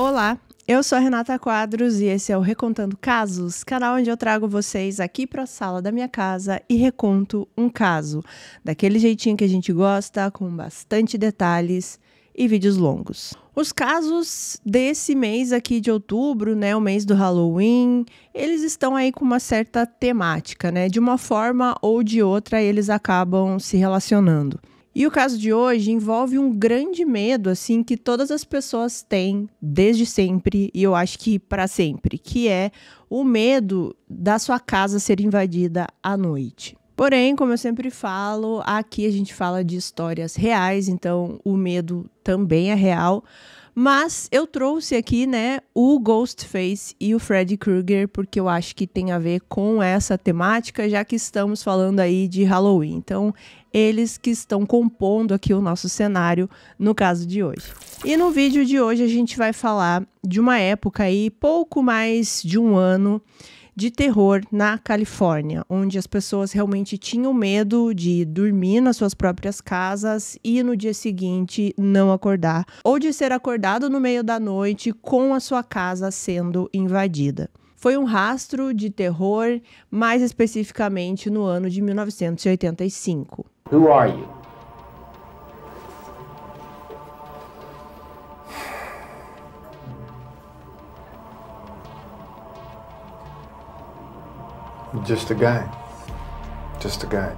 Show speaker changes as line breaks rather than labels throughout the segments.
Olá, eu sou a Renata Quadros e esse é o Recontando Casos, canal onde eu trago vocês aqui para a sala da minha casa e reconto um caso, daquele jeitinho que a gente gosta, com bastante detalhes e vídeos longos. Os casos desse mês aqui de outubro, né, o mês do Halloween, eles estão aí com uma certa temática, né? De uma forma ou de outra, eles acabam se relacionando. E o caso de hoje envolve um grande medo, assim, que todas as pessoas têm desde sempre e eu acho que para sempre, que é o medo da sua casa ser invadida à noite. Porém, como eu sempre falo, aqui a gente fala de histórias reais, então o medo também é real. Mas eu trouxe aqui, né, o Ghostface e o Freddy Krueger, porque eu acho que tem a ver com essa temática, já que estamos falando aí de Halloween. Então, eles que estão compondo aqui o nosso cenário no caso de hoje. E no vídeo de hoje a gente vai falar de uma época aí pouco mais de um ano de terror na Califórnia, onde as pessoas realmente tinham medo de dormir nas suas próprias casas e no dia seguinte não acordar, ou de ser acordado no meio da noite com a sua casa sendo invadida. Foi um rastro de terror, mais especificamente no ano de 1985. Who are you?
Just a guy. Just a guy.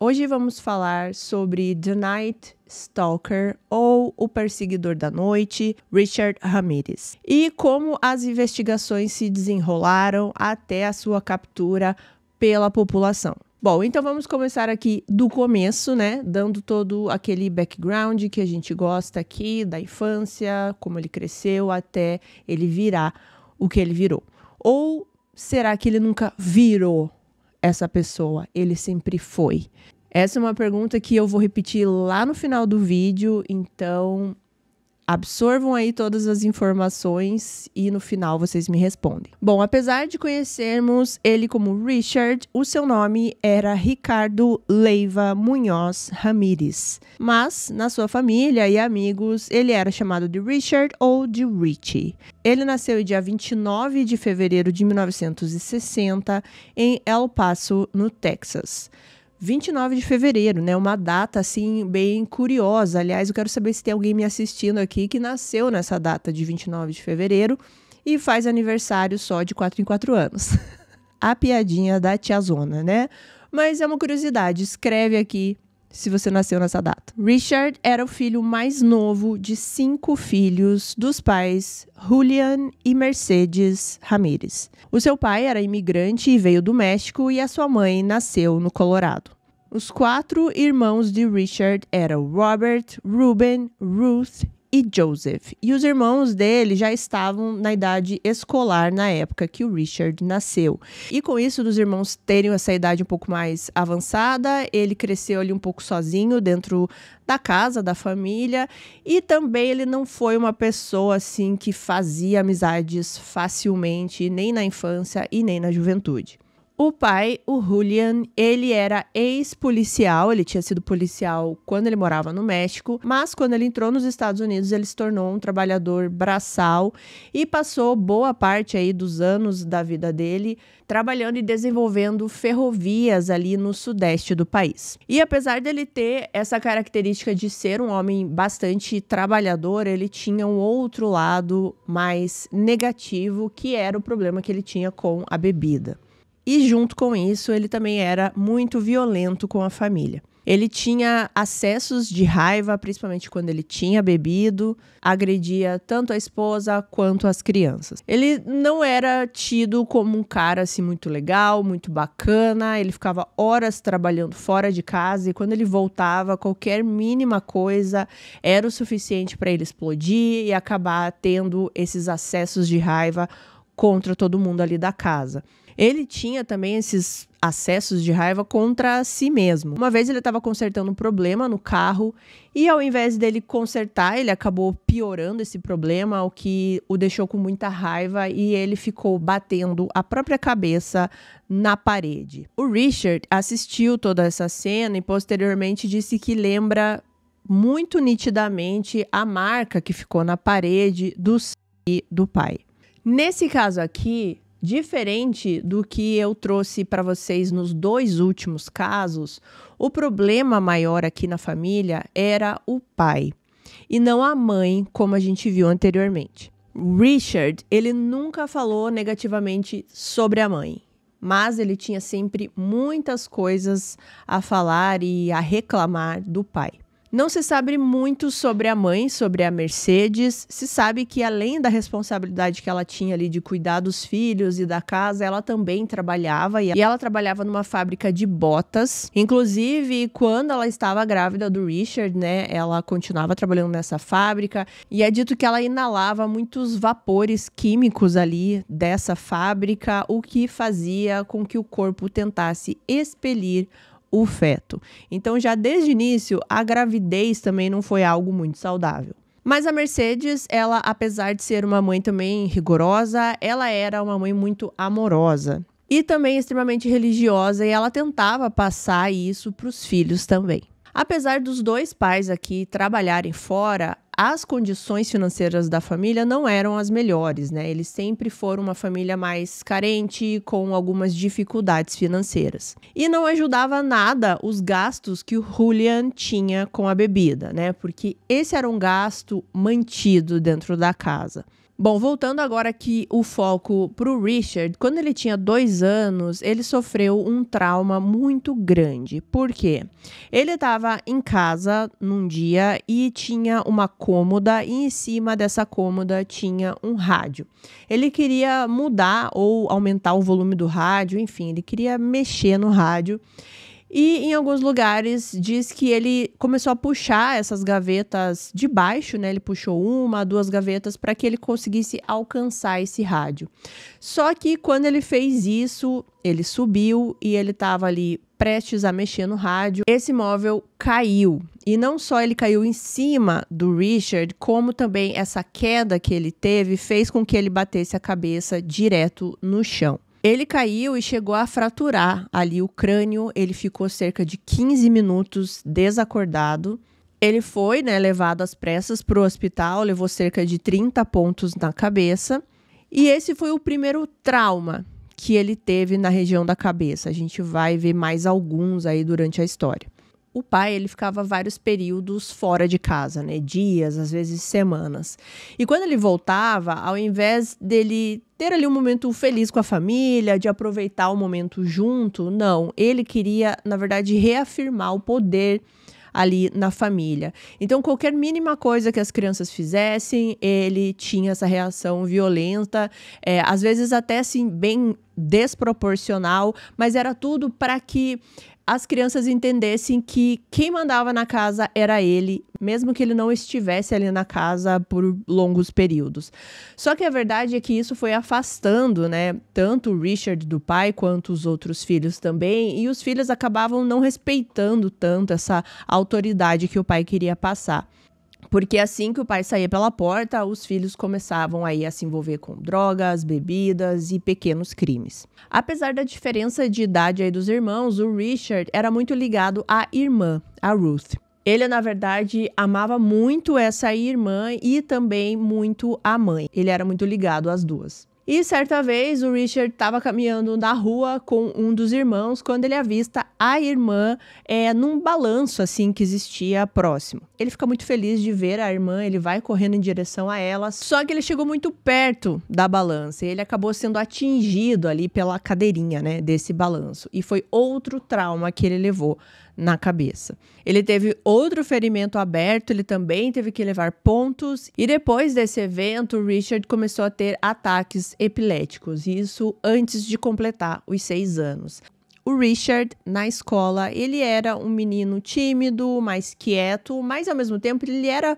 Hoje vamos falar sobre The Night Stalker ou O Perseguidor da Noite, Richard Ramirez, e como as investigações se desenrolaram até a sua captura pela população. Bom, então vamos começar aqui do começo, né? Dando todo aquele background que a gente gosta aqui, da infância, como ele cresceu até ele virar o que ele virou. Ou será que ele nunca virou essa pessoa? Ele sempre foi. Essa é uma pergunta que eu vou repetir lá no final do vídeo, então Absorvam aí todas as informações e no final vocês me respondem. Bom, apesar de conhecermos ele como Richard, o seu nome era Ricardo Leiva Munhoz Ramírez. Mas na sua família e amigos, ele era chamado de Richard ou de Richie. Ele nasceu dia 29 de fevereiro de 1960 em El Paso, no Texas. 29 de fevereiro, né? Uma data assim bem curiosa. Aliás, eu quero saber se tem alguém me assistindo aqui que nasceu nessa data de 29 de fevereiro e faz aniversário só de 4 em 4 anos. A piadinha da tiazona, né? Mas é uma curiosidade, escreve aqui se você nasceu nessa data. Richard era o filho mais novo de cinco filhos dos pais Julian e Mercedes Ramírez. O seu pai era imigrante e veio do México e a sua mãe nasceu no Colorado. Os quatro irmãos de Richard eram Robert, Ruben, Ruth e Joseph. E os irmãos dele já estavam na idade escolar na época que o Richard nasceu. E com isso, dos irmãos terem essa idade um pouco mais avançada, ele cresceu ali um pouco sozinho dentro da casa, da família, e também ele não foi uma pessoa assim que fazia amizades facilmente, nem na infância e nem na juventude. O pai, o Julian, ele era ex-policial, ele tinha sido policial quando ele morava no México, mas quando ele entrou nos Estados Unidos, ele se tornou um trabalhador braçal e passou boa parte aí dos anos da vida dele trabalhando e desenvolvendo ferrovias ali no sudeste do país. E apesar dele ter essa característica de ser um homem bastante trabalhador, ele tinha um outro lado mais negativo, que era o problema que ele tinha com a bebida. E junto com isso, ele também era muito violento com a família. Ele tinha acessos de raiva, principalmente quando ele tinha bebido, agredia tanto a esposa quanto as crianças. Ele não era tido como um cara assim muito legal, muito bacana, ele ficava horas trabalhando fora de casa e quando ele voltava, qualquer mínima coisa era o suficiente para ele explodir e acabar tendo esses acessos de raiva contra todo mundo ali da casa. Ele tinha também esses acessos de raiva contra si mesmo. Uma vez ele estava consertando um problema no carro e ao invés dele consertar, ele acabou piorando esse problema, o que o deixou com muita raiva e ele ficou batendo a própria cabeça na parede. O Richard assistiu toda essa cena e posteriormente disse que lembra muito nitidamente a marca que ficou na parede do do pai. Nesse caso aqui, Diferente do que eu trouxe para vocês nos dois últimos casos, o problema maior aqui na família era o pai e não a mãe, como a gente viu anteriormente. Richard, ele nunca falou negativamente sobre a mãe, mas ele tinha sempre muitas coisas a falar e a reclamar do pai. Não se sabe muito sobre a mãe, sobre a Mercedes. Se sabe que, além da responsabilidade que ela tinha ali de cuidar dos filhos e da casa, ela também trabalhava. E ela trabalhava numa fábrica de botas. Inclusive, quando ela estava grávida do Richard, né? Ela continuava trabalhando nessa fábrica. E é dito que ela inalava muitos vapores químicos ali dessa fábrica, o que fazia com que o corpo tentasse expelir o feto. Então, já desde o início, a gravidez também não foi algo muito saudável. Mas a Mercedes, ela, apesar de ser uma mãe também rigorosa, ela era uma mãe muito amorosa e também extremamente religiosa, e ela tentava passar isso para os filhos também. Apesar dos dois pais aqui trabalharem fora, as condições financeiras da família não eram as melhores, né? Eles sempre foram uma família mais carente, com algumas dificuldades financeiras. E não ajudava nada os gastos que o Julian tinha com a bebida, né? Porque esse era um gasto mantido dentro da casa. Bom, voltando agora aqui o foco para o Richard, quando ele tinha dois anos, ele sofreu um trauma muito grande. Por quê? Ele estava em casa num dia e tinha uma cômoda, e em cima dessa cômoda tinha um rádio. Ele queria mudar ou aumentar o volume do rádio, enfim, ele queria mexer no rádio. E em alguns lugares diz que ele começou a puxar essas gavetas de baixo, né? Ele puxou uma, duas gavetas para que ele conseguisse alcançar esse rádio. Só que quando ele fez isso, ele subiu e ele estava ali prestes a mexer no rádio. Esse móvel caiu. E não só ele caiu em cima do Richard, como também essa queda que ele teve fez com que ele batesse a cabeça direto no chão. Ele caiu e chegou a fraturar ali o crânio. Ele ficou cerca de 15 minutos desacordado. Ele foi né, levado às pressas para o hospital, levou cerca de 30 pontos na cabeça. E esse foi o primeiro trauma que ele teve na região da cabeça. A gente vai ver mais alguns aí durante a história o pai ele ficava vários períodos fora de casa, né? Dias, às vezes semanas. E quando ele voltava, ao invés dele ter ali um momento feliz com a família, de aproveitar o momento junto, não, ele queria, na verdade, reafirmar o poder ali na família. Então, qualquer mínima coisa que as crianças fizessem, ele tinha essa reação violenta, é, às vezes até assim, bem desproporcional, mas era tudo para que as crianças entendessem que quem mandava na casa era ele, mesmo que ele não estivesse ali na casa por longos períodos. Só que a verdade é que isso foi afastando, né, tanto o Richard do pai quanto os outros filhos também, e os filhos acabavam não respeitando tanto essa autoridade que o pai queria passar. Porque assim que o pai saía pela porta, os filhos começavam aí a se envolver com drogas, bebidas e pequenos crimes. Apesar da diferença de idade aí dos irmãos, o Richard era muito ligado à irmã, a Ruth. Ele, na verdade, amava muito essa irmã e também muito a mãe. Ele era muito ligado às duas. E certa vez o Richard estava caminhando na rua com um dos irmãos quando ele avista a irmã é, num balanço assim que existia próximo. Ele fica muito feliz de ver a irmã, ele vai correndo em direção a ela, só que ele chegou muito perto da balança e ele acabou sendo atingido ali pela cadeirinha né, desse balanço. E foi outro trauma que ele levou na cabeça. Ele teve outro ferimento aberto, ele também teve que levar pontos, e depois desse evento, Richard começou a ter ataques epiléticos, isso antes de completar os seis anos. O Richard, na escola, ele era um menino tímido, mais quieto, mas ao mesmo tempo ele era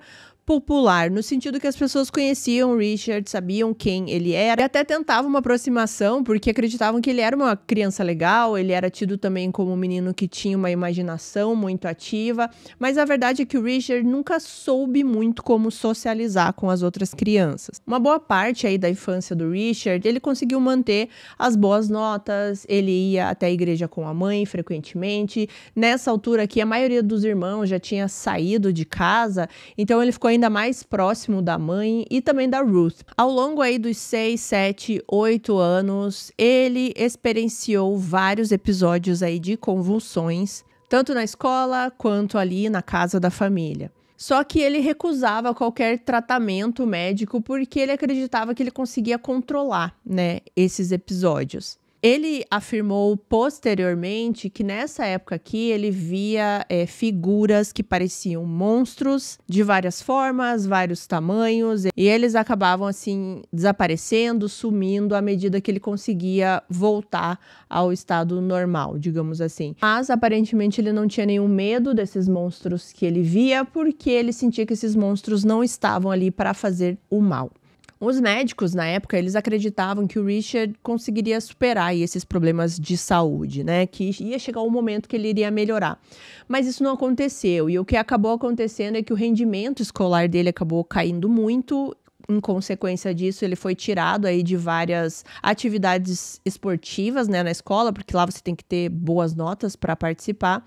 popular, no sentido que as pessoas conheciam Richard, sabiam quem ele era, e até tentavam uma aproximação, porque acreditavam que ele era uma criança legal, ele era tido também como um menino que tinha uma imaginação muito ativa, mas a verdade é que o Richard nunca soube muito como socializar com as outras crianças. Uma boa parte aí da infância do Richard, ele conseguiu manter as boas notas, ele ia até a igreja com a mãe frequentemente. Nessa altura aqui, a maioria dos irmãos já tinha saído de casa, então ele ficou ainda mais próximo da mãe e também da Ruth. Ao longo aí dos 6, 7, 8 anos, ele experienciou vários episódios aí de convulsões, tanto na escola quanto ali na casa da família. Só que ele recusava qualquer tratamento médico porque ele acreditava que ele conseguia controlar, né, esses episódios. Ele afirmou posteriormente que nessa época aqui ele via é, figuras que pareciam monstros de várias formas, vários tamanhos, e eles acabavam assim desaparecendo, sumindo à medida que ele conseguia voltar ao estado normal, digamos assim. Mas aparentemente ele não tinha nenhum medo desses monstros que ele via, porque ele sentia que esses monstros não estavam ali para fazer o mal. Os médicos, na época, eles acreditavam que o Richard conseguiria superar esses problemas de saúde, né? Que ia chegar um momento que ele iria melhorar. Mas isso não aconteceu. E o que acabou acontecendo é que o rendimento escolar dele acabou caindo muito em consequência disso, ele foi tirado aí de várias atividades esportivas, né, na escola, porque lá você tem que ter boas notas para participar.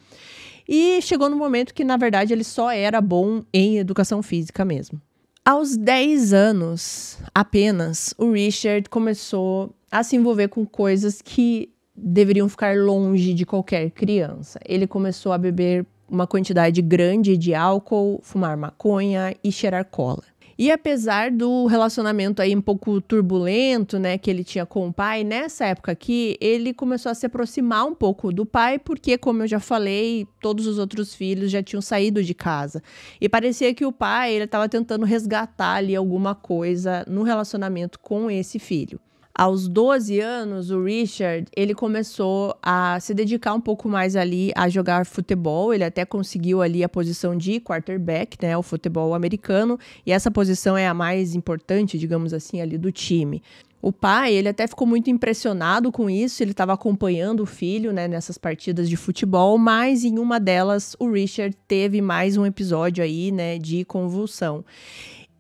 E chegou no momento que, na verdade, ele só era bom em educação física mesmo. Aos 10 anos apenas, o Richard começou a se envolver com coisas que deveriam ficar longe de qualquer criança. Ele começou a beber uma quantidade grande de álcool, fumar maconha e cheirar cola. E apesar do relacionamento aí um pouco turbulento, né, que ele tinha com o pai, nessa época aqui, ele começou a se aproximar um pouco do pai, porque, como eu já falei, todos os outros filhos já tinham saído de casa. E parecia que o pai, ele estava tentando resgatar ali alguma coisa no relacionamento com esse filho. Aos 12 anos, o Richard, ele começou a se dedicar um pouco mais ali a jogar futebol. Ele até conseguiu ali a posição de quarterback, né, o futebol americano, e essa posição é a mais importante, digamos assim, ali do time. O pai, ele até ficou muito impressionado com isso, ele estava acompanhando o filho né, nessas partidas de futebol, mas em uma delas o Richard teve mais um episódio aí né, de convulsão.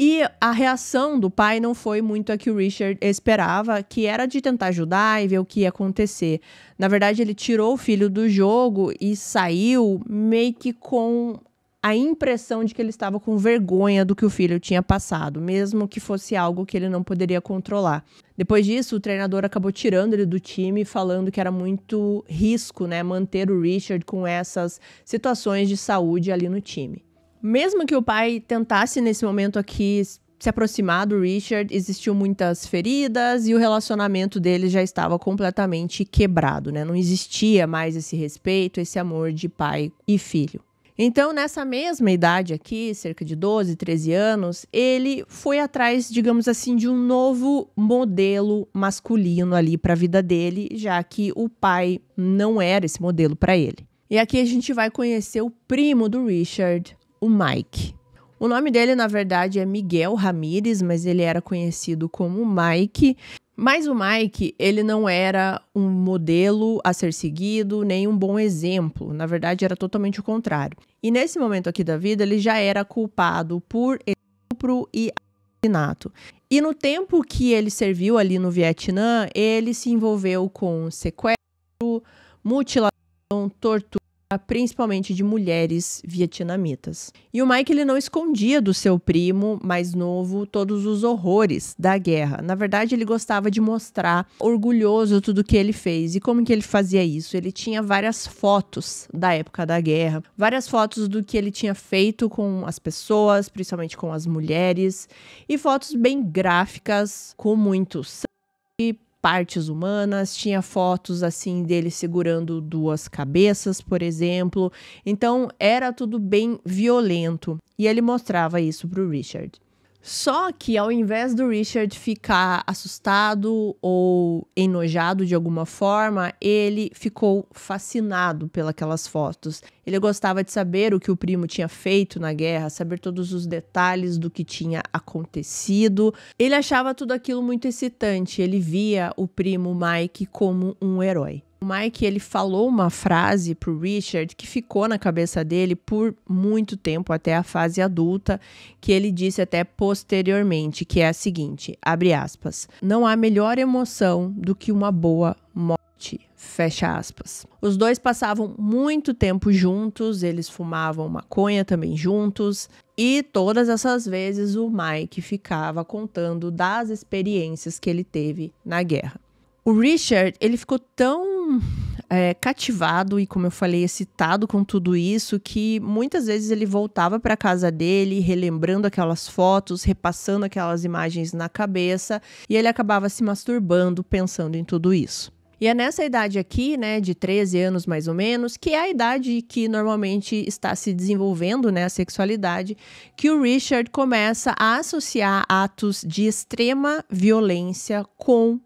E a reação do pai não foi muito a que o Richard esperava, que era de tentar ajudar e ver o que ia acontecer. Na verdade, ele tirou o filho do jogo e saiu meio que com a impressão de que ele estava com vergonha do que o filho tinha passado, mesmo que fosse algo que ele não poderia controlar. Depois disso, o treinador acabou tirando ele do time, falando que era muito risco, né, manter o Richard com essas situações de saúde ali no time. Mesmo que o pai tentasse nesse momento aqui se aproximar do Richard, existiu muitas feridas e o relacionamento dele já estava completamente quebrado, né? Não existia mais esse respeito, esse amor de pai e filho. Então, nessa mesma idade aqui, cerca de 12, 13 anos, ele foi atrás, digamos assim, de um novo modelo masculino ali para a vida dele, já que o pai não era esse modelo para ele. E aqui a gente vai conhecer o primo do Richard, o Mike. O nome dele, na verdade, é Miguel Ramírez, mas ele era conhecido como Mike. Mas o Mike, ele não era um modelo a ser seguido, nem um bom exemplo. Na verdade, era totalmente o contrário. E nesse momento aqui da vida, ele já era culpado por estupro e assassinato. E no tempo que ele serviu ali no Vietnã, ele se envolveu com sequestro, mutilação, tortura ah, principalmente de mulheres vietnamitas. E o Mike ele não escondia do seu primo mais novo todos os horrores da guerra. Na verdade, ele gostava de mostrar orgulhoso tudo que ele fez. E como que ele fazia isso? Ele tinha várias fotos da época da guerra, várias fotos do que ele tinha feito com as pessoas, principalmente com as mulheres, e fotos bem gráficas com muito sangue, partes humanas, tinha fotos assim dele segurando duas cabeças, por exemplo. Então era tudo bem violento e ele mostrava isso para o Richard. Só que ao invés do Richard ficar assustado ou enojado de alguma forma, ele ficou fascinado pelas fotos. Ele gostava de saber o que o primo tinha feito na guerra, saber todos os detalhes do que tinha acontecido. Ele achava tudo aquilo muito excitante. Ele via o primo Mike como um herói. O Mike ele falou uma frase pro Richard que ficou na cabeça dele por muito tempo até a fase adulta, que ele disse até posteriormente, que é a seguinte, abre aspas: "Não há melhor emoção do que uma boa morte". Fecha aspas. Os dois passavam muito tempo juntos, eles fumavam maconha também juntos, e todas essas vezes o Mike ficava contando das experiências que ele teve na guerra. O Richard, ele ficou tão é, cativado e, como eu falei, excitado com tudo isso, que muitas vezes ele voltava para casa dele, relembrando aquelas fotos, repassando aquelas imagens na cabeça, e ele acabava se masturbando pensando em tudo isso. E é nessa idade aqui, né, de 13 anos mais ou menos, que é a idade que normalmente está se desenvolvendo, né, a sexualidade, que o Richard começa a associar atos de extrema violência com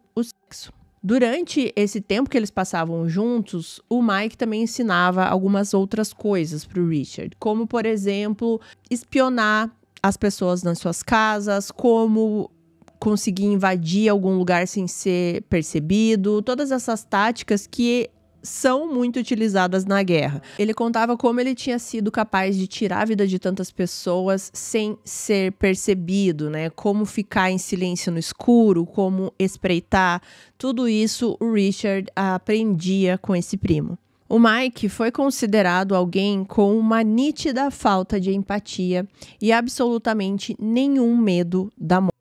Durante esse tempo que eles passavam juntos, o Mike também ensinava algumas outras coisas para o Richard, como, por exemplo, espionar as pessoas nas suas casas, como conseguir invadir algum lugar sem ser percebido, todas essas táticas que são muito utilizadas na guerra. Ele contava como ele tinha sido capaz de tirar a vida de tantas pessoas sem ser percebido, né? Como ficar em silêncio no escuro, como espreitar. Tudo isso o Richard aprendia com esse primo. O Mike foi considerado alguém com uma nítida falta de empatia e absolutamente nenhum medo da morte.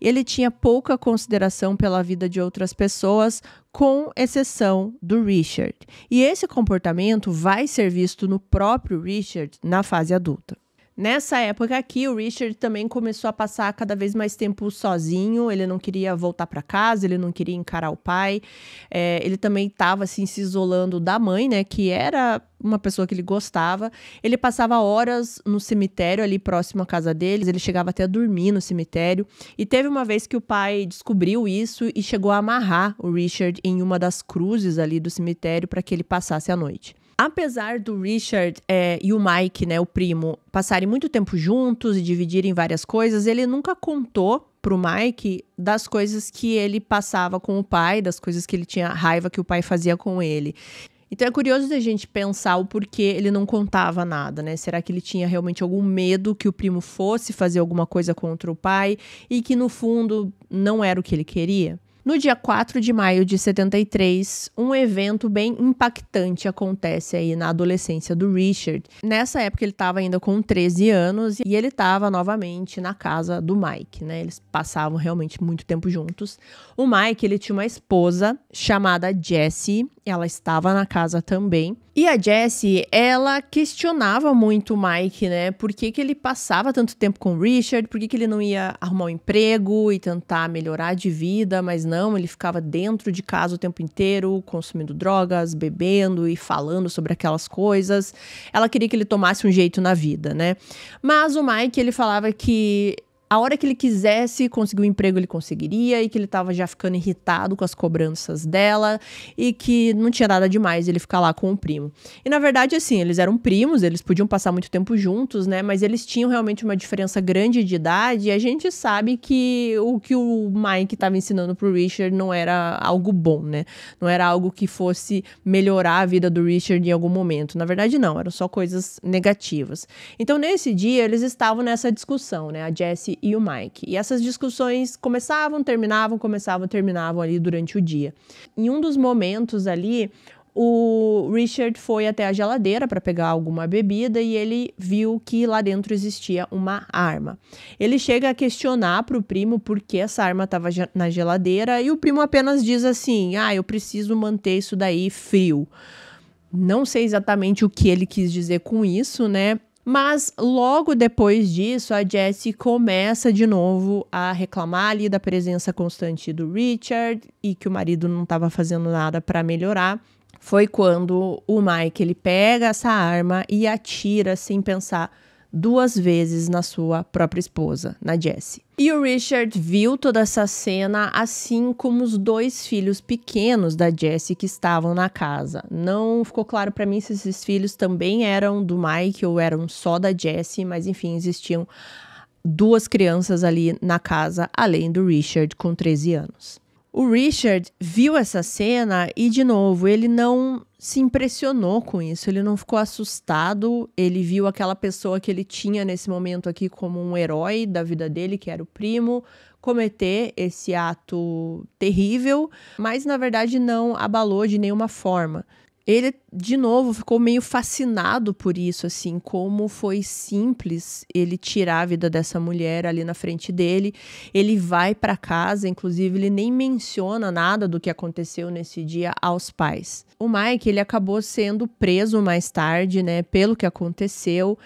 Ele tinha pouca consideração pela vida de outras pessoas, com exceção do Richard. E esse comportamento vai ser visto no próprio Richard na fase adulta. Nessa época aqui, o Richard também começou a passar cada vez mais tempo sozinho. Ele não queria voltar para casa, ele não queria encarar o pai. É, ele também estava assim se isolando da mãe, né? Que era uma pessoa que ele gostava. Ele passava horas no cemitério ali próximo à casa deles, ele chegava até a dormir no cemitério. E teve uma vez que o pai descobriu isso e chegou a amarrar o Richard em uma das cruzes ali do cemitério para que ele passasse a noite. Apesar do Richard é, e o Mike, né, o primo, passarem muito tempo juntos e dividirem várias coisas, ele nunca contou pro Mike das coisas que ele passava com o pai, das coisas que ele tinha raiva que o pai fazia com ele. Então é curioso da gente pensar o porquê ele não contava nada, né? Será que ele tinha realmente algum medo que o primo fosse fazer alguma coisa contra o pai e que no fundo não era o que ele queria? No dia 4 de maio de 73, um evento bem impactante acontece aí na adolescência do Richard. Nessa época ele estava ainda com 13 anos e ele estava novamente na casa do Mike, né? Eles passavam realmente muito tempo juntos. O Mike, ele tinha uma esposa chamada Jessie, ela estava na casa também. E a Jessie, ela questionava muito o Mike, né? Por que, que ele passava tanto tempo com o Richard? Por que, que ele não ia arrumar um emprego e tentar melhorar de vida? Mas não, ele ficava dentro de casa o tempo inteiro, consumindo drogas, bebendo e falando sobre aquelas coisas. Ela queria que ele tomasse um jeito na vida, né? Mas o Mike, ele falava que a hora que ele quisesse conseguir um emprego, ele conseguiria, e que ele tava já ficando irritado com as cobranças dela, e que não tinha nada demais ele ficar lá com o primo. E na verdade, assim, eles eram primos, eles podiam passar muito tempo juntos, né? Mas eles tinham realmente uma diferença grande de idade, e a gente sabe que o que o Mike tava ensinando pro Richard não era algo bom, né? Não era algo que fosse melhorar a vida do Richard em algum momento. Na verdade, não, eram só coisas negativas. Então, nesse dia, eles estavam nessa discussão, né? A Jessie e o Mike. E essas discussões começavam, terminavam, começavam, terminavam ali durante o dia. Em um dos momentos ali, o Richard foi até a geladeira para pegar alguma bebida e ele viu que lá dentro existia uma arma. Ele chega a questionar para o primo por que essa arma estava na geladeira e o primo apenas diz assim: Ah, eu preciso manter isso daí frio. Não sei exatamente o que ele quis dizer com isso, né? Mas logo depois disso, a Jessie começa de novo a reclamar ali da presença constante do Richard e que o marido não estava fazendo nada para melhorar. Foi quando o Mike ele pega essa arma e atira sem pensar duas vezes na sua própria esposa, na Jessie. E o Richard viu toda essa cena, assim como os dois filhos pequenos da Jessie que estavam na casa. Não ficou claro para mim se esses filhos também eram do Mike ou eram só da Jessie, mas enfim, existiam duas crianças ali na casa, além do Richard com 13 anos. O Richard viu essa cena e, de novo, ele não se impressionou com isso, ele não ficou assustado, ele viu aquela pessoa que ele tinha nesse momento aqui como um herói da vida dele, que era o primo, cometer esse ato terrível, mas na verdade não abalou de nenhuma forma ele, de novo, ficou meio fascinado por isso, assim, como foi simples ele tirar a vida dessa mulher ali na frente dele. Ele vai para casa, inclusive, ele nem menciona nada do que aconteceu nesse dia aos pais. O Mike, ele acabou sendo preso mais tarde, né, pelo que aconteceu,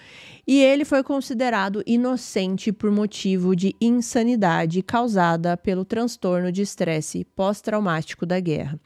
e ele foi considerado inocente por motivo de insanidade causada pelo transtorno de estresse pós-traumático da guerra,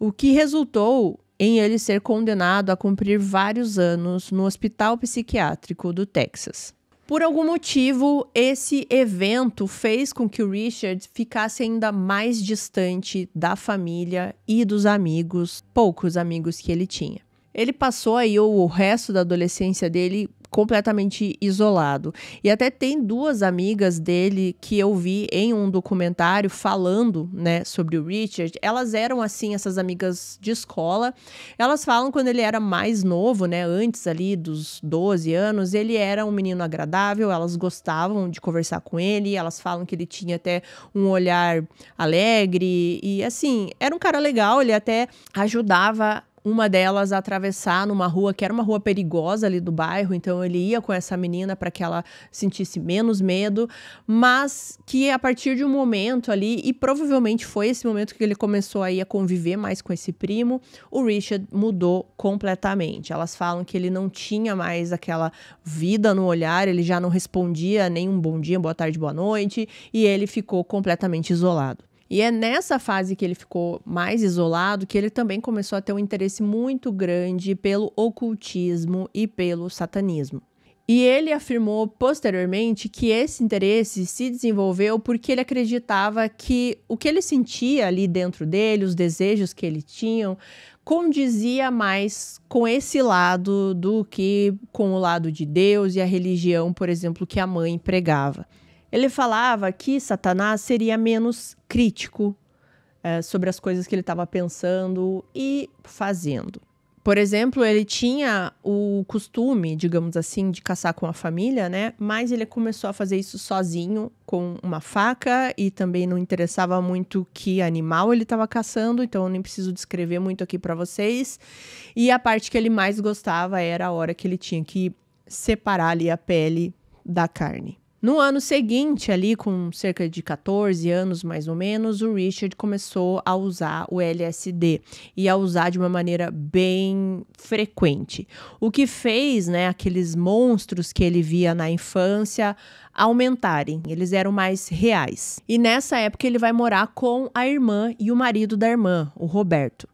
o que resultou em ele ser condenado a cumprir vários anos no hospital psiquiátrico do Texas. Por algum motivo, esse evento fez com que o Richard ficasse ainda mais distante da família e dos amigos, poucos amigos que ele tinha. Ele passou aí o resto da adolescência dele completamente isolado. E até tem duas amigas dele que eu vi em um documentário falando, né, sobre o Richard. Elas eram assim essas amigas de escola. Elas falam quando ele era mais novo, né, antes ali dos 12 anos, ele era um menino agradável, elas gostavam de conversar com ele, elas falam que ele tinha até um olhar alegre e assim, era um cara legal, ele até ajudava uma delas atravessar numa rua que era uma rua perigosa ali do bairro, então ele ia com essa menina para que ela sentisse menos medo, mas que a partir de um momento ali, e provavelmente foi esse momento que ele começou aí a conviver mais com esse primo, o Richard mudou completamente. Elas falam que ele não tinha mais aquela vida no olhar, ele já não respondia nem um bom dia, boa tarde, boa noite, e ele ficou completamente isolado. E é nessa fase que ele ficou mais isolado que ele também começou a ter um interesse muito grande pelo ocultismo e pelo satanismo. E ele afirmou posteriormente que esse interesse se desenvolveu porque ele acreditava que o que ele sentia ali dentro dele, os desejos que ele tinha, condizia mais com esse lado do que com o lado de Deus e a religião, por exemplo, que a mãe pregava. Ele falava que Satanás seria menos crítico é, sobre as coisas que ele estava pensando e fazendo. Por exemplo, ele tinha o costume, digamos assim, de caçar com a família, né? Mas ele começou a fazer isso sozinho, com uma faca, e também não interessava muito que animal ele estava caçando, então eu nem preciso descrever muito aqui para vocês. E a parte que ele mais gostava era a hora que ele tinha que separar ali a pele da carne. No ano seguinte, ali com cerca de 14 anos mais ou menos, o Richard começou a usar o LSD e a usar de uma maneira bem frequente, o que fez, né, aqueles monstros que ele via na infância aumentarem, eles eram mais reais. E nessa época ele vai morar com a irmã e o marido da irmã, o Roberto.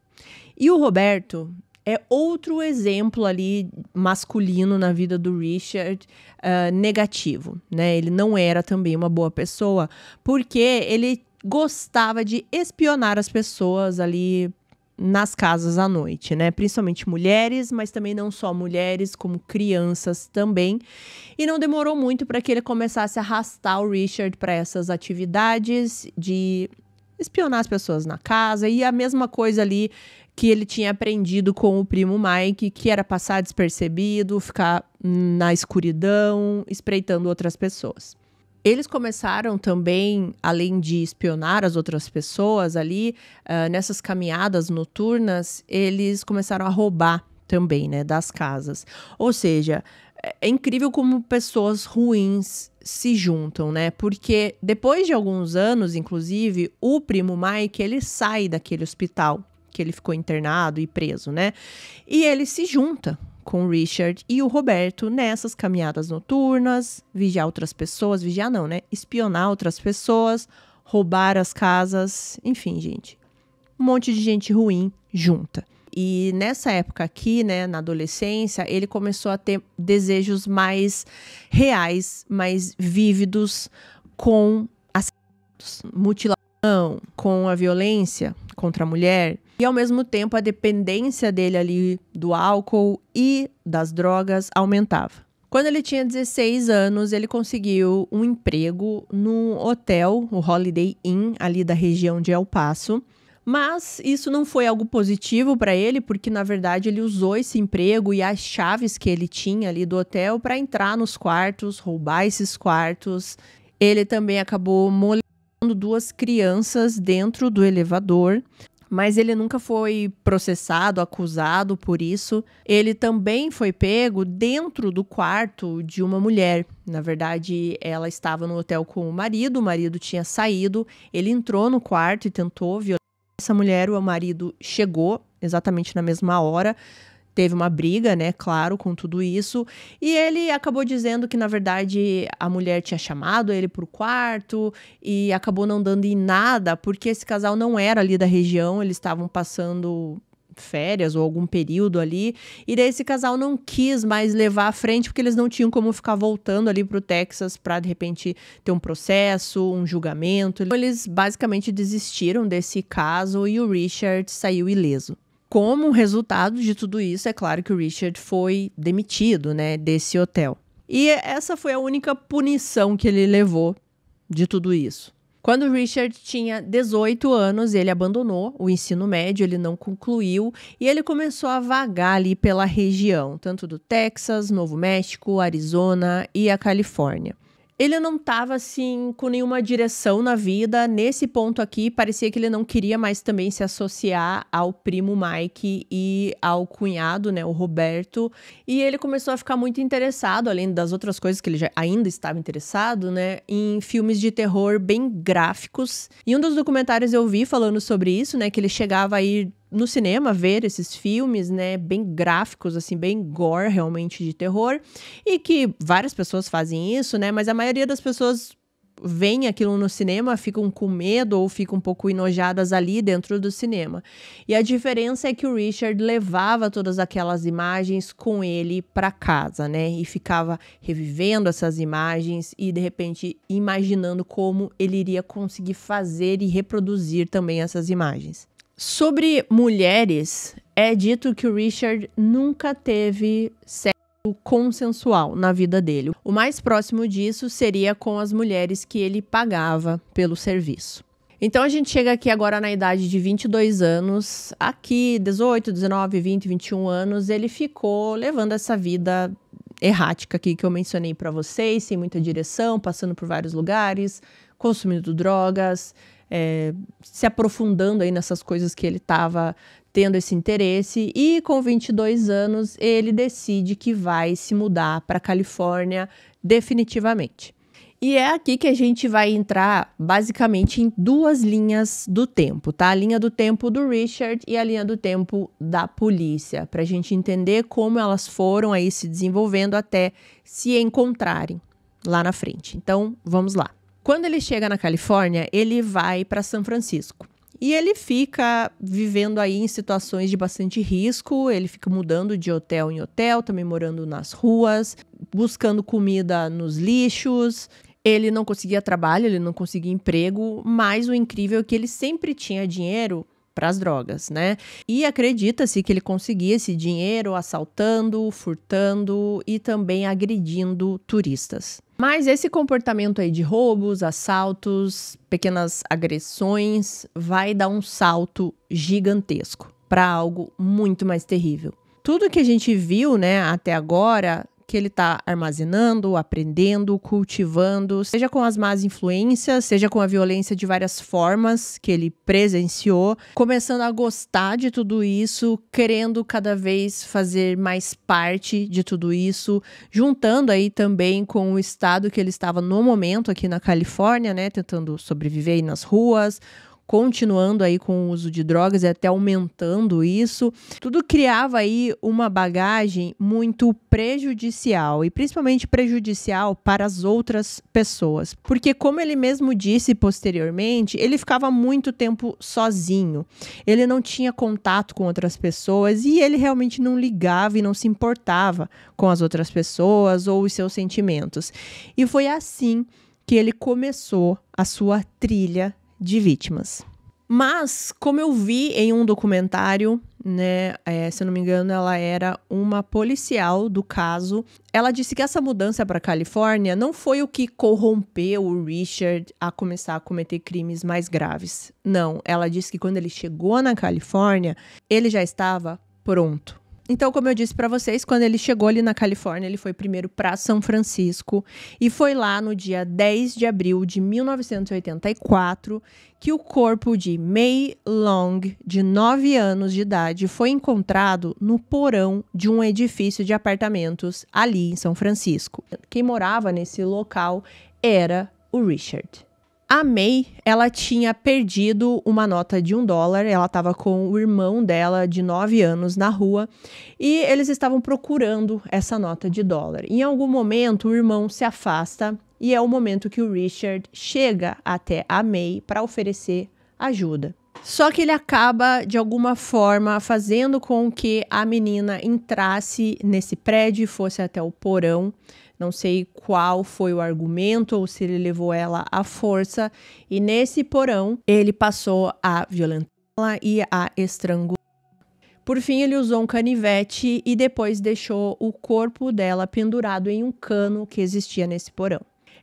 E o Roberto, é outro exemplo ali masculino na vida do Richard uh, negativo, né? Ele não era também uma boa pessoa, porque ele gostava de espionar as pessoas ali nas casas à noite, né? Principalmente mulheres, mas também não só mulheres, como crianças também. E não demorou muito para que ele começasse a arrastar o Richard para essas atividades de espionar as pessoas na casa e a mesma coisa ali que ele tinha aprendido com o primo Mike, que era passar despercebido, ficar na escuridão, espreitando outras pessoas. Eles começaram também, além de espionar as outras pessoas ali, uh, nessas caminhadas noturnas, eles começaram a roubar também, né, das casas. Ou seja, é, é incrível como pessoas ruins se juntam, né? Porque depois de alguns anos, inclusive, o primo Mike, ele sai daquele hospital que ele ficou internado e preso, né? E ele se junta com o Richard e o Roberto nessas caminhadas noturnas, vigiar outras pessoas, vigiar não, né? Espionar outras pessoas, roubar as casas, enfim, gente. Um monte de gente ruim junta. E nessa época aqui, né, na adolescência, ele começou a ter desejos mais reais, mais vívidos com as mutilação, com a violência contra a mulher. E ao mesmo tempo a dependência dele ali do álcool e das drogas aumentava. Quando ele tinha 16 anos, ele conseguiu um emprego num hotel, o Holiday Inn, ali da região de El Paso. Mas isso não foi algo positivo para ele, porque na verdade ele usou esse emprego e as chaves que ele tinha ali do hotel para entrar nos quartos, roubar esses quartos. Ele também acabou molestando duas crianças dentro do elevador mas ele nunca foi processado, acusado por isso. Ele também foi pego dentro do quarto de uma mulher. Na verdade, ela estava no hotel com o marido, o marido tinha saído, ele entrou no quarto e tentou violar essa mulher. O marido chegou exatamente na mesma hora, teve uma briga, né, claro, com tudo isso. E ele acabou dizendo que, na verdade, a mulher tinha chamado ele pro quarto e acabou não dando em nada, porque esse casal não era ali da região, eles estavam passando férias ou algum período ali. E daí esse casal não quis mais levar à frente porque eles não tinham como ficar voltando ali pro Texas para de repente ter um processo, um julgamento. Então, eles basicamente desistiram desse caso e o Richard saiu ileso. Como resultado de tudo isso, é claro que o Richard foi demitido, né, desse hotel. E essa foi a única punição que ele levou de tudo isso. Quando Richard tinha 18 anos, ele abandonou o ensino médio, ele não concluiu e ele começou a vagar ali pela região, tanto do Texas, Novo México, Arizona e a Califórnia. Ele não estava assim com nenhuma direção na vida. Nesse ponto aqui, parecia que ele não queria mais também se associar ao primo Mike e ao cunhado, né, o Roberto. E ele começou a ficar muito interessado, além das outras coisas que ele já ainda estava interessado, né, em filmes de terror bem gráficos. E um dos documentários eu vi falando sobre isso, né, que ele chegava a ir no cinema ver esses filmes, né, bem gráficos, assim, bem gore realmente de terror, e que várias pessoas fazem isso, né, mas a maioria das pessoas veem aquilo no cinema, ficam com medo ou ficam um pouco enojadas ali dentro do cinema. E a diferença é que o Richard levava todas aquelas imagens com ele para casa, né? E ficava revivendo essas imagens e de repente imaginando como ele iria conseguir fazer e reproduzir também essas imagens. Sobre mulheres, é dito que o Richard nunca teve sexo consensual na vida dele. O mais próximo disso seria com as mulheres que ele pagava pelo serviço. Então a gente chega aqui agora na idade de 22 anos, aqui 18, 19, 20, 21 anos, ele ficou levando essa vida errática aqui que eu mencionei para vocês, sem muita direção, passando por vários lugares, consumindo drogas, é, se aprofundando aí nessas coisas que ele estava tendo esse interesse e com 22 anos ele decide que vai se mudar para Califórnia definitivamente. E é aqui que a gente vai entrar basicamente em duas linhas do tempo, tá? A linha do tempo do Richard e a linha do tempo da polícia, para a gente entender como elas foram aí se desenvolvendo até se encontrarem lá na frente. Então, vamos lá. Quando ele chega na Califórnia, ele vai para São Francisco. E ele fica vivendo aí em situações de bastante risco, ele fica mudando de hotel em hotel, também morando nas ruas, buscando comida nos lixos. Ele não conseguia trabalho, ele não conseguia emprego, mas o incrível é que ele sempre tinha dinheiro para as drogas, né? E acredita-se que ele conseguia esse dinheiro assaltando, furtando e também agredindo turistas. Mas esse comportamento aí de roubos, assaltos, pequenas agressões vai dar um salto gigantesco para algo muito mais terrível. Tudo que a gente viu, né, até agora que ele está armazenando, aprendendo, cultivando, seja com as más influências, seja com a violência de várias formas que ele presenciou, começando a gostar de tudo isso, querendo cada vez fazer mais parte de tudo isso, juntando aí também com o estado que ele estava no momento aqui na Califórnia, né, tentando sobreviver aí nas ruas, continuando aí com o uso de drogas e até aumentando isso. Tudo criava aí uma bagagem muito prejudicial e principalmente prejudicial para as outras pessoas, porque como ele mesmo disse posteriormente, ele ficava muito tempo sozinho. Ele não tinha contato com outras pessoas e ele realmente não ligava e não se importava com as outras pessoas ou os seus sentimentos. E foi assim que ele começou a sua trilha de vítimas. Mas, como eu vi em um documentário, né, é, se eu não me engano, ela era uma policial do caso. Ela disse que essa mudança para Califórnia não foi o que corrompeu o Richard a começar a cometer crimes mais graves. Não, ela disse que quando ele chegou na Califórnia, ele já estava pronto então, como eu disse para vocês, quando ele chegou ali na Califórnia, ele foi primeiro para São Francisco e foi lá no dia 10 de abril de 1984 que o corpo de May Long, de 9 anos de idade, foi encontrado no porão de um edifício de apartamentos ali em São Francisco. Quem morava nesse local era o Richard. A May, ela tinha perdido uma nota de um dólar, ela estava com o irmão dela de nove anos na rua e eles estavam procurando essa nota de dólar. Em algum momento, o irmão se afasta e é o momento que o Richard chega até a May para oferecer ajuda. Só que ele acaba, de alguma forma, fazendo com que a menina entrasse nesse prédio e fosse até o porão. Não sei qual foi o argumento ou se ele levou ela à força. E nesse porão, ele passou a violentá-la e a estrangular. Por fim, ele usou um canivete e depois deixou o corpo dela pendurado em um cano que existia nesse porão.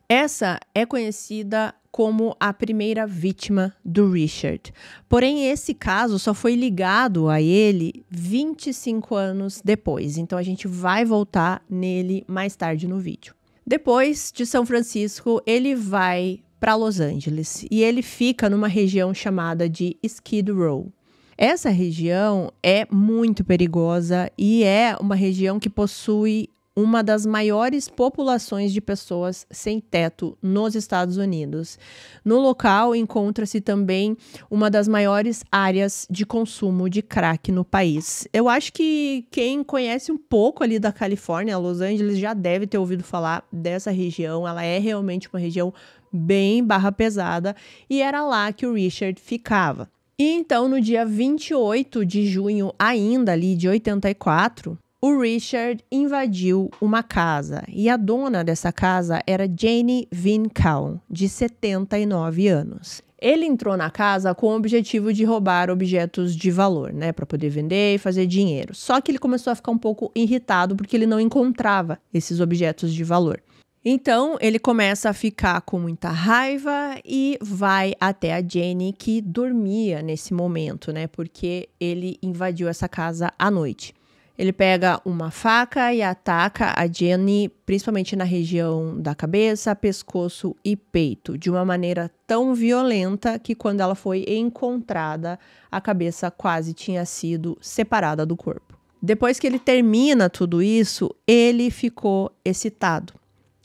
Essa é conhecida como a primeira vítima do Richard. Porém, esse caso só foi ligado a ele 25 anos depois, então a gente vai voltar nele mais tarde no vídeo. Depois de São Francisco, ele vai para Los Angeles e ele fica numa região chamada de Skid Row. Essa região é muito perigosa e é uma região que possui uma das maiores populações de pessoas sem teto nos Estados Unidos. No local encontra-se também uma das maiores áreas de consumo de crack no país. Eu acho que quem conhece um pouco ali da Califórnia, Los Angeles, já deve ter ouvido falar dessa região. Ela é realmente uma região bem barra pesada e era lá que o Richard ficava. E então, no dia 28 de junho, ainda ali de 84, o Richard invadiu uma casa e a dona dessa casa era Jane Vincal, de 79 anos. Ele entrou na casa com o objetivo de roubar objetos de valor, né, para poder vender e fazer dinheiro. Só que ele começou a ficar um pouco irritado porque ele não encontrava esses objetos de valor. Então ele começa a ficar com muita raiva e vai até a Jane que dormia nesse momento, né? Porque ele invadiu essa casa à noite. Ele pega uma faca e ataca a Jenny, principalmente na região da cabeça, pescoço e peito, de uma maneira tão violenta que quando ela foi encontrada, a cabeça quase tinha sido separada do corpo. Depois que ele termina tudo isso, ele ficou excitado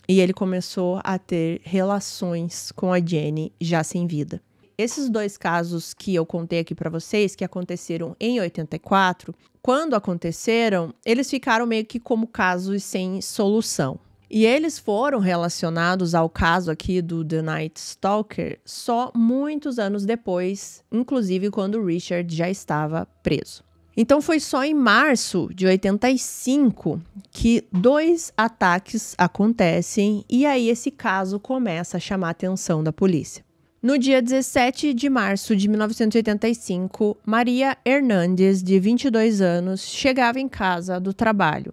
e ele começou a ter relações com a Jenny já sem vida esses dois casos que eu contei aqui para vocês, que aconteceram em 84, quando aconteceram, eles ficaram meio que como casos sem solução. E eles foram relacionados ao caso aqui do The Night Stalker só muitos anos depois, inclusive quando o Richard já estava preso. Então foi só em março de 85 que dois ataques acontecem e aí esse caso começa a chamar a atenção da polícia. No dia 17 de março de 1985, Maria Hernandes, de 22 anos, chegava em casa do trabalho.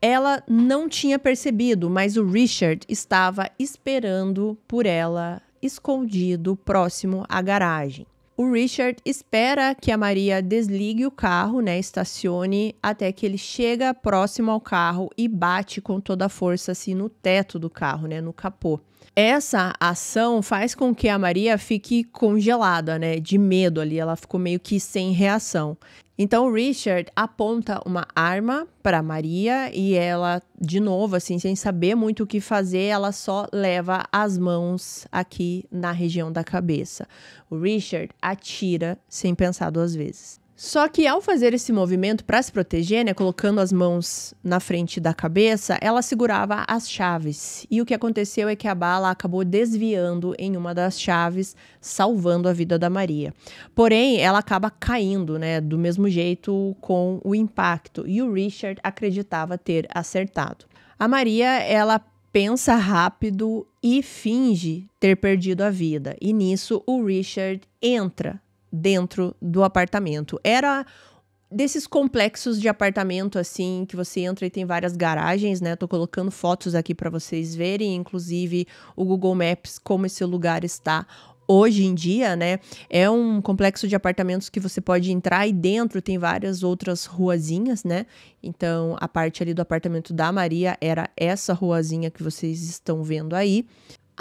Ela não tinha percebido, mas o Richard estava esperando por ela, escondido próximo à garagem. O Richard espera que a Maria desligue o carro, né, estacione, até que ele chega próximo ao carro e bate com toda a força assim no teto do carro, né, no capô. Essa ação faz com que a Maria fique congelada, né, de medo ali, ela ficou meio que sem reação. Então, Richard aponta uma arma para Maria e ela, de novo, assim, sem saber muito o que fazer, ela só leva as mãos aqui na região da cabeça. O Richard atira sem pensar duas vezes. Só que ao fazer esse movimento para se proteger, né, colocando as mãos na frente da cabeça, ela segurava as chaves. E o que aconteceu é que a bala acabou desviando em uma das chaves, salvando a vida da Maria. Porém, ela acaba caindo, né, do mesmo jeito com o impacto, e o Richard acreditava ter acertado. A Maria, ela pensa rápido e finge ter perdido a vida. E nisso o Richard entra dentro do apartamento. Era desses complexos de apartamento assim que você entra e tem várias garagens, né? tô colocando fotos aqui para vocês verem, inclusive o Google Maps como esse lugar está hoje em dia, né? É um complexo de apartamentos que você pode entrar e dentro tem várias outras ruazinhas, né? Então, a parte ali do apartamento da Maria era essa ruazinha que vocês estão vendo aí.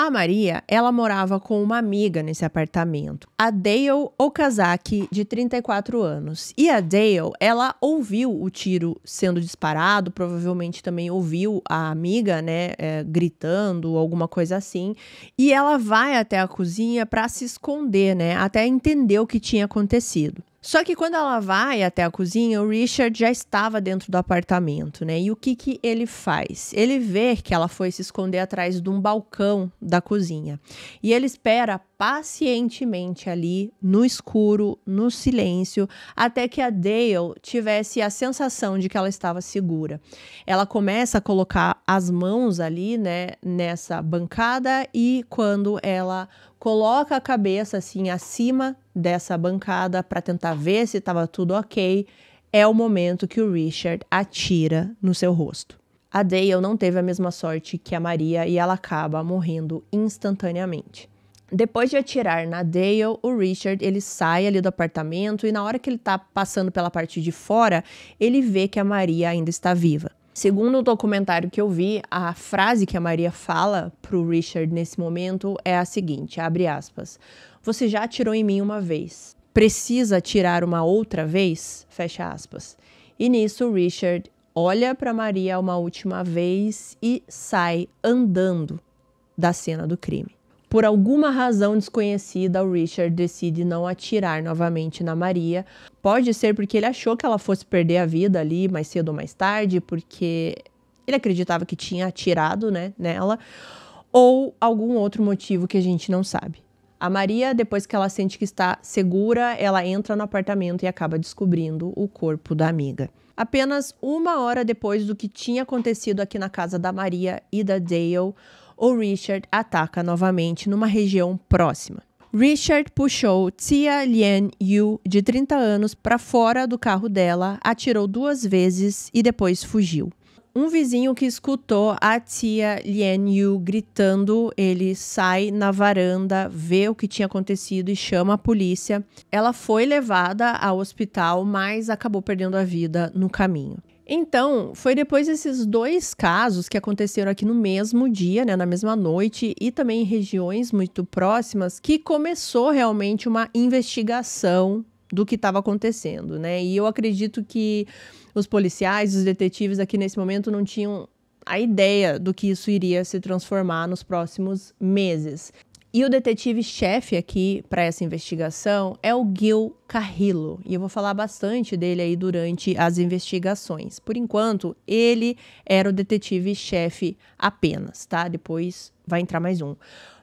A Maria, ela morava com uma amiga nesse apartamento, a Dale Okazaki, de 34 anos. E a Dale, ela ouviu o tiro sendo disparado, provavelmente também ouviu a amiga, né, é, gritando, alguma coisa assim. E ela vai até a cozinha para se esconder, né, até entender o que tinha acontecido. Só que quando ela vai até a cozinha, o Richard já estava dentro do apartamento, né? E o que, que ele faz? Ele vê que ela foi se esconder atrás de um balcão da cozinha. E ele espera pacientemente ali, no escuro, no silêncio, até que a Dale tivesse a sensação de que ela estava segura. Ela começa a colocar as mãos ali, né, nessa bancada, e quando ela coloca a cabeça assim acima dessa bancada para tentar ver se estava tudo ok, é o momento que o Richard atira no seu rosto. A Dale não teve a mesma sorte que a Maria e ela acaba morrendo instantaneamente. Depois de atirar na Dale, o Richard ele sai ali do apartamento e na hora que ele tá passando pela parte de fora, ele vê que a Maria ainda está viva. Segundo o documentário que eu vi, a frase que a Maria fala pro Richard nesse momento é a seguinte, abre aspas: "Você já atirou em mim uma vez. Precisa atirar uma outra vez?" Fecha aspas. E nisso Richard olha para Maria uma última vez e sai andando da cena do crime. Por alguma razão desconhecida, o Richard decide não atirar novamente na Maria. Pode ser porque ele achou que ela fosse perder a vida ali mais cedo ou mais tarde, porque ele acreditava que tinha atirado né, nela, ou algum outro motivo que a gente não sabe. A Maria, depois que ela sente que está segura, ela entra no apartamento e acaba descobrindo o corpo da amiga. Apenas uma hora depois do que tinha acontecido aqui na casa da Maria e da Dale, o Richard ataca novamente numa região próxima. Richard puxou Tia Lien Yu, de 30 anos, para fora do carro dela, atirou duas vezes e depois fugiu. Um vizinho que escutou a tia Lien Yu gritando, ele sai na varanda, vê o que tinha acontecido e chama a polícia. Ela foi levada ao hospital, mas acabou perdendo a vida no caminho. Então, foi depois desses dois casos que aconteceram aqui no mesmo dia, né, na mesma noite, e também em regiões muito próximas, que começou realmente uma investigação do que estava acontecendo, né? E eu acredito que os policiais, os detetives aqui nesse momento não tinham a ideia do que isso iria se transformar nos próximos meses. E o detetive-chefe aqui para essa investigação é o Gil Carrillo. E eu vou falar bastante dele aí durante as investigações. Por enquanto, ele era o detetive-chefe apenas, tá? Depois vai entrar mais um.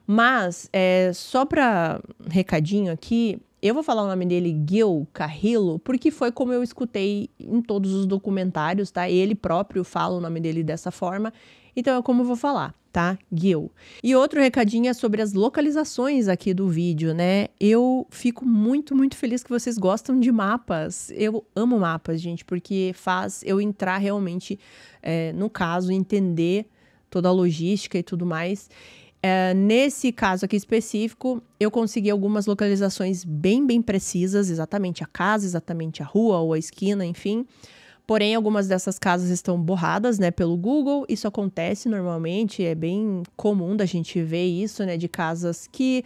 Mas, é, só para recadinho aqui, eu vou falar o nome dele, Gil Carrillo, porque foi como eu escutei em todos os documentários, tá? Ele próprio fala o nome dele dessa forma, então é como eu vou falar tá? Gil. E outro recadinho é sobre as localizações aqui do vídeo, né? Eu fico muito, muito feliz que vocês gostam de mapas. Eu amo mapas, gente, porque faz eu entrar realmente, é, no caso, entender toda a logística e tudo mais. É, nesse caso aqui específico, eu consegui algumas localizações bem, bem precisas, exatamente a casa, exatamente a rua ou a esquina, enfim. Porém, algumas dessas casas estão borradas, né, pelo Google. Isso acontece normalmente, é bem comum da gente ver isso, né, de casas que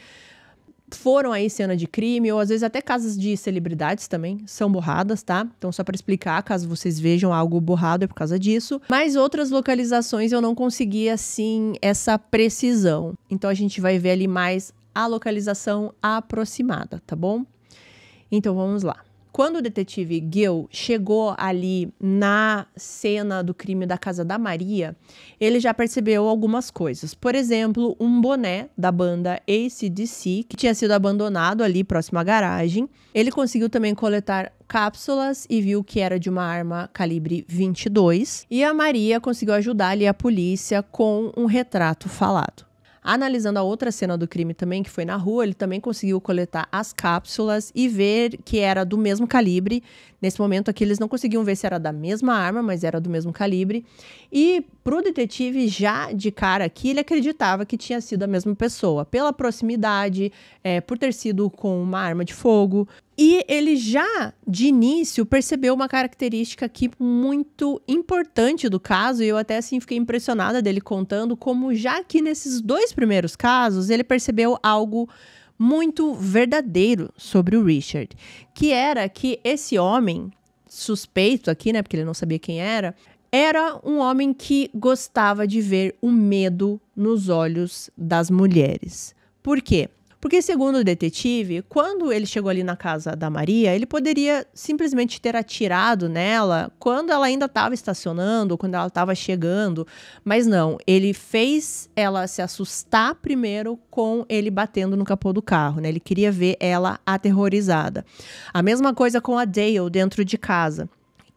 foram aí cena de crime, ou às vezes até casas de celebridades também são borradas, tá? Então, só para explicar, caso vocês vejam algo borrado, é por causa disso. Mas outras localizações eu não consegui, assim, essa precisão. Então, a gente vai ver ali mais a localização aproximada, tá bom? Então, vamos lá. Quando o detetive Gil chegou ali na cena do crime da casa da Maria, ele já percebeu algumas coisas. Por exemplo, um boné da banda ACDC, que tinha sido abandonado ali próximo à garagem. Ele conseguiu também coletar cápsulas e viu que era de uma arma calibre 22. E a Maria conseguiu ajudar ali a polícia com um retrato falado. Analisando a outra cena do crime também, que foi na rua, ele também conseguiu coletar as cápsulas e ver que era do mesmo calibre. Nesse momento aqui, eles não conseguiam ver se era da mesma arma, mas era do mesmo calibre. E pro detetive, já de cara aqui, ele acreditava que tinha sido a mesma pessoa, pela proximidade, é, por ter sido com uma arma de fogo. E ele já de início percebeu uma característica aqui muito importante do caso, e eu até assim fiquei impressionada dele contando como já que nesses dois primeiros casos ele percebeu algo muito verdadeiro sobre o Richard, que era que esse homem suspeito aqui, né, porque ele não sabia quem era, era um homem que gostava de ver o medo nos olhos das mulheres. Por quê? Porque, segundo o detetive, quando ele chegou ali na casa da Maria, ele poderia simplesmente ter atirado nela quando ela ainda estava estacionando, quando ela estava chegando. Mas não, ele fez ela se assustar primeiro com ele batendo no capô do carro, né? Ele queria ver ela aterrorizada. A mesma coisa com a Dale dentro de casa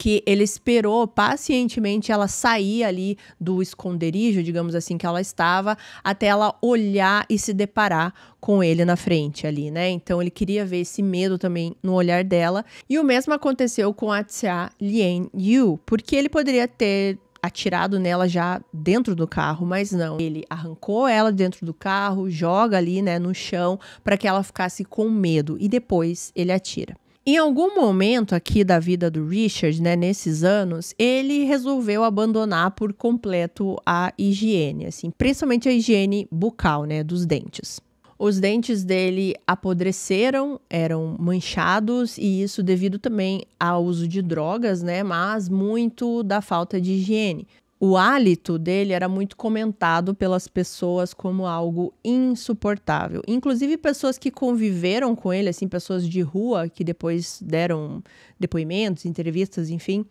que ele esperou pacientemente ela sair ali do esconderijo, digamos assim, que ela estava, até ela olhar e se deparar com ele na frente ali, né? Então ele queria ver esse medo também no olhar dela. E o mesmo aconteceu com a Tia Lien Yu, porque ele poderia ter atirado nela já dentro do carro, mas não. Ele arrancou ela dentro do carro, joga ali, né, no chão, para que ela ficasse com medo e depois ele atira. Em algum momento aqui da vida do Richard, né, nesses anos, ele resolveu abandonar por completo a higiene, assim, principalmente a higiene bucal, né, dos dentes. Os dentes dele apodreceram, eram manchados, e isso devido também ao uso de drogas, né? Mas muito da falta de higiene. O hálito dele era muito comentado pelas pessoas como algo insuportável. Inclusive pessoas que conviveram com ele, assim, pessoas de rua que depois deram depoimentos, entrevistas, enfim,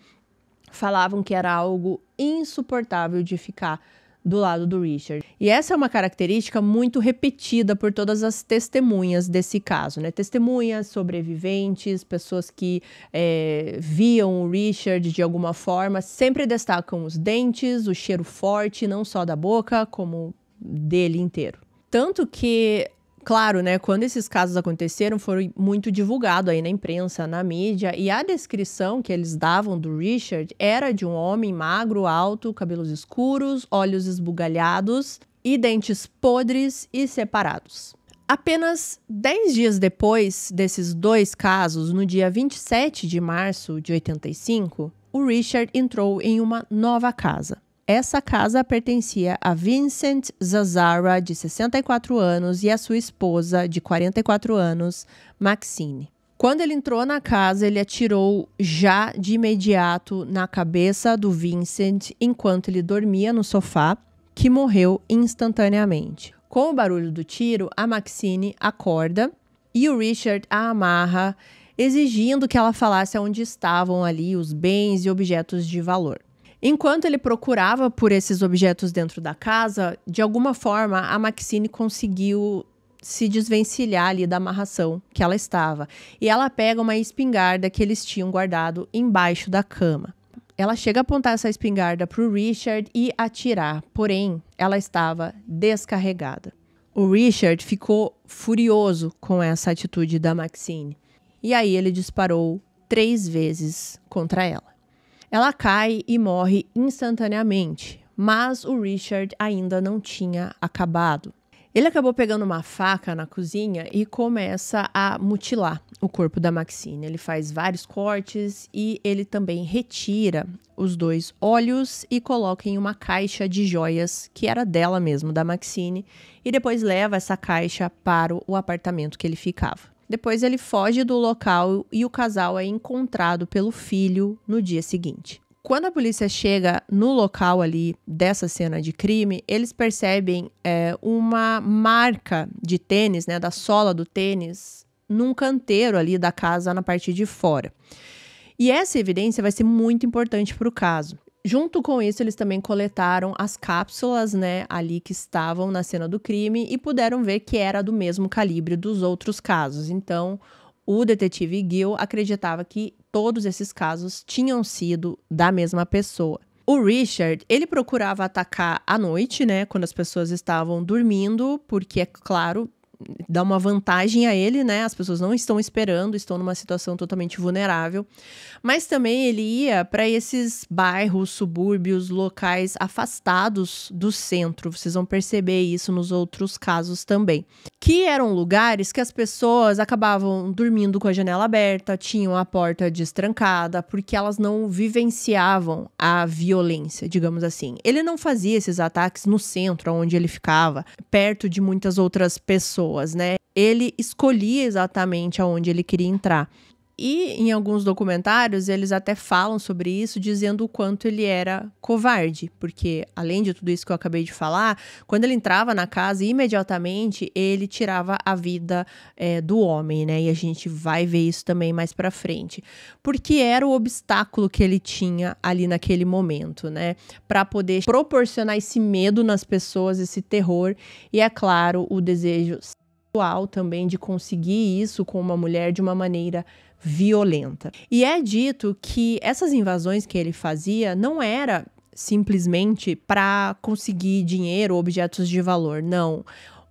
falavam que era algo insuportável de ficar do lado do Richard. E essa é uma característica muito repetida por todas as testemunhas desse caso, né? Testemunhas, sobreviventes, pessoas que é, viam o Richard de alguma forma, sempre destacam os dentes, o cheiro forte, não só da boca, como dele inteiro. Tanto que Claro, né? Quando esses casos aconteceram, foi muito divulgado aí na imprensa, na mídia, e a descrição que eles davam do Richard era de um homem magro, alto, cabelos escuros, olhos esbugalhados e dentes podres e separados. Apenas 10 dias depois desses dois casos, no dia 27 de março de 85, o Richard entrou em uma nova casa. Essa casa pertencia a Vincent Zazara, de 64 anos, e a sua esposa, de 44 anos, Maxine. Quando ele entrou na casa, ele atirou já de imediato na cabeça do Vincent enquanto ele dormia no sofá, que morreu instantaneamente. Com o barulho do tiro, a Maxine acorda e o Richard a amarra, exigindo que ela falasse onde estavam ali os bens e objetos de valor. Enquanto ele procurava por esses objetos dentro da casa, de alguma forma a Maxine conseguiu se desvencilhar ali da amarração que ela estava. E ela pega uma espingarda que eles tinham guardado embaixo da cama. Ela chega a apontar essa espingarda para o Richard e atirar, porém ela estava descarregada. O Richard ficou furioso com essa atitude da Maxine. E aí ele disparou três vezes contra ela. Ela cai e morre instantaneamente, mas o Richard ainda não tinha acabado. Ele acabou pegando uma faca na cozinha e começa a mutilar o corpo da Maxine. Ele faz vários cortes e ele também retira os dois olhos e coloca em uma caixa de joias que era dela mesmo, da Maxine, e depois leva essa caixa para o apartamento que ele ficava. Depois ele foge do local e o casal é encontrado pelo filho no dia seguinte. Quando a polícia chega no local ali dessa cena de crime, eles percebem é, uma marca de tênis, né, da sola do tênis, num canteiro ali da casa na parte de fora. E essa evidência vai ser muito importante para o caso. Junto com isso, eles também coletaram as cápsulas, né, ali que estavam na cena do crime e puderam ver que era do mesmo calibre dos outros casos. Então, o detetive Gil acreditava que todos esses casos tinham sido da mesma pessoa. O Richard, ele procurava atacar à noite, né, quando as pessoas estavam dormindo, porque é claro, dá uma vantagem a ele, né? As pessoas não estão esperando, estão numa situação totalmente vulnerável. Mas também ele ia para esses bairros, subúrbios, locais afastados do centro. Vocês vão perceber isso nos outros casos também. Que eram lugares que as pessoas acabavam dormindo com a janela aberta, tinham a porta destrancada, porque elas não vivenciavam a violência, digamos assim. Ele não fazia esses ataques no centro, onde ele ficava, perto de muitas outras pessoas pessoas, né? Ele escolhia exatamente aonde ele queria entrar. E em alguns documentários eles até falam sobre isso, dizendo o quanto ele era covarde, porque além de tudo isso que eu acabei de falar, quando ele entrava na casa, imediatamente ele tirava a vida é, do homem, né? E a gente vai ver isso também mais para frente, porque era o obstáculo que ele tinha ali naquele momento, né? Para poder proporcionar esse medo nas pessoas, esse terror e é claro o desejo atual também de conseguir isso com uma mulher de uma maneira violenta. E é dito que essas invasões que ele fazia não era simplesmente para conseguir dinheiro ou objetos de valor, não.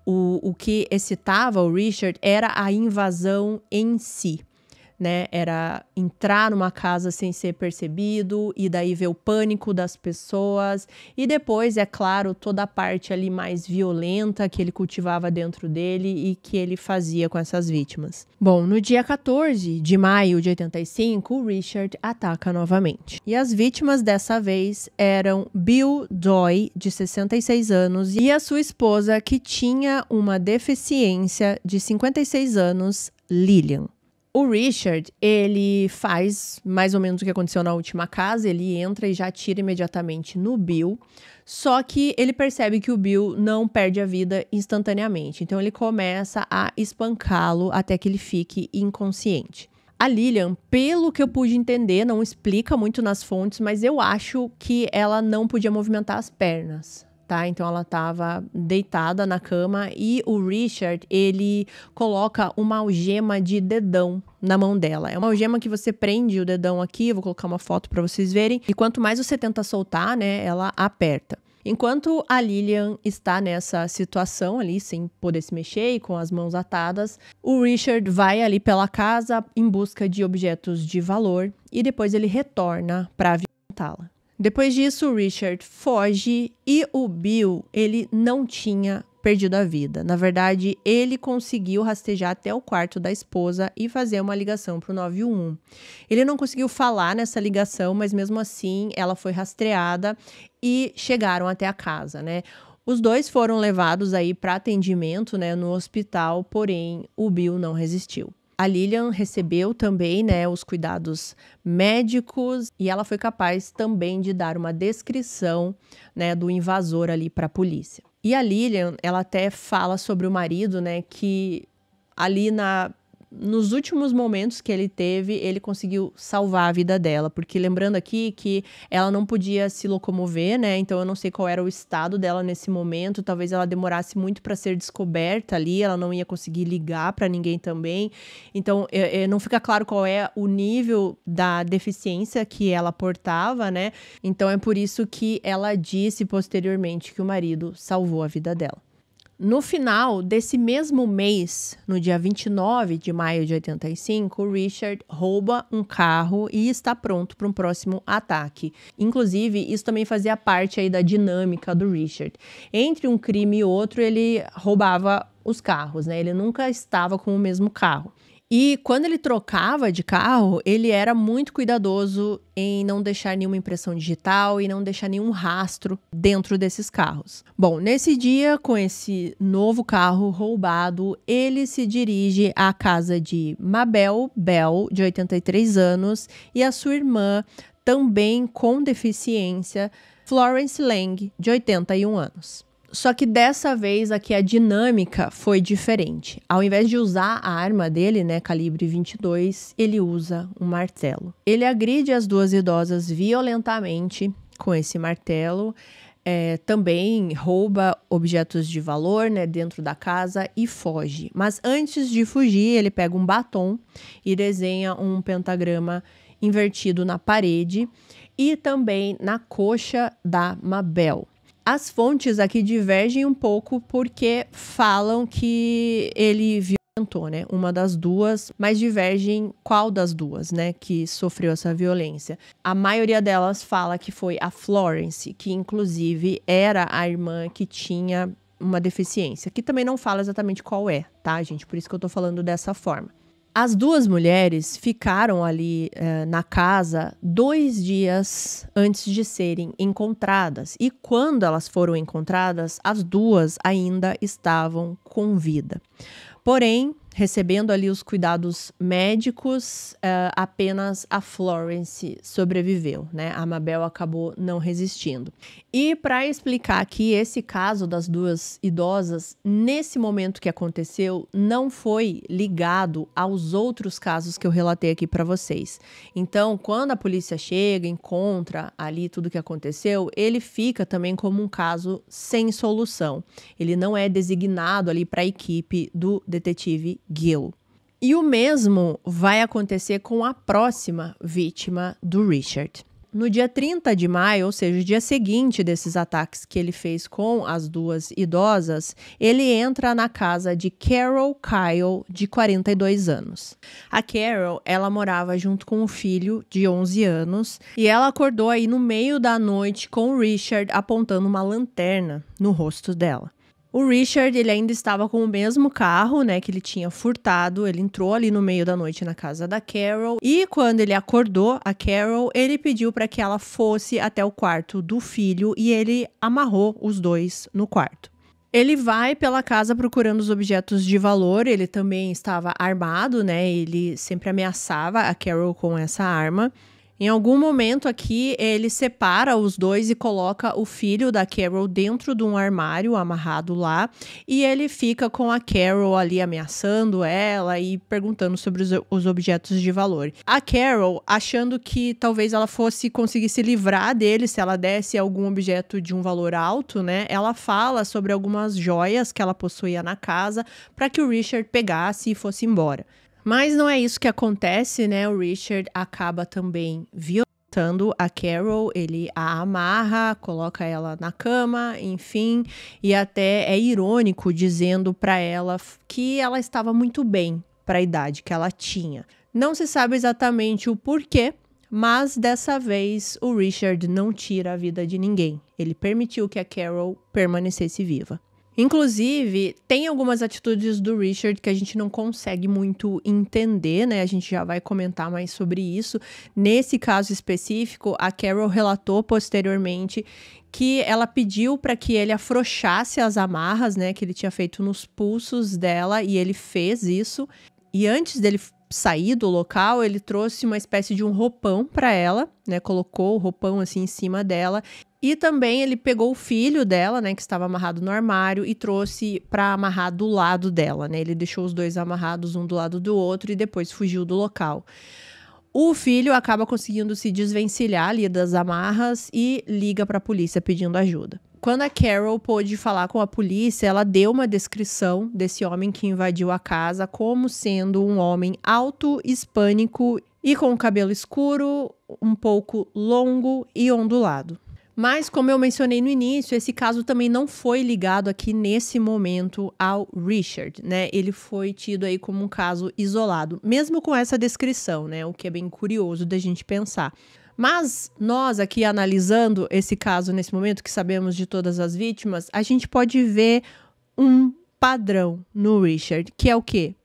O, o que excitava o Richard era a invasão em si né? Era entrar numa casa sem ser percebido e daí ver o pânico das pessoas e depois, é claro, toda a parte ali mais violenta que ele cultivava dentro dele e que ele fazia com essas vítimas. Bom, no dia 14 de maio de 85, o Richard ataca novamente. E as vítimas dessa vez eram Bill Doy, de 66 anos, e a sua esposa que tinha uma deficiência de 56 anos, Lillian. O Richard, ele faz mais ou menos o que aconteceu na última casa, ele entra e já atira imediatamente no Bill, só que ele percebe que o Bill não perde a vida instantaneamente, então ele começa a espancá-lo até que ele fique inconsciente. A Lilian, pelo que eu pude entender, não explica muito nas fontes, mas eu acho que ela não podia movimentar as pernas tá? Então ela estava deitada na cama e o Richard, ele coloca uma algema de dedão na mão dela. É uma algema que você prende o dedão aqui, vou colocar uma foto para vocês verem. E quanto mais você tenta soltar, né, ela aperta. Enquanto a Lillian está nessa situação ali, sem poder se mexer e com as mãos atadas, o Richard vai ali pela casa em busca de objetos de valor e depois ele retorna para avientá-la. Depois disso, o Richard foge e o Bill, ele não tinha perdido a vida. Na verdade, ele conseguiu rastejar até o quarto da esposa e fazer uma ligação para o 911. Ele não conseguiu falar nessa ligação, mas mesmo assim, ela foi rastreada e chegaram até a casa, né? Os dois foram levados aí para atendimento, né, no hospital, porém o Bill não resistiu. A Lilian recebeu também né, os cuidados médicos e ela foi capaz também de dar uma descrição né, do invasor ali para a polícia. E a Lilian, ela até fala sobre o marido, né, que ali na nos últimos momentos que ele teve, ele conseguiu salvar a vida dela. Porque lembrando aqui que ela não podia se locomover, né? Então eu não sei qual era o estado dela nesse momento. Talvez ela demorasse muito para ser descoberta ali, ela não ia conseguir ligar para ninguém também. Então eh, eh, não fica claro qual é o nível da deficiência que ela portava, né? Então é por isso que ela disse posteriormente que o marido salvou a vida dela. No final desse mesmo mês, no dia 29 de maio de 85, o Richard rouba um carro e está pronto para um próximo ataque. Inclusive, isso também fazia parte aí da dinâmica do Richard. Entre um crime e outro, ele roubava os carros, né? Ele nunca estava com o mesmo carro. E quando ele trocava de carro, ele era muito cuidadoso em não deixar nenhuma impressão digital e não deixar nenhum rastro dentro desses carros. Bom, nesse dia, com esse novo carro roubado, ele se dirige à casa de Mabel Bell, de 83 anos, e a sua irmã, também com deficiência, Florence Lang, de 81 anos. Só que dessa vez aqui a dinâmica foi diferente. Ao invés de usar a arma dele, né, calibre 22, ele usa um martelo. Ele agride as duas idosas violentamente com esse martelo. É, também rouba objetos de valor né, dentro da casa e foge. Mas antes de fugir, ele pega um batom e desenha um pentagrama invertido na parede e também na coxa da Mabel. As fontes aqui divergem um pouco porque falam que ele violentou, né? Uma das duas, mas divergem qual das duas, né, que sofreu essa violência. A maioria delas fala que foi a Florence, que inclusive era a irmã que tinha uma deficiência, que também não fala exatamente qual é, tá, gente? Por isso que eu tô falando dessa forma. As duas mulheres ficaram ali eh, na casa dois dias antes de serem encontradas. E quando elas foram encontradas, as duas ainda estavam com vida. Porém, recebendo ali os cuidados médicos, uh, apenas a Florence sobreviveu, né? A Mabel acabou não resistindo. E para explicar que esse caso das duas idosas, nesse momento que aconteceu, não foi ligado aos outros casos que eu relatei aqui para vocês. Então, quando a polícia chega, encontra ali tudo que aconteceu, ele fica também como um caso sem solução. Ele não é designado ali para a equipe do detetive e o mesmo vai acontecer com a próxima vítima do Richard. No dia 30 de maio, ou seja, o dia seguinte desses ataques que ele fez com as duas idosas, ele entra na casa de Carol Kyle, de 42 anos. A Carol, ela morava junto com o filho de 11 anos e ela acordou aí no meio da noite com o Richard apontando uma lanterna no rosto dela. O Richard, ele ainda estava com o mesmo carro, né, que ele tinha furtado. Ele entrou ali no meio da noite na casa da Carol e quando ele acordou a Carol, ele pediu para que ela fosse até o quarto do filho e ele amarrou os dois no quarto. Ele vai pela casa procurando os objetos de valor, ele também estava armado, né? Ele sempre ameaçava a Carol com essa arma. Em algum momento aqui, ele separa os dois e coloca o filho da Carol dentro de um armário amarrado lá. E ele fica com a Carol ali ameaçando ela e perguntando sobre os, os objetos de valor. A Carol, achando que talvez ela fosse conseguir se livrar dele se ela desse algum objeto de um valor alto, né? Ela fala sobre algumas joias que ela possuía na casa para que o Richard pegasse e fosse embora. Mas não é isso que acontece, né? O Richard acaba também violentando a Carol, ele a amarra, coloca ela na cama, enfim, e até é irônico dizendo para ela que ela estava muito bem para a idade que ela tinha. Não se sabe exatamente o porquê, mas dessa vez o Richard não tira a vida de ninguém. Ele permitiu que a Carol permanecesse viva. Inclusive, tem algumas atitudes do Richard que a gente não consegue muito entender, né? A gente já vai comentar mais sobre isso. Nesse caso específico, a Carol relatou posteriormente que ela pediu para que ele afrouxasse as amarras, né, que ele tinha feito nos pulsos dela e ele fez isso. E antes dele sair do local, ele trouxe uma espécie de um roupão para ela, né? Colocou o roupão assim em cima dela. E também ele pegou o filho dela, né, que estava amarrado no armário e trouxe para amarrar do lado dela, né? Ele deixou os dois amarrados um do lado do outro e depois fugiu do local. O filho acaba conseguindo se desvencilhar ali das amarras e liga para a polícia pedindo ajuda. Quando a Carol pôde falar com a polícia, ela deu uma descrição desse homem que invadiu a casa como sendo um homem alto, hispânico e com o cabelo escuro, um pouco longo e ondulado. Mas, como eu mencionei no início, esse caso também não foi ligado aqui nesse momento ao Richard, né? Ele foi tido aí como um caso isolado, mesmo com essa descrição, né? O que é bem curioso da gente pensar. Mas nós aqui analisando esse caso nesse momento, que sabemos de todas as vítimas, a gente pode ver um padrão no Richard, que é o quê?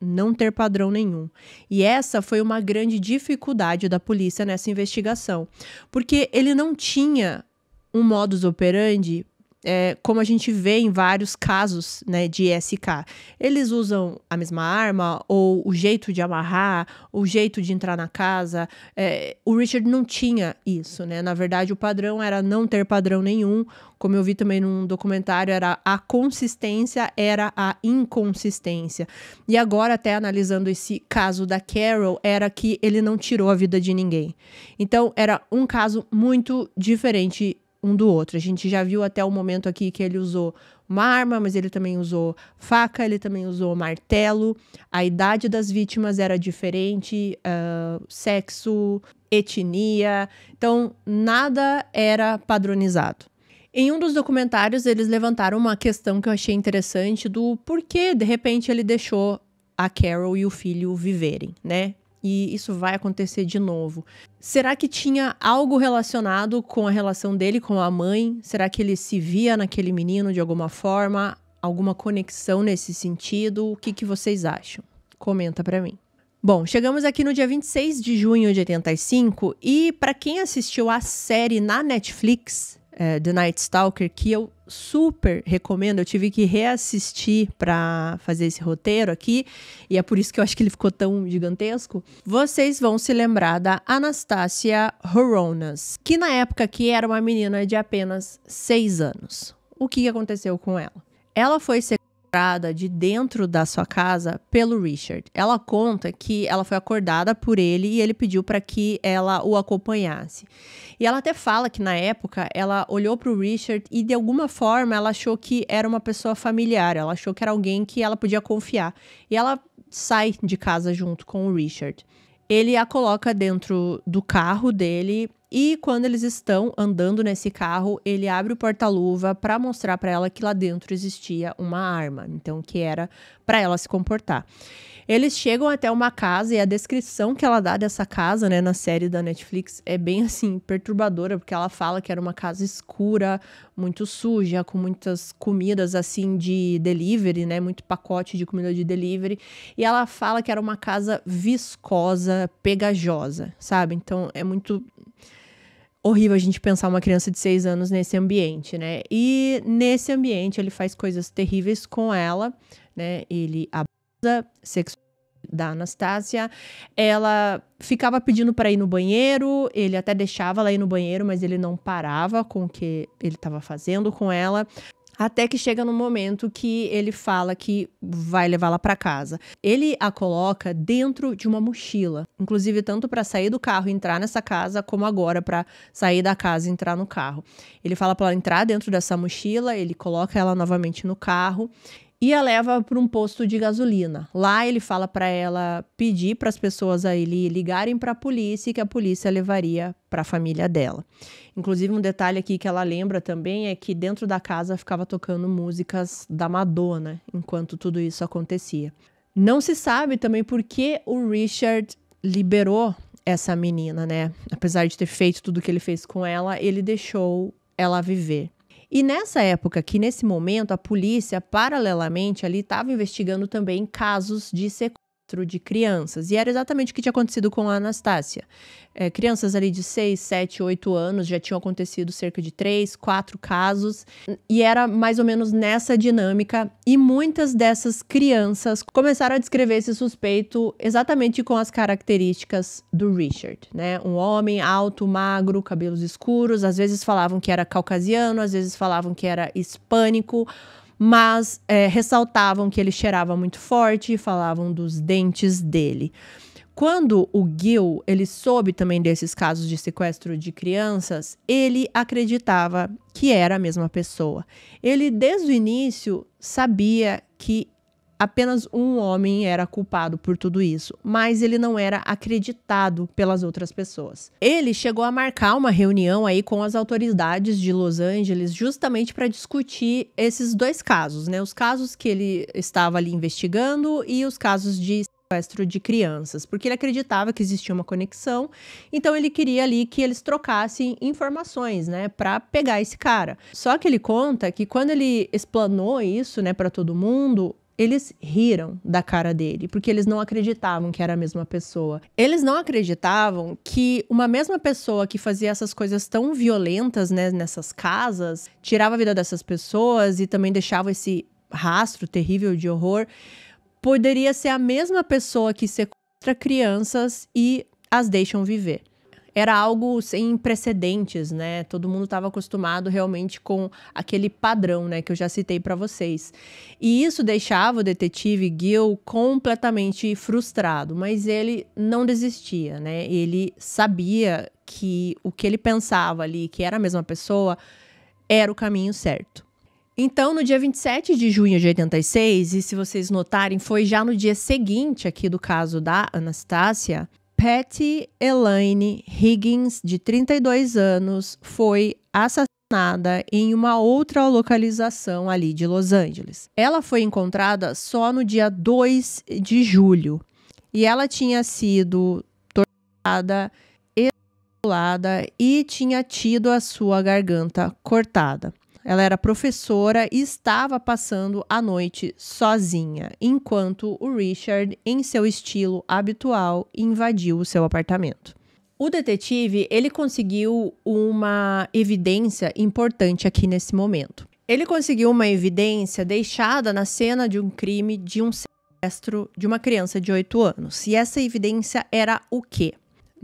Não ter padrão nenhum. E essa foi uma grande dificuldade da polícia nessa investigação, porque ele não tinha um modus operandi é, como a gente vê em vários casos né, de SK. Eles usam a mesma arma, ou o jeito de amarrar, o jeito de entrar na casa. É, o Richard não tinha isso, né? Na verdade, o padrão era não ter padrão nenhum. Como eu vi também num documentário, era a consistência, era a inconsistência. E agora, até analisando esse caso da Carol, era que ele não tirou a vida de ninguém. Então, era um caso muito diferente um do outro. A gente já viu até o momento aqui que ele usou uma arma, mas ele também usou faca, ele também usou martelo. A idade das vítimas era diferente, uh, sexo, etnia. Então, nada era padronizado. Em um dos documentários, eles levantaram uma questão que eu achei interessante do porquê, de repente, ele deixou a Carol e o filho viverem, né? e isso vai acontecer de novo. Será que tinha algo relacionado com a relação dele com a mãe? Será que ele se via naquele menino de alguma forma? Alguma conexão nesse sentido? O que, que vocês acham? Comenta para mim. Bom, chegamos aqui no dia 26 de junho de 85 e para quem assistiu a série na Netflix, é, The Night Stalker, que eu super recomendo. Eu tive que reassistir para fazer esse roteiro aqui, e é por isso que eu acho que ele ficou tão gigantesco. Vocês vão se lembrar da Anastácia Horonas, que na época aqui era uma menina de apenas 6 anos. O que aconteceu com ela? Ela foi encontrada de dentro da sua casa pelo Richard. Ela conta que ela foi acordada por ele e ele pediu para que ela o acompanhasse. E ela até fala que na época ela olhou para o Richard e de alguma forma ela achou que era uma pessoa familiar, ela achou que era alguém que ela podia confiar. E ela sai de casa junto com o Richard. Ele a coloca dentro do carro dele e quando eles estão andando nesse carro, ele abre o porta-luva para mostrar para ela que lá dentro existia uma arma, então que era para ela se comportar. Eles chegam até uma casa e a descrição que ela dá dessa casa, né, na série da Netflix é bem assim perturbadora, porque ela fala que era uma casa escura, muito suja, com muitas comidas assim de delivery, né, muito pacote de comida de delivery, e ela fala que era uma casa viscosa, pegajosa, sabe? Então é muito horrível a gente pensar uma criança de seis anos nesse ambiente, né? E nesse ambiente ele faz coisas terríveis com ela, né? Ele abusa sexualmente da Anastácia. Ela ficava pedindo para ir no banheiro, ele até deixava ela ir no banheiro, mas ele não parava com o que ele estava fazendo com ela até que chega no momento que ele fala que vai levá-la para casa. Ele a coloca dentro de uma mochila, inclusive tanto para sair do carro e entrar nessa casa, como agora para sair da casa e entrar no carro. Ele fala para ela entrar dentro dessa mochila, ele coloca ela novamente no carro e a leva para um posto de gasolina. Lá ele fala para ela pedir para as pessoas ali ligarem para a polícia e que a polícia levaria para a família dela. Inclusive um detalhe aqui que ela lembra também é que dentro da casa ficava tocando músicas da Madonna enquanto tudo isso acontecia. Não se sabe também por que o Richard liberou essa menina, né? Apesar de ter feito tudo que ele fez com ela, ele deixou ela viver. E nessa época que nesse momento, a polícia, paralelamente ali, estava investigando também casos de sequestro de crianças. E era exatamente o que tinha acontecido com a Anastácia. É, crianças ali de 6, 7, 8 anos, já tinham acontecido cerca de 3, 4 casos. E era mais ou menos nessa dinâmica. E muitas dessas crianças começaram a descrever esse suspeito exatamente com as características do Richard. Né? Um homem alto, magro, cabelos escuros. Às vezes falavam que era caucasiano, às vezes falavam que era hispânico mas é, ressaltavam que ele cheirava muito forte e falavam dos dentes dele. Quando o Gil ele soube também desses casos de sequestro de crianças, ele acreditava que era a mesma pessoa. Ele desde o início sabia que Apenas um homem era culpado por tudo isso, mas ele não era acreditado pelas outras pessoas. Ele chegou a marcar uma reunião aí com as autoridades de Los Angeles justamente para discutir esses dois casos, né? Os casos que ele estava ali investigando e os casos de sequestro de crianças, porque ele acreditava que existia uma conexão, então ele queria ali que eles trocassem informações, né, para pegar esse cara. Só que ele conta que quando ele explanou isso, né, para todo mundo, eles riram da cara dele, porque eles não acreditavam que era a mesma pessoa. Eles não acreditavam que uma mesma pessoa que fazia essas coisas tão violentas né, nessas casas tirava a vida dessas pessoas e também deixava esse rastro terrível de horror poderia ser a mesma pessoa que sequestra crianças e as deixam viver era algo sem precedentes, né? Todo mundo estava acostumado realmente com aquele padrão, né, que eu já citei para vocês. E isso deixava o detetive Gil completamente frustrado, mas ele não desistia, né? Ele sabia que o que ele pensava ali, que era a mesma pessoa, era o caminho certo. Então, no dia 27 de junho de 86, e se vocês notarem, foi já no dia seguinte aqui do caso da Anastácia, Patty Elaine Higgins, de 32 anos, foi assassinada em uma outra localização ali de Los Angeles. Ela foi encontrada só no dia 2 de julho e ela tinha sido torturada, estrangulada e tinha tido a sua garganta cortada. Ela era professora e estava passando a noite sozinha, enquanto o Richard, em seu estilo habitual, invadiu o seu apartamento. O detetive, ele conseguiu uma evidência importante aqui nesse momento. Ele conseguiu uma evidência deixada na cena de um crime de um sequestro de uma criança de 8 anos. E essa evidência era o quê?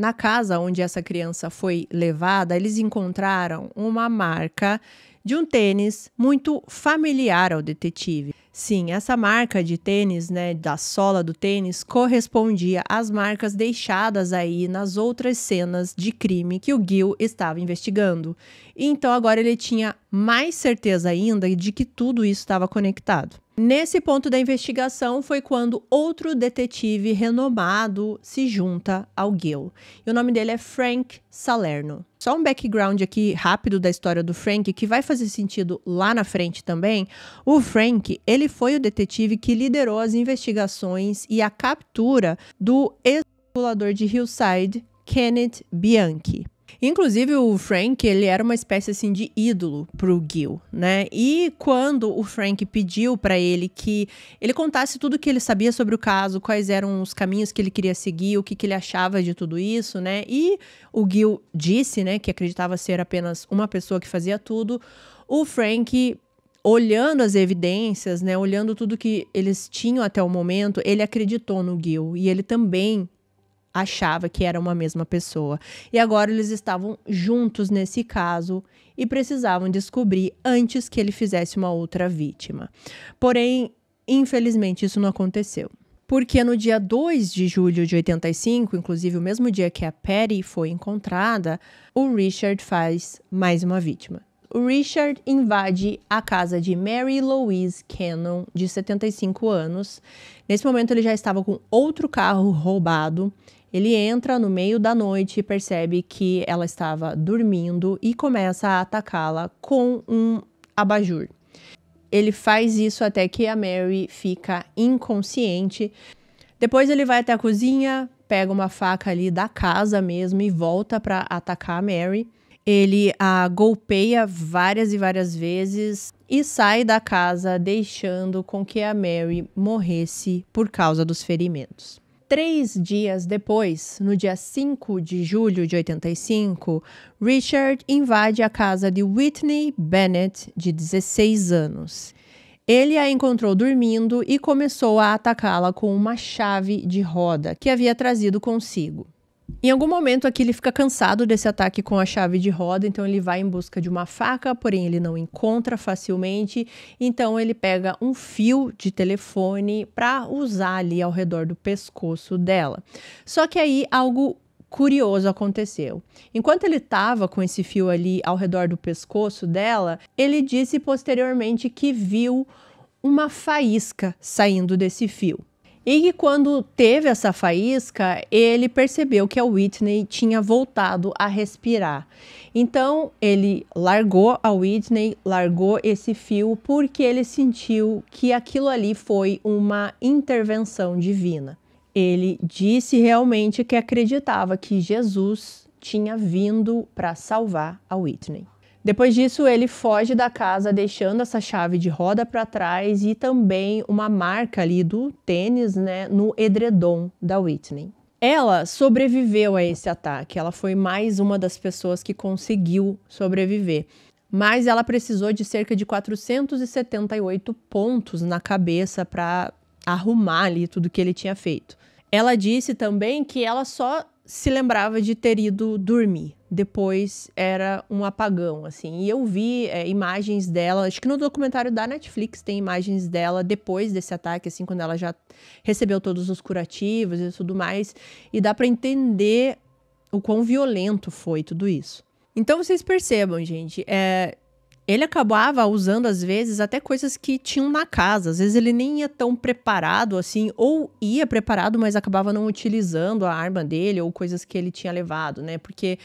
Na casa onde essa criança foi levada, eles encontraram uma marca de um tênis muito familiar ao detetive. Sim, essa marca de tênis, né, da sola do tênis, correspondia às marcas deixadas aí nas outras cenas de crime que o Gil estava investigando. Então agora ele tinha mais certeza ainda de que tudo isso estava conectado. Nesse ponto da investigação foi quando outro detetive renomado se junta ao Gil. E o nome dele é Frank Salerno. Só um background aqui rápido da história do Frank que vai fazer sentido lá na frente também. O Frank, ele foi o detetive que liderou as investigações e a captura do ex-regulador de Hillside, Kenneth Bianchi. Inclusive, o Frank, ele era uma espécie assim de ídolo pro Gil, né? E quando o Frank pediu para ele que ele contasse tudo o que ele sabia sobre o caso, quais eram os caminhos que ele queria seguir, o que, que ele achava de tudo isso, né? E o Gil disse, né, que acreditava ser apenas uma pessoa que fazia tudo. O Frank olhando as evidências, né, olhando tudo que eles tinham até o momento, ele acreditou no Gil e ele também achava que era uma mesma pessoa. E agora eles estavam juntos nesse caso e precisavam descobrir antes que ele fizesse uma outra vítima. Porém, infelizmente, isso não aconteceu. Porque no dia 2 de julho de 85, inclusive o mesmo dia que a Patty foi encontrada, o Richard faz mais uma vítima o Richard invade a casa de Mary Louise Cannon, de 75 anos. Nesse momento, ele já estava com outro carro roubado ele entra no meio da noite e percebe que ela estava dormindo e começa a atacá-la com um abajur. Ele faz isso até que a Mary fica inconsciente. Depois ele vai até a cozinha, pega uma faca ali da casa mesmo e volta para atacar a Mary. Ele a golpeia várias e várias vezes e sai da casa, deixando com que a Mary morresse por causa dos ferimentos. Três dias depois, no dia 5 de julho de 85, Richard invade a casa de Whitney Bennett, de 16 anos. Ele a encontrou dormindo e começou a atacá-la com uma chave de roda que havia trazido consigo. Em algum momento aqui ele fica cansado desse ataque com a chave de roda, então ele vai em busca de uma faca, porém ele não encontra facilmente, então ele pega um fio de telefone para usar ali ao redor do pescoço dela. Só que aí algo curioso aconteceu. Enquanto ele estava com esse fio ali ao redor do pescoço dela, ele disse posteriormente que viu uma faísca saindo desse fio. E que quando teve essa faísca, ele percebeu que a Whitney tinha voltado a respirar. Então ele largou a Whitney, largou esse fio, porque ele sentiu que aquilo ali foi uma intervenção divina. Ele disse realmente que acreditava que Jesus tinha vindo para salvar a Whitney. Depois disso, ele foge da casa, deixando essa chave de roda para trás e também uma marca ali do tênis, né, no edredom da Whitney. Ela sobreviveu a esse ataque. Ela foi mais uma das pessoas que conseguiu sobreviver. Mas ela precisou de cerca de 478 pontos na cabeça para arrumar ali tudo que ele tinha feito. Ela disse também que ela só se lembrava de ter ido dormir depois era um apagão, assim. E eu vi é, imagens dela, acho que no documentário da Netflix tem imagens dela depois desse ataque, assim, quando ela já recebeu todos os curativos e tudo mais. E dá para entender o quão violento foi tudo isso. Então vocês percebam, gente, é, ele acabava usando às vezes até coisas que tinham na casa. Às vezes ele nem ia tão preparado assim, ou ia preparado, mas acabava não utilizando a arma dele ou coisas que ele tinha levado, né? Porque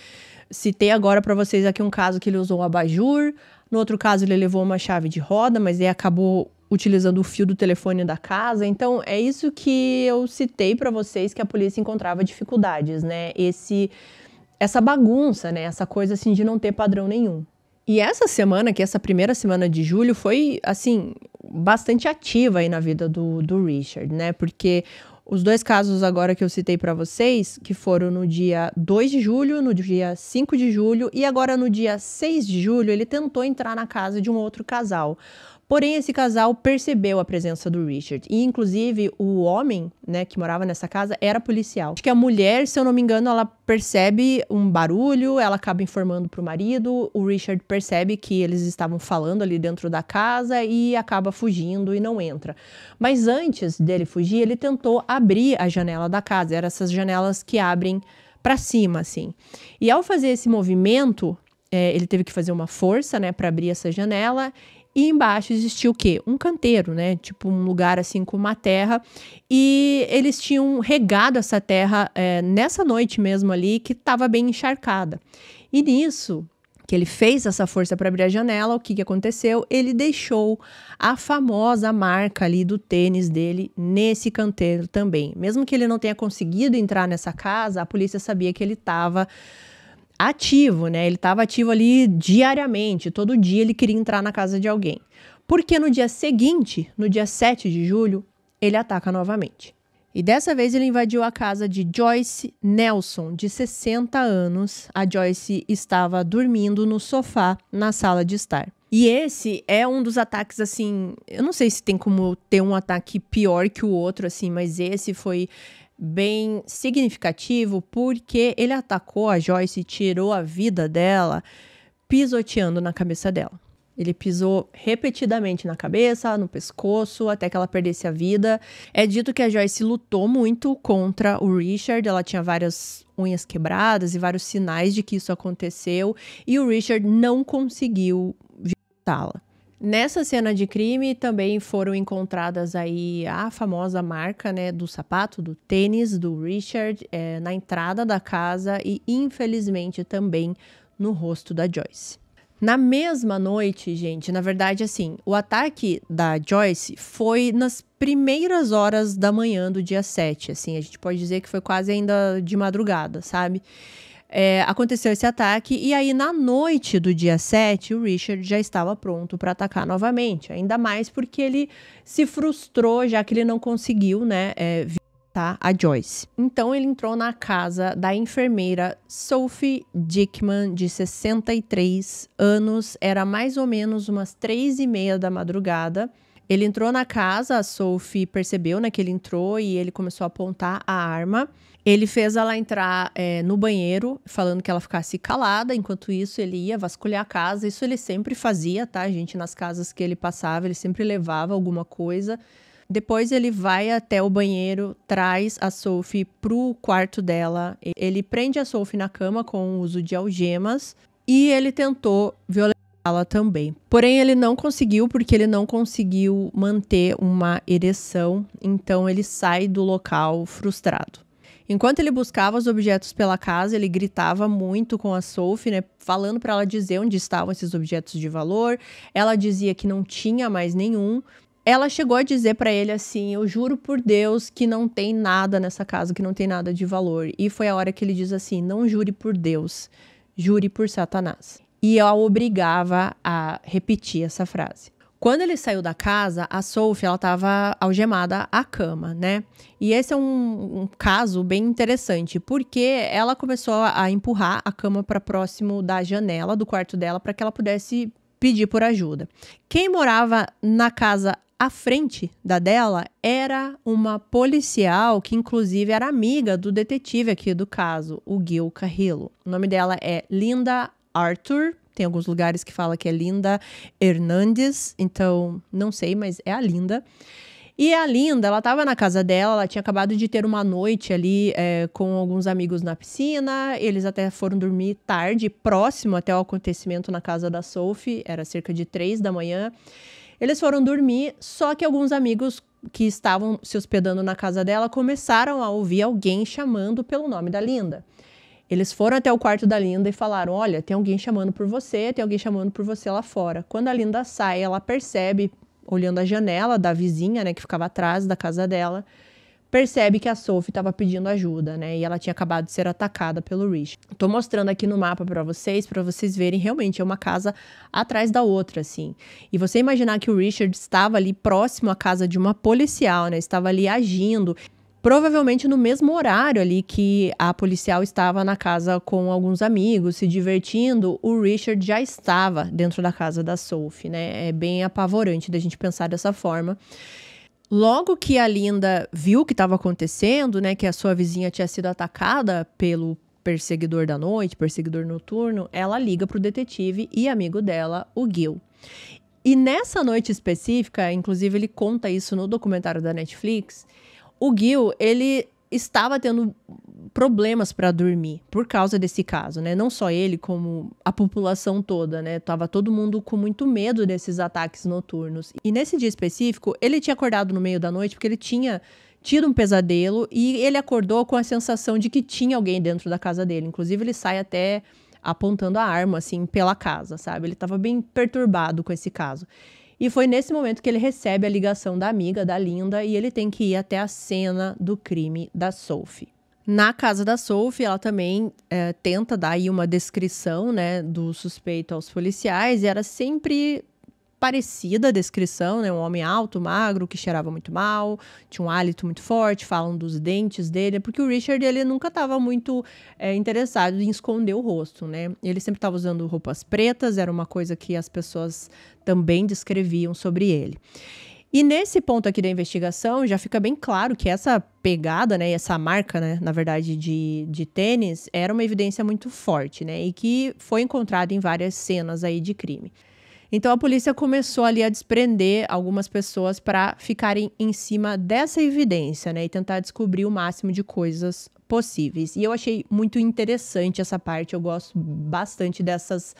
Citei agora para vocês aqui um caso que ele usou um abajur, no outro caso ele levou uma chave de roda, mas ele acabou utilizando o fio do telefone da casa. Então é isso que eu citei para vocês que a polícia encontrava dificuldades, né? Esse essa bagunça, né? Essa coisa assim de não ter padrão nenhum. E essa semana, que é essa primeira semana de julho foi assim bastante ativa aí na vida do, do Richard, né? Porque os dois casos agora que eu citei para vocês, que foram no dia 2 de julho, no dia 5 de julho e agora no dia 6 de julho, ele tentou entrar na casa de um outro casal. Porém, esse casal percebeu a presença do Richard. E, inclusive, o homem, né, que morava nessa casa era policial. Acho que a mulher, se eu não me engano, ela percebe um barulho, ela acaba informando pro marido, o Richard percebe que eles estavam falando ali dentro da casa e acaba fugindo e não entra. Mas antes dele fugir, ele tentou abrir a janela da casa. Eram essas janelas que abrem para cima, assim. E ao fazer esse movimento, é, ele teve que fazer uma força, né, para abrir essa janela e embaixo existia o quê? Um canteiro, né? Tipo um lugar assim com uma terra. E eles tinham regado essa terra é, nessa noite mesmo ali, que estava bem encharcada. E nisso, que ele fez essa força para abrir a janela, o que, que aconteceu? Ele deixou a famosa marca ali do tênis dele nesse canteiro também. Mesmo que ele não tenha conseguido entrar nessa casa, a polícia sabia que ele estava ativo, né? Ele estava ativo ali diariamente, todo dia ele queria entrar na casa de alguém. Porque no dia seguinte, no dia 7 de julho, ele ataca novamente. E dessa vez ele invadiu a casa de Joyce Nelson, de 60 anos. A Joyce estava dormindo no sofá na sala de estar. E esse é um dos ataques, assim. Eu não sei se tem como ter um ataque pior que o outro, assim, mas esse foi bem significativo porque ele atacou a Joyce e tirou a vida dela pisoteando na cabeça dela. Ele pisou repetidamente na cabeça, no pescoço, até que ela perdesse a vida. É dito que a Joyce lutou muito contra o Richard, ela tinha várias unhas quebradas e vários sinais de que isso aconteceu, e o Richard não conseguiu visitá-la. Nessa cena de crime também foram encontradas aí a famosa marca né, do sapato, do tênis do Richard é, na entrada da casa e infelizmente também no rosto da Joyce. Na mesma noite, gente, na verdade, assim, o ataque da Joyce foi nas primeiras horas da manhã do dia 7, assim, a gente pode dizer que foi quase ainda de madrugada, sabe? É, aconteceu esse ataque, e aí na noite do dia 7, o Richard já estava pronto para atacar novamente. Ainda mais porque ele se frustrou, já que ele não conseguiu, né? É, a Joyce. Então ele entrou na casa da enfermeira Sophie Dickman, de 63 anos. Era mais ou menos umas três e meia da madrugada. Ele entrou na casa, a Sophie percebeu né, que ele entrou e ele começou a apontar a arma. Ele fez ela entrar é, no banheiro, falando que ela ficasse calada. Enquanto isso, ele ia vasculhar a casa. Isso ele sempre fazia, tá, a gente? Nas casas que ele passava, ele sempre levava alguma coisa. Depois ele vai até o banheiro, traz a Sophie pro quarto dela. Ele prende a Sophie na cama com o uso de algemas. E ele tentou violentá-la também. Porém, ele não conseguiu, porque ele não conseguiu manter uma ereção. Então, ele sai do local frustrado. Enquanto ele buscava os objetos pela casa, ele gritava muito com a Sophie, né, falando para ela dizer onde estavam esses objetos de valor. Ela dizia que não tinha mais nenhum. Ela chegou a dizer para ele assim: "Eu juro por Deus que não tem nada nessa casa, que não tem nada de valor". E foi a hora que ele diz assim: "Não jure por Deus, jure por Satanás". E ela obrigava a repetir essa frase. Quando ele saiu da casa, a Sophie ela estava algemada à cama, né? E esse é um, um, caso bem interessante, porque ela começou a empurrar a cama para próximo da janela do quarto dela para que ela pudesse pedir por ajuda. Quem morava na casa à frente da dela era uma policial que inclusive era amiga do detetive aqui do caso, o Gil Carrillo. O nome dela é Linda Arthur tem alguns lugares que fala que é Linda Hernandes, então não sei, mas é a Linda. E a Linda, ela estava na casa dela, ela tinha acabado de ter uma noite ali é, com alguns amigos na piscina. Eles até foram dormir tarde, próximo até o acontecimento na casa da Sophie, era cerca de três da manhã. Eles foram dormir, só que alguns amigos que estavam se hospedando na casa dela começaram a ouvir alguém chamando pelo nome da Linda. Eles foram até o quarto da Linda e falaram: Olha, tem alguém chamando por você, tem alguém chamando por você lá fora. Quando a Linda sai, ela percebe, olhando a janela da vizinha, né, que ficava atrás da casa dela, percebe que a Sophie estava pedindo ajuda, né? E ela tinha acabado de ser atacada pelo Rich. Tô mostrando aqui no mapa para vocês, para vocês verem realmente é uma casa atrás da outra, assim. E você imaginar que o Richard estava ali próximo à casa de uma policial, né? Estava ali agindo provavelmente no mesmo horário ali que a policial estava na casa com alguns amigos, se divertindo, o Richard já estava dentro da casa da Sophie, né? É bem apavorante da gente pensar dessa forma. Logo que a Linda viu o que estava acontecendo, né, que a sua vizinha tinha sido atacada pelo perseguidor da noite, perseguidor noturno, ela liga para o detetive e amigo dela, o Gil. E nessa noite específica, inclusive ele conta isso no documentário da Netflix, o Gil, ele estava tendo problemas para dormir por causa desse caso, né? Não só ele, como a população toda, né? Tava todo mundo com muito medo desses ataques noturnos. E nesse dia específico, ele tinha acordado no meio da noite porque ele tinha tido um pesadelo e ele acordou com a sensação de que tinha alguém dentro da casa dele. Inclusive, ele sai até apontando a arma assim pela casa, sabe? Ele tava bem perturbado com esse caso. E foi nesse momento que ele recebe a ligação da amiga, da Linda, e ele tem que ir até a cena do crime da Sophie. Na casa da Sophie, ela também é, tenta dar aí uma descrição né, do suspeito aos policiais, e era sempre parecida a descrição, né? Um homem alto, magro, que cheirava muito mal, tinha um hálito muito forte, falam dos dentes dele, porque o Richard ele nunca estava muito é, interessado em esconder o rosto, né? Ele sempre estava usando roupas pretas, era uma coisa que as pessoas também descreviam sobre ele. E nesse ponto aqui da investigação, já fica bem claro que essa pegada, né, essa marca, né, na verdade, de, de tênis, era uma evidência muito forte, né, e que foi encontrada em várias cenas aí de crime. Então a polícia começou ali a desprender algumas pessoas para ficarem em cima dessa evidência, né, e tentar descobrir o máximo de coisas possíveis. E eu achei muito interessante essa parte, eu gosto bastante dessas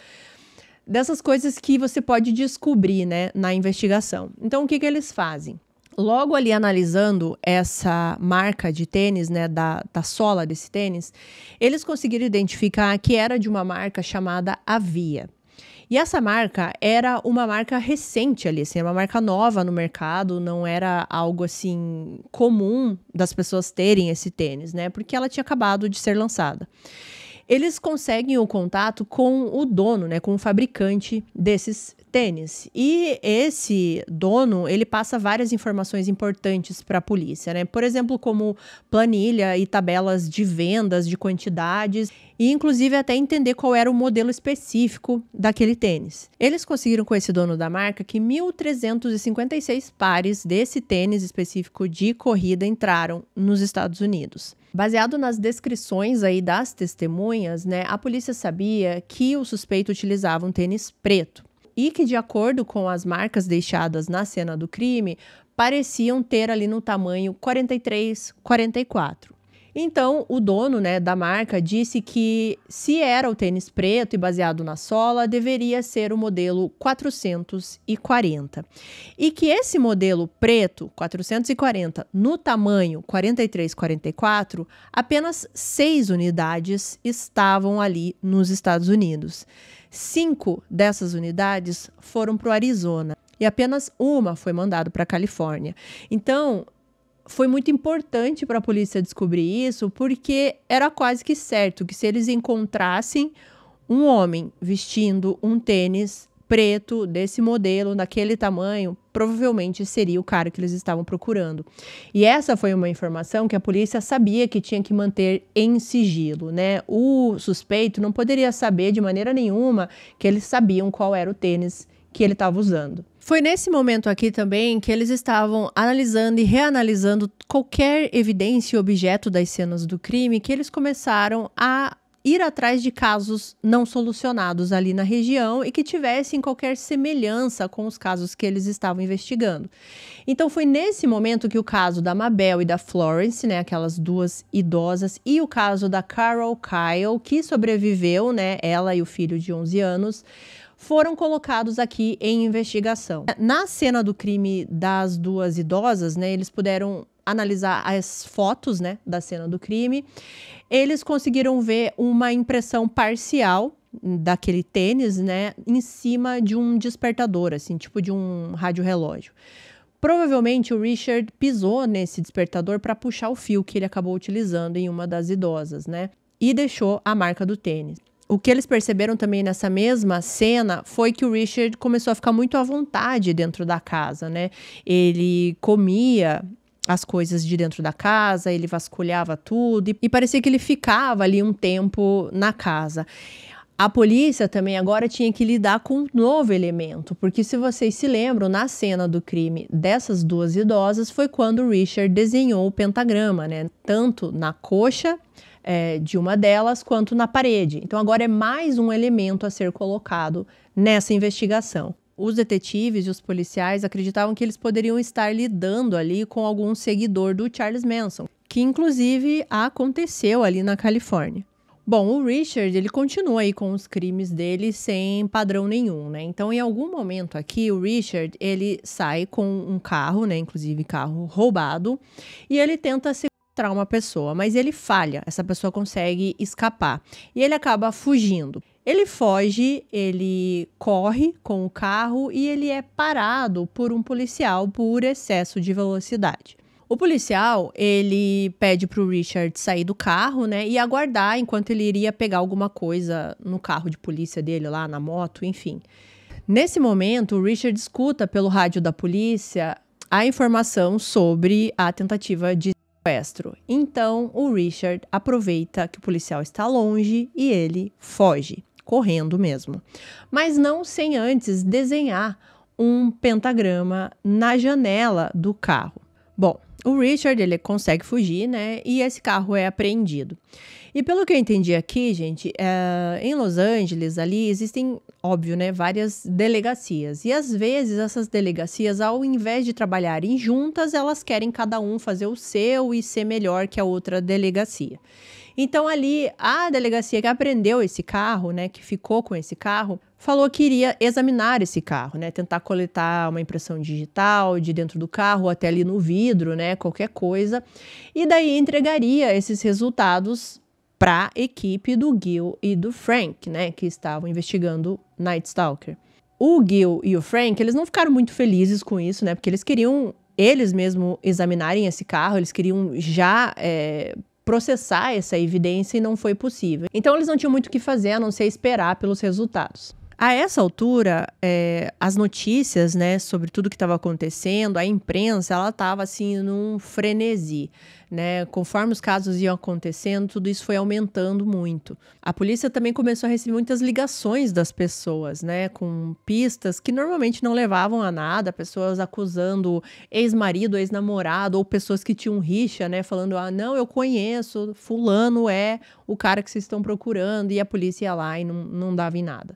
dessas coisas que você pode descobrir, né, na investigação. Então o que que eles fazem? Logo ali analisando essa marca de tênis, né, da, da sola desse tênis, eles conseguiram identificar que era de uma marca chamada Avia. E essa marca era uma marca recente ali, assim, uma marca nova no mercado, não era algo assim comum das pessoas terem esse tênis, né? Porque ela tinha acabado de ser lançada. Eles conseguem o contato com o dono, né, com o fabricante desses tênis. E esse dono, ele passa várias informações importantes para a polícia, né? Por exemplo, como planilha e tabelas de vendas, de quantidades e inclusive até entender qual era o modelo específico daquele tênis. Eles conseguiram com esse dono da marca que 1356 pares desse tênis específico de corrida entraram nos Estados Unidos. Baseado nas descrições aí das testemunhas, né, a polícia sabia que o suspeito utilizava um tênis preto e que, de acordo com as marcas deixadas na cena do crime, pareciam ter ali no tamanho 43, 44. Então, o dono né, da marca disse que se era o tênis preto e baseado na sola, deveria ser o modelo 440. E que esse modelo preto 440 no tamanho 43-44, apenas seis unidades estavam ali nos Estados Unidos. Cinco dessas unidades foram para o Arizona e apenas uma foi mandada para a Califórnia. Então, foi muito importante para a polícia descobrir isso, porque era quase que certo que se eles encontrassem um homem vestindo um tênis preto, desse modelo, daquele tamanho, provavelmente seria o cara que eles estavam procurando. E essa foi uma informação que a polícia sabia que tinha que manter em sigilo, né? O suspeito não poderia saber de maneira nenhuma que eles sabiam qual era o tênis que ele estava usando. Foi nesse momento aqui também que eles estavam analisando e reanalisando qualquer evidência e objeto das cenas do crime que eles começaram a ir atrás de casos não solucionados ali na região e que tivessem qualquer semelhança com os casos que eles estavam investigando. Então foi nesse momento que o caso da Mabel e da Florence, né, aquelas duas idosas, e o caso da Carol Kyle, que sobreviveu, né, ela e o filho de 11 anos, foram colocados aqui em investigação. Na cena do crime das duas idosas, né, eles puderam analisar as fotos, né, da cena do crime, eles conseguiram ver uma impressão parcial daquele tênis, né, em cima de um despertador, assim, tipo de um rádio relógio. Provavelmente o Richard pisou nesse despertador para puxar o fio que ele acabou utilizando em uma das idosas, né? E deixou a marca do tênis. O que eles perceberam também nessa mesma cena foi que o Richard começou a ficar muito à vontade dentro da casa, né? Ele comia, as coisas de dentro da casa, ele vasculhava tudo e, e parecia que ele ficava ali um tempo na casa. A polícia também agora tinha que lidar com um novo elemento, porque se vocês se lembram, na cena do crime dessas duas idosas foi quando Richard desenhou o pentagrama, né? Tanto na coxa é, de uma delas quanto na parede. Então agora é mais um elemento a ser colocado nessa investigação os detetives e os policiais acreditavam que eles poderiam estar lidando ali com algum seguidor do Charles Manson, que inclusive aconteceu ali na Califórnia. Bom, o Richard, ele continua aí com os crimes dele sem padrão nenhum, né? Então, em algum momento aqui, o Richard, ele sai com um carro, né, inclusive carro roubado, e ele tenta sequestrar uma pessoa, mas ele falha. Essa pessoa consegue escapar e ele acaba fugindo. Ele foge, ele corre com o carro e ele é parado por um policial por excesso de velocidade. O policial, ele pede pro Richard sair do carro, né, e aguardar enquanto ele iria pegar alguma coisa no carro de polícia dele lá, na moto, enfim. Nesse momento, o Richard escuta pelo rádio da polícia a informação sobre a tentativa de sequestro. Então, o Richard aproveita que o policial está longe e ele foge correndo mesmo. Mas não sem antes desenhar um pentagrama na janela do carro. Bom, o Richard ele consegue fugir, né? E esse carro é apreendido. E pelo que eu entendi aqui, gente, é, em Los Angeles ali existem, óbvio, né, várias delegacias. E às vezes essas delegacias, ao invés de trabalharem juntas, elas querem cada um fazer o seu e ser melhor que a outra delegacia. Então ali a delegacia que aprendeu esse carro, né, que ficou com esse carro, falou que iria examinar esse carro, né, tentar coletar uma impressão digital de dentro do carro, até ali no vidro, né, qualquer coisa, e daí entregaria esses resultados para a equipe do Gil e do Frank, né, que estavam investigando Night Stalker. O Gil e o Frank, eles não ficaram muito felizes com isso, né, porque eles queriam eles mesmo examinarem esse carro, eles queriam já é, processar essa evidência e não foi possível. Então eles não tinham muito o que fazer a não ser esperar pelos resultados. A essa altura, é, as notícias, né, sobre tudo que estava acontecendo, a imprensa, ela estava assim num frenesi, né? Conforme os casos iam acontecendo, tudo isso foi aumentando muito. A polícia também começou a receber muitas ligações das pessoas, né, com pistas que normalmente não levavam a nada, pessoas acusando ex-marido, ex-namorado ou pessoas que tinham rixa, né, falando: "Ah, não, eu conheço, fulano é o cara que vocês estão procurando" e a polícia ia lá e não, não dava em nada.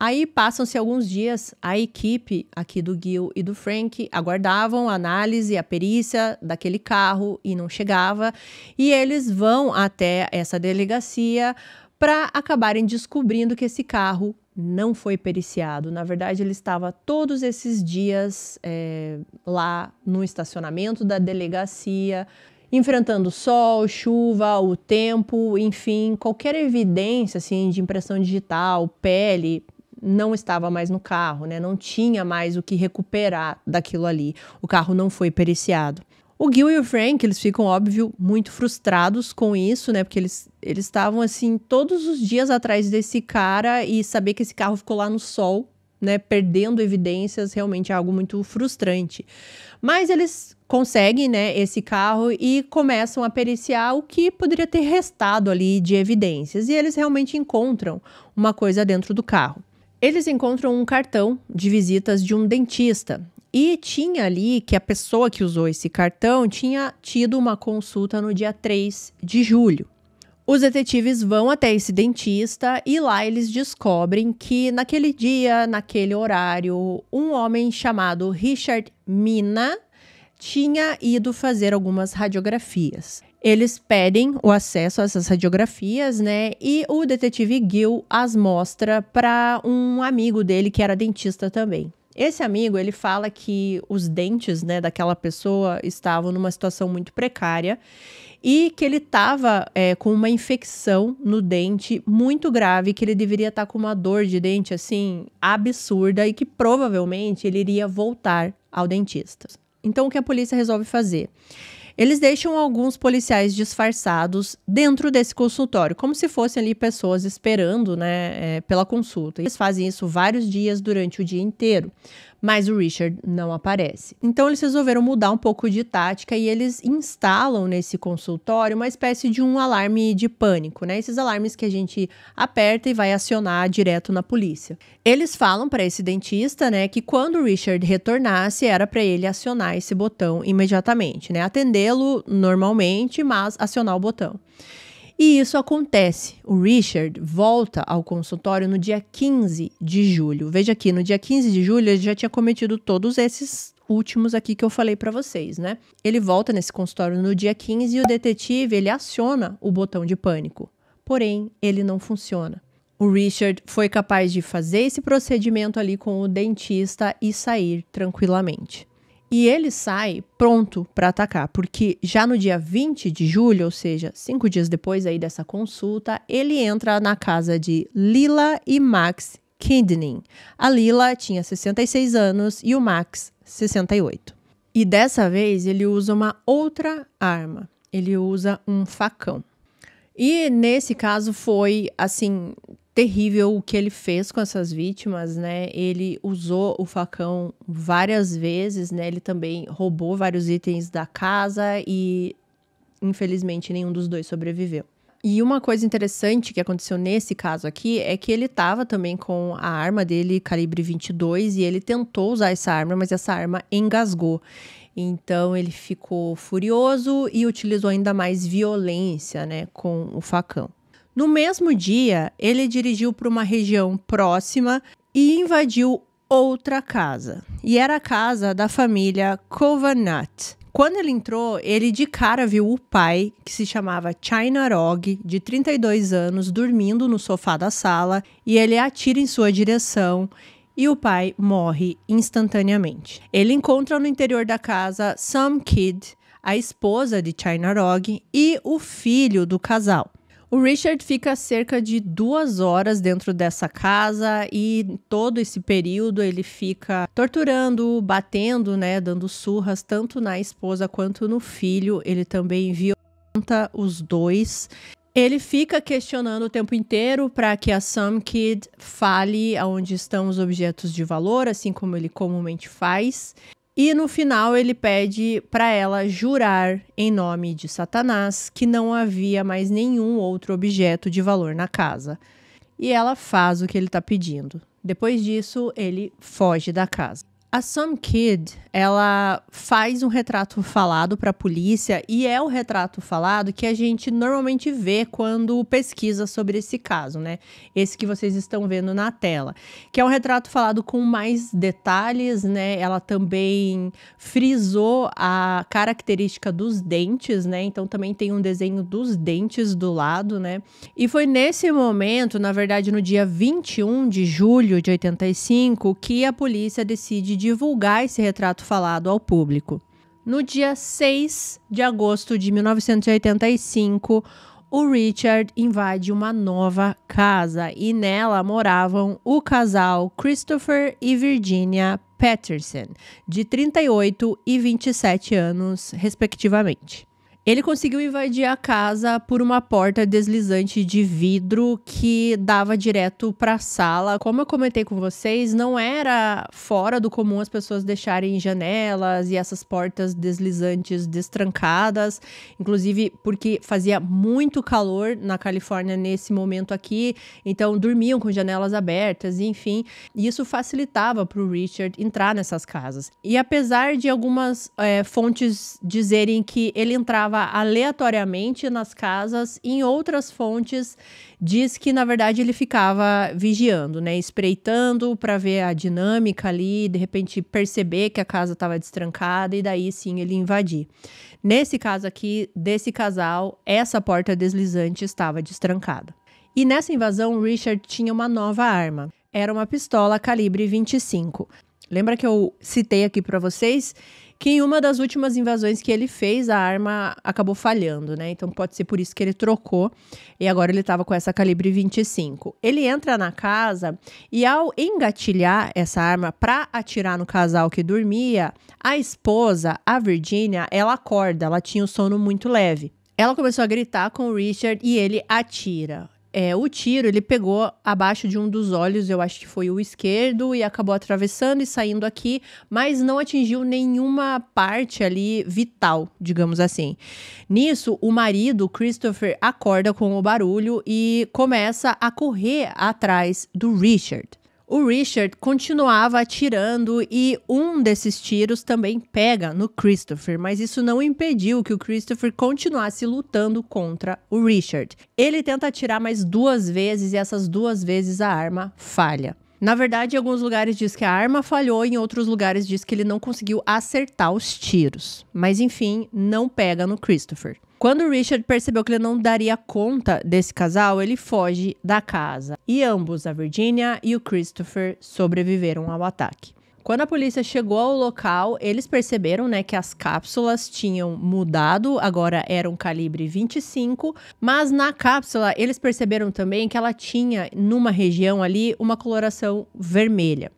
Aí passam-se alguns dias, a equipe aqui do Gil e do Frank aguardavam a análise, a perícia daquele carro e não chegava, e eles vão até essa delegacia para acabarem descobrindo que esse carro não foi periciado. Na verdade, ele estava todos esses dias é, lá no estacionamento da delegacia, enfrentando sol, chuva, o tempo, enfim, qualquer evidência assim de impressão digital, pele, não estava mais no carro, né? Não tinha mais o que recuperar daquilo ali. O carro não foi periciado. O Gil e o Frank, eles ficam, óbvio, muito frustrados com isso, né? Porque eles eles estavam assim todos os dias atrás desse cara e saber que esse carro ficou lá no sol, né, perdendo evidências, realmente é algo muito frustrante. Mas eles conseguem, né, esse carro e começam a periciar o que poderia ter restado ali de evidências e eles realmente encontram uma coisa dentro do carro. Eles encontram um cartão de visitas de um dentista e tinha ali que a pessoa que usou esse cartão tinha tido uma consulta no dia 3 de julho. Os detetives vão até esse dentista e lá eles descobrem que naquele dia, naquele horário, um homem chamado Richard Mina tinha ido fazer algumas radiografias. Eles pedem o acesso a essas radiografias, né? E o detetive Gil as mostra para um amigo dele que era dentista também. Esse amigo, ele fala que os dentes, né, daquela pessoa estavam numa situação muito precária e que ele estava é, com uma infecção no dente muito grave, que ele deveria estar tá com uma dor de dente assim absurda e que provavelmente ele iria voltar ao dentista. Então, o que a polícia resolve fazer? Eles deixam alguns policiais disfarçados dentro desse consultório, como se fossem ali pessoas esperando, né, é, pela consulta. Eles fazem isso vários dias durante o dia inteiro mas o Richard não aparece. Então eles resolveram mudar um pouco de tática e eles instalam nesse consultório uma espécie de um alarme de pânico, né? Esses alarmes que a gente aperta e vai acionar direto na polícia. Eles falam para esse dentista, né, que quando o Richard retornasse era para ele acionar esse botão imediatamente, né? Atendê-lo normalmente, mas acionar o botão. E isso acontece. O Richard volta ao consultório no dia 15 de julho. Veja aqui, no dia 15 de julho ele já tinha cometido todos esses últimos aqui que eu falei para vocês, né? Ele volta nesse consultório no dia 15 e o detetive, ele aciona o botão de pânico. Porém, ele não funciona. O Richard foi capaz de fazer esse procedimento ali com o dentista e sair tranquilamente. E ele sai pronto para atacar, porque já no dia 20 de julho, ou seja, cinco dias depois aí dessa consulta, ele entra na casa de Lila e Max Kidney. A Lila tinha 66 anos e o Max 68. E dessa vez ele usa uma outra arma. Ele usa um facão. E nesse caso foi assim terrível o que ele fez com essas vítimas, né? Ele usou o facão várias vezes, né? Ele também roubou vários itens da casa e infelizmente nenhum dos dois sobreviveu. E uma coisa interessante que aconteceu nesse caso aqui é que ele estava também com a arma dele calibre 22 e ele tentou usar essa arma, mas essa arma engasgou. Então ele ficou furioso e utilizou ainda mais violência, né, com o facão. No mesmo dia, ele dirigiu para uma região próxima e invadiu outra casa. E era a casa da família Kovanat. Quando ele entrou, ele de cara viu o pai, que se chamava Chainarog, de 32 anos, dormindo no sofá da sala, e ele atira em sua direção e o pai morre instantaneamente. Ele encontra no interior da casa Sam Kid, a esposa de China Rog e o filho do casal. O Richard fica cerca de duas horas dentro dessa casa e todo esse período ele fica torturando, batendo, né, dando surras tanto na esposa quanto no filho. Ele também viola os dois ele fica questionando o tempo inteiro para que a Sam Kid fale aonde estão os objetos de valor, assim como ele comumente faz. E no final ele pede para ela jurar em nome de Satanás que não havia mais nenhum outro objeto de valor na casa. E ela faz o que ele está pedindo. Depois disso, ele foge da casa. A Some Kid, ela faz um retrato falado para a polícia e é o retrato falado que a gente normalmente vê quando pesquisa sobre esse caso, né? Esse que vocês estão vendo na tela, que é um retrato falado com mais detalhes, né? Ela também frisou a característica dos dentes, né? Então também tem um desenho dos dentes do lado, né? E foi nesse momento, na verdade, no dia 21 de julho de 85, que a polícia decide divulgar esse retrato falado ao público. No dia 6 de agosto de 1985, o Richard invade uma nova casa e nela moravam o casal Christopher e Virginia Patterson, de 38 e 27 anos, respectivamente. Ele conseguiu invadir a casa por uma porta deslizante de vidro que dava direto para a sala. Como eu comentei com vocês, não era fora do comum as pessoas deixarem janelas e essas portas deslizantes destrancadas, inclusive porque fazia muito calor na Califórnia nesse momento aqui, então dormiam com janelas abertas, enfim, e isso facilitava para o Richard entrar nessas casas. E apesar de algumas é, fontes dizerem que ele entrava estava aleatoriamente nas casas, em outras fontes diz que na verdade ele ficava vigiando, né, espreitando para ver a dinâmica ali, de repente perceber que a casa estava destrancada e daí sim ele invadir. Nesse caso aqui desse casal, essa porta deslizante estava destrancada. E nessa invasão, Richard tinha uma nova arma. Era uma pistola calibre 25. Lembra que eu citei aqui para vocês que em uma das últimas invasões que ele fez, a arma acabou falhando, né? Então pode ser por isso que ele trocou e agora ele estava com essa calibre 25. Ele entra na casa e ao engatilhar essa arma para atirar no casal que dormia, a esposa, a Virginia, ela acorda, ela tinha um sono muito leve. Ela começou a gritar com o Richard e ele atira é, o tiro ele pegou abaixo de um dos olhos, eu acho que foi o esquerdo, e acabou atravessando e saindo aqui, mas não atingiu nenhuma parte ali vital, digamos assim. Nisso, o marido, Christopher, acorda com o barulho e começa a correr atrás do Richard. O Richard continuava atirando e um desses tiros também pega no Christopher, mas isso não impediu que o Christopher continuasse lutando contra o Richard. Ele tenta atirar mais duas vezes e essas duas vezes a arma falha. Na verdade, em alguns lugares diz que a arma falhou, em outros lugares diz que ele não conseguiu acertar os tiros. Mas enfim, não pega no Christopher. Quando Richard percebeu que ele não daria conta desse casal, ele foge da casa. E ambos, a Virginia e o Christopher, sobreviveram ao ataque. Quando a polícia chegou ao local, eles perceberam, né, que as cápsulas tinham mudado, agora eram calibre 25, mas na cápsula eles perceberam também que ela tinha numa região ali uma coloração vermelha.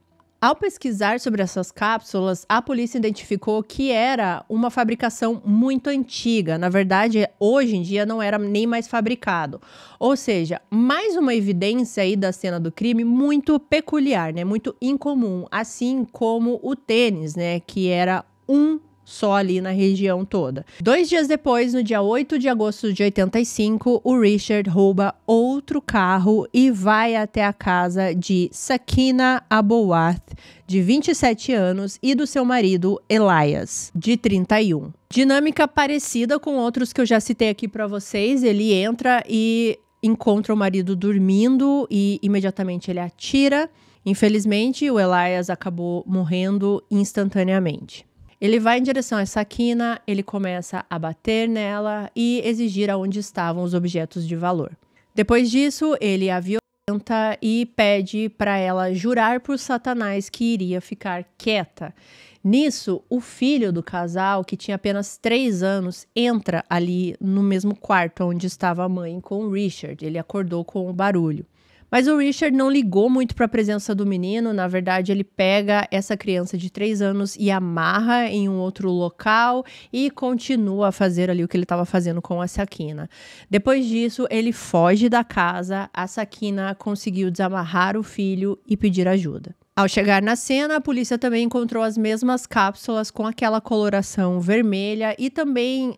Ao pesquisar sobre essas cápsulas, a polícia identificou que era uma fabricação muito antiga. Na verdade, hoje em dia não era nem mais fabricado. Ou seja, mais uma evidência aí da cena do crime muito peculiar, né? Muito incomum, assim como o tênis, né, que era um só ali na região toda. Dois dias depois, no dia 8 de agosto de 85, o Richard rouba outro carro e vai até a casa de Sakina Abowath, de 27 anos, e do seu marido Elias, de 31. Dinâmica parecida com outros que eu já citei aqui para vocês. Ele entra e encontra o marido dormindo e imediatamente ele atira. Infelizmente, o Elias acabou morrendo instantaneamente. Ele vai em direção a essa quina, ele começa a bater nela e exigir aonde estavam os objetos de valor. Depois disso, ele a violenta e pede para ela jurar por Satanás que iria ficar quieta. Nisso, o filho do casal, que tinha apenas três anos, entra ali no mesmo quarto onde estava a mãe com o Richard. Ele acordou com o barulho. Mas o Richard não ligou muito para a presença do menino. Na verdade, ele pega essa criança de 3 anos e amarra em um outro local e continua a fazer ali o que ele estava fazendo com a Sakina. Depois disso, ele foge da casa. A Sakina conseguiu desamarrar o filho e pedir ajuda. Ao chegar na cena, a polícia também encontrou as mesmas cápsulas com aquela coloração vermelha e também uh,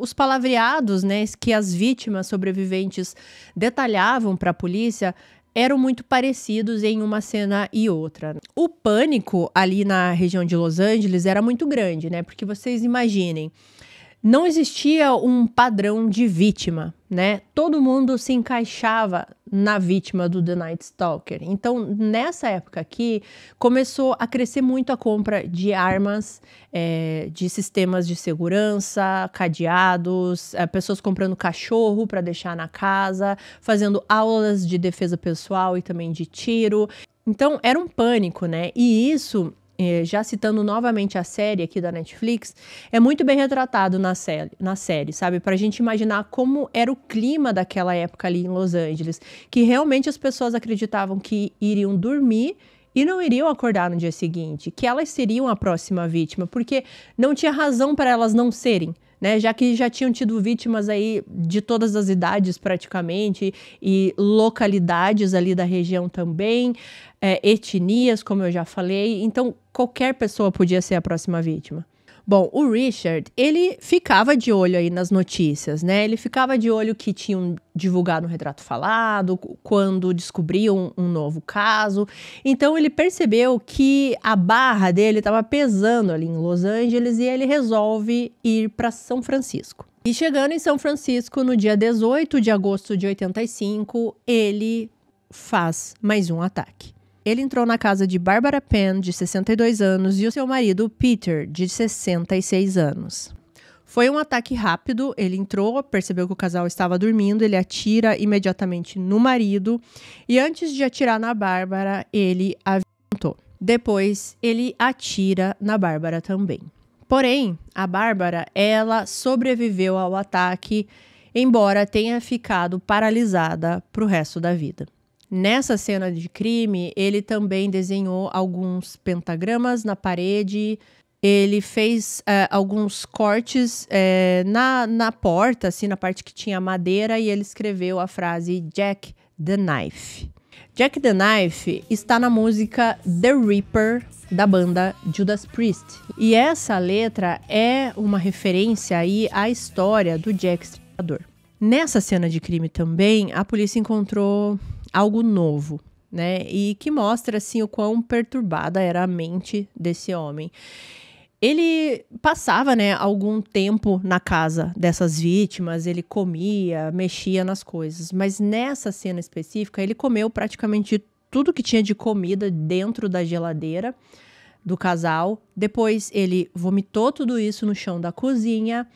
os palavreados né, que as vítimas sobreviventes detalhavam para a polícia eram muito parecidos em uma cena e outra. O pânico ali na região de Los Angeles era muito grande, né? Porque vocês imaginem, não existia um padrão de vítima, né? Todo mundo se encaixava na vítima do The Night Stalker. Então, nessa época aqui, começou a crescer muito a compra de armas, é, de sistemas de segurança, cadeados, é, pessoas comprando cachorro para deixar na casa, fazendo aulas de defesa pessoal e também de tiro. Então, era um pânico, né? E isso é, já citando novamente a série aqui da Netflix, é muito bem retratado na série, na série sabe? Para a gente imaginar como era o clima daquela época ali em Los Angeles, que realmente as pessoas acreditavam que iriam dormir e não iriam acordar no dia seguinte, que elas seriam a próxima vítima, porque não tinha razão para elas não serem. Né, já que já tinham tido vítimas aí de todas as idades praticamente e localidades ali da região também, é, etnias, como eu já falei. Então, qualquer pessoa podia ser a próxima vítima. Bom, o Richard, ele ficava de olho aí nas notícias, né? Ele ficava de olho que tinham divulgado um retrato falado, quando descobriam um, um novo caso. Então ele percebeu que a barra dele estava pesando ali em Los Angeles e ele resolve ir para São Francisco. E chegando em São Francisco no dia 18 de agosto de 85, ele faz mais um ataque. Ele entrou na casa de Barbara Penn, de 62 anos, e o seu marido, Peter, de 66 anos. Foi um ataque rápido, ele entrou, percebeu que o casal estava dormindo, ele atira imediatamente no marido e antes de atirar na Bárbara, ele a violentou. Depois, ele atira na Bárbara também. Porém, a Bárbara, ela sobreviveu ao ataque, embora tenha ficado paralisada para o resto da vida. Nessa cena de crime, ele também desenhou alguns pentagramas na parede. Ele fez uh, alguns cortes uh, na, na porta, assim, na parte que tinha madeira, e ele escreveu a frase Jack the Knife. Jack the Knife está na música The Reaper da banda Judas Priest. E essa letra é uma referência aí à história do Jack Stripador. Nessa cena de crime também, a polícia encontrou algo novo, né? E que mostra assim o quão perturbada era a mente desse homem. Ele passava, né, algum tempo na casa dessas vítimas, ele comia, mexia nas coisas, mas nessa cena específica ele comeu praticamente tudo que tinha de comida dentro da geladeira do casal. Depois ele vomitou tudo isso no chão da cozinha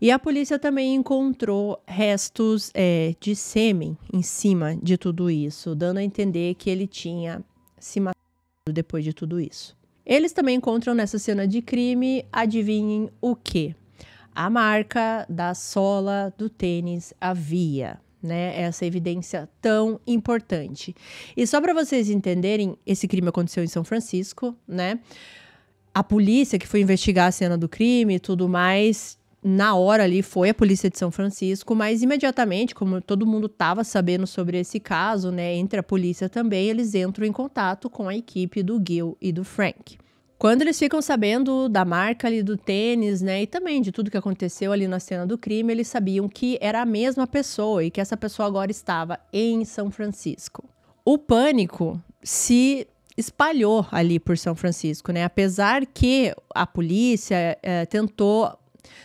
e a polícia também encontrou restos é, de sêmen em cima de tudo isso, dando a entender que ele tinha se matado depois de tudo isso. Eles também encontram nessa cena de crime, adivinhem o que? A marca da sola do tênis havia né, essa evidência tão importante. E só para vocês entenderem, esse crime aconteceu em São Francisco, né? A polícia que foi investigar a cena do crime e tudo mais, na hora ali foi a polícia de São Francisco, mas imediatamente, como todo mundo estava sabendo sobre esse caso, né, entre a polícia também, eles entram em contato com a equipe do Gil e do Frank. Quando eles ficam sabendo da marca ali do tênis, né, e também de tudo que aconteceu ali na cena do crime, eles sabiam que era a mesma pessoa e que essa pessoa agora estava em São Francisco. O pânico se espalhou ali por São Francisco, né? Apesar que a polícia é, tentou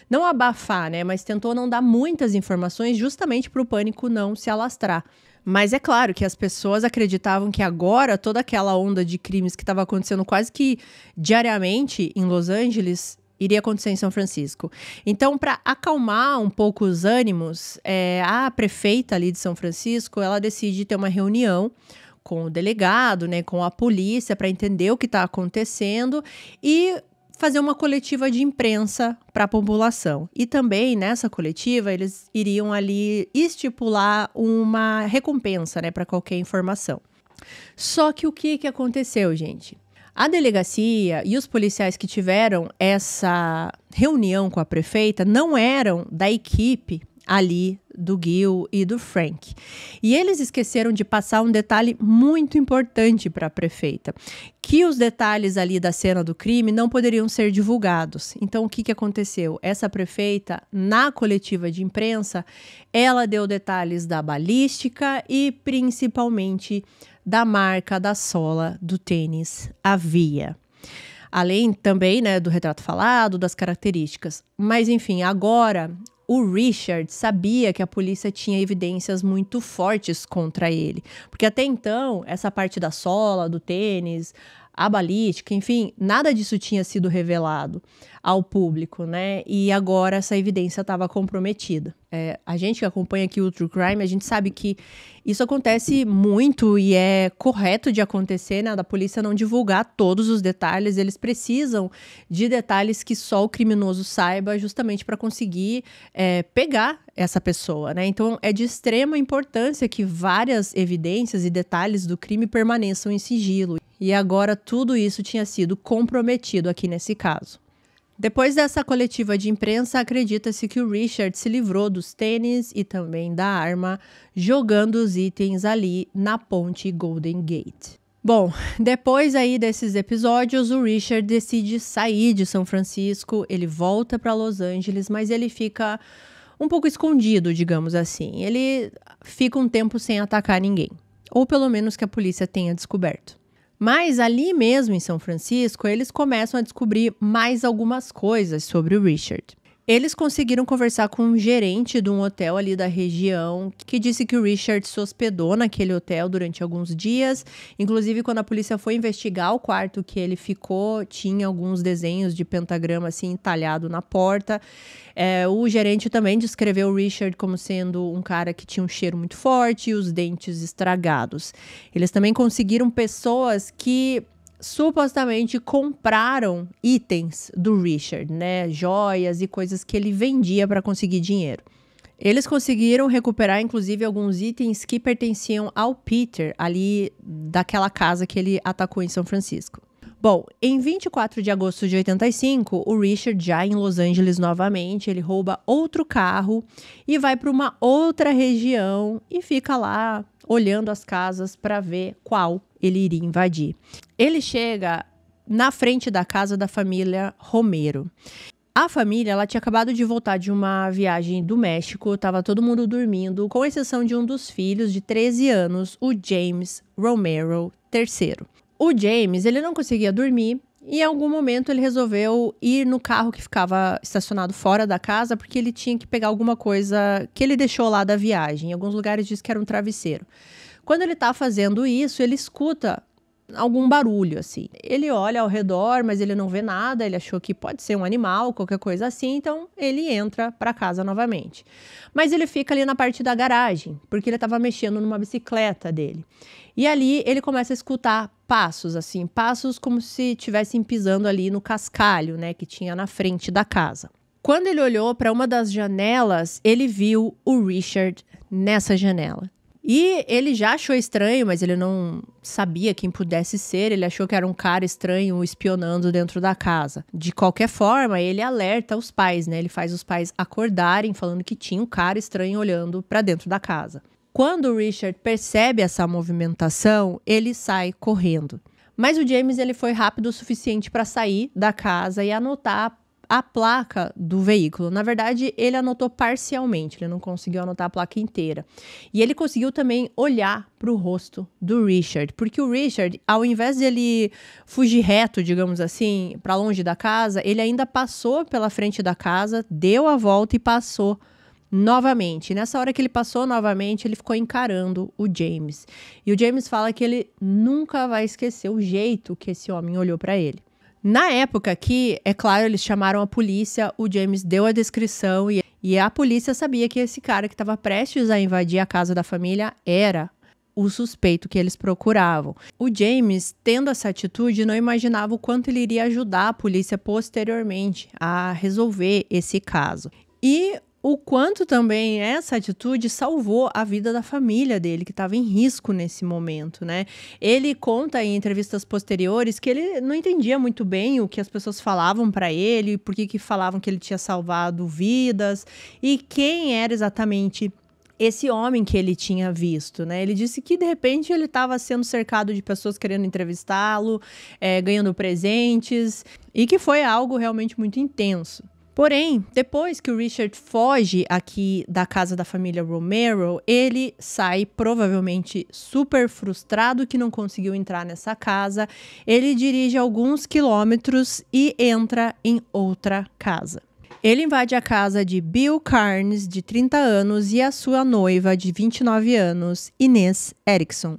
não abafar, né, mas tentou não dar muitas informações justamente para o pânico não se alastrar. Mas é claro que as pessoas acreditavam que agora toda aquela onda de crimes que estava acontecendo quase que diariamente em Los Angeles iria acontecer em São Francisco. Então, para acalmar um pouco os ânimos, é, a prefeita ali de São Francisco ela decide ter uma reunião com o delegado, né, com a polícia para entender o que está acontecendo e fazer uma coletiva de imprensa para a população. E também nessa coletiva eles iriam ali estipular uma recompensa, né, para qualquer informação. Só que o que que aconteceu, gente? A delegacia e os policiais que tiveram essa reunião com a prefeita não eram da equipe ali do Gil e do Frank. E eles esqueceram de passar um detalhe muito importante para a prefeita, que os detalhes ali da cena do crime não poderiam ser divulgados. Então o que, que aconteceu? Essa prefeita, na coletiva de imprensa, ela deu detalhes da balística e principalmente da marca da sola do tênis havia, além também né, do retrato falado, das características. Mas, enfim, agora o Richard sabia que a polícia tinha evidências muito fortes contra ele. Porque até então, essa parte da sola, do tênis, a balística, enfim, nada disso tinha sido revelado ao público, né? E agora essa evidência estava comprometida. É, a gente que acompanha aqui o True Crime, a gente sabe que isso acontece muito e é correto de acontecer, né? Da polícia não divulgar todos os detalhes, eles precisam de detalhes que só o criminoso saiba, justamente para conseguir é, pegar essa pessoa, né? Então é de extrema importância que várias evidências e detalhes do crime permaneçam em sigilo. E agora tudo isso tinha sido comprometido aqui nesse caso. Depois dessa coletiva de imprensa, acredita-se que o Richard se livrou dos tênis e também da arma, jogando os itens ali na ponte Golden Gate. Bom, depois aí desses episódios, o Richard decide sair de São Francisco, ele volta para Los Angeles, mas ele fica um pouco escondido, digamos assim. Ele fica um tempo sem atacar ninguém, ou pelo menos que a polícia tenha descoberto. Mas ali mesmo em São Francisco, eles começam a descobrir mais algumas coisas sobre o Richard. Eles conseguiram conversar com um gerente de um hotel ali da região que disse que o Richard se hospedou naquele hotel durante alguns dias. Inclusive, quando a polícia foi investigar o quarto que ele ficou, tinha alguns desenhos de pentagrama assim talhado na porta. É, o gerente também descreveu o Richard como sendo um cara que tinha um cheiro muito forte e os dentes estragados. Eles também conseguiram pessoas que supostamente compraram itens do Richard, né? Joias e coisas que ele vendia para conseguir dinheiro. Eles conseguiram recuperar, inclusive, alguns itens que pertenciam ao Peter, ali daquela casa que ele atacou em São Francisco. Bom, em 24 de agosto de 85, o Richard, já em Los Angeles novamente, ele rouba outro carro e vai para uma outra região e fica lá olhando as casas para ver qual ele iria invadir. Ele chega na frente da casa da família Romero. A família, ela tinha acabado de voltar de uma viagem do México, estava todo mundo dormindo, com exceção de um dos filhos de 13 anos, o James Romero III. O James, ele não conseguia dormir. E em algum momento ele resolveu ir no carro que ficava estacionado fora da casa, porque ele tinha que pegar alguma coisa que ele deixou lá da viagem. Em alguns lugares diz que era um travesseiro. Quando ele tá fazendo isso, ele escuta algum barulho, assim. Ele olha ao redor, mas ele não vê nada, ele achou que pode ser um animal, qualquer coisa assim, então ele entra para casa novamente. Mas ele fica ali na parte da garagem, porque ele estava mexendo numa bicicleta dele. E ali ele começa a escutar passos, assim, passos como se estivessem pisando ali no cascalho, né, que tinha na frente da casa. Quando ele olhou para uma das janelas, ele viu o Richard nessa janela. E ele já achou estranho, mas ele não sabia quem pudesse ser. Ele achou que era um cara estranho espionando dentro da casa. De qualquer forma, ele alerta os pais, né? Ele faz os pais acordarem, falando que tinha um cara estranho olhando para dentro da casa. Quando o Richard percebe essa movimentação, ele sai correndo. Mas o James ele foi rápido o suficiente para sair da casa e anotar a placa do veículo. Na verdade, ele anotou parcialmente, ele não conseguiu anotar a placa inteira. E ele conseguiu também olhar para o rosto do Richard, porque o Richard, ao invés de ele fugir reto, digamos assim, para longe da casa, ele ainda passou pela frente da casa, deu a volta e passou novamente. nessa hora que ele passou novamente, ele ficou encarando o James. E o James fala que ele nunca vai esquecer o jeito que esse homem olhou para ele. Na época aqui, é claro, eles chamaram a polícia, o James deu a descrição e, e a polícia sabia que esse cara que estava prestes a invadir a casa da família era o suspeito que eles procuravam. O James, tendo essa atitude, não imaginava o quanto ele iria ajudar a polícia posteriormente a resolver esse caso. E o quanto também essa atitude salvou a vida da família dele, que estava em risco nesse momento, né? Ele conta em entrevistas posteriores que ele não entendia muito bem o que as pessoas falavam para ele, por que falavam que ele tinha salvado vidas e quem era exatamente esse homem que ele tinha visto, né? Ele disse que de repente ele estava sendo cercado de pessoas querendo entrevistá-lo, é, ganhando presentes e que foi algo realmente muito intenso. Porém, depois que o Richard foge aqui da casa da família Romero, ele sai provavelmente super frustrado que não conseguiu entrar nessa casa. Ele dirige alguns quilômetros e entra em outra casa. Ele invade a casa de Bill Carnes, de 30 anos, e a sua noiva, de 29 anos, Inês Erickson.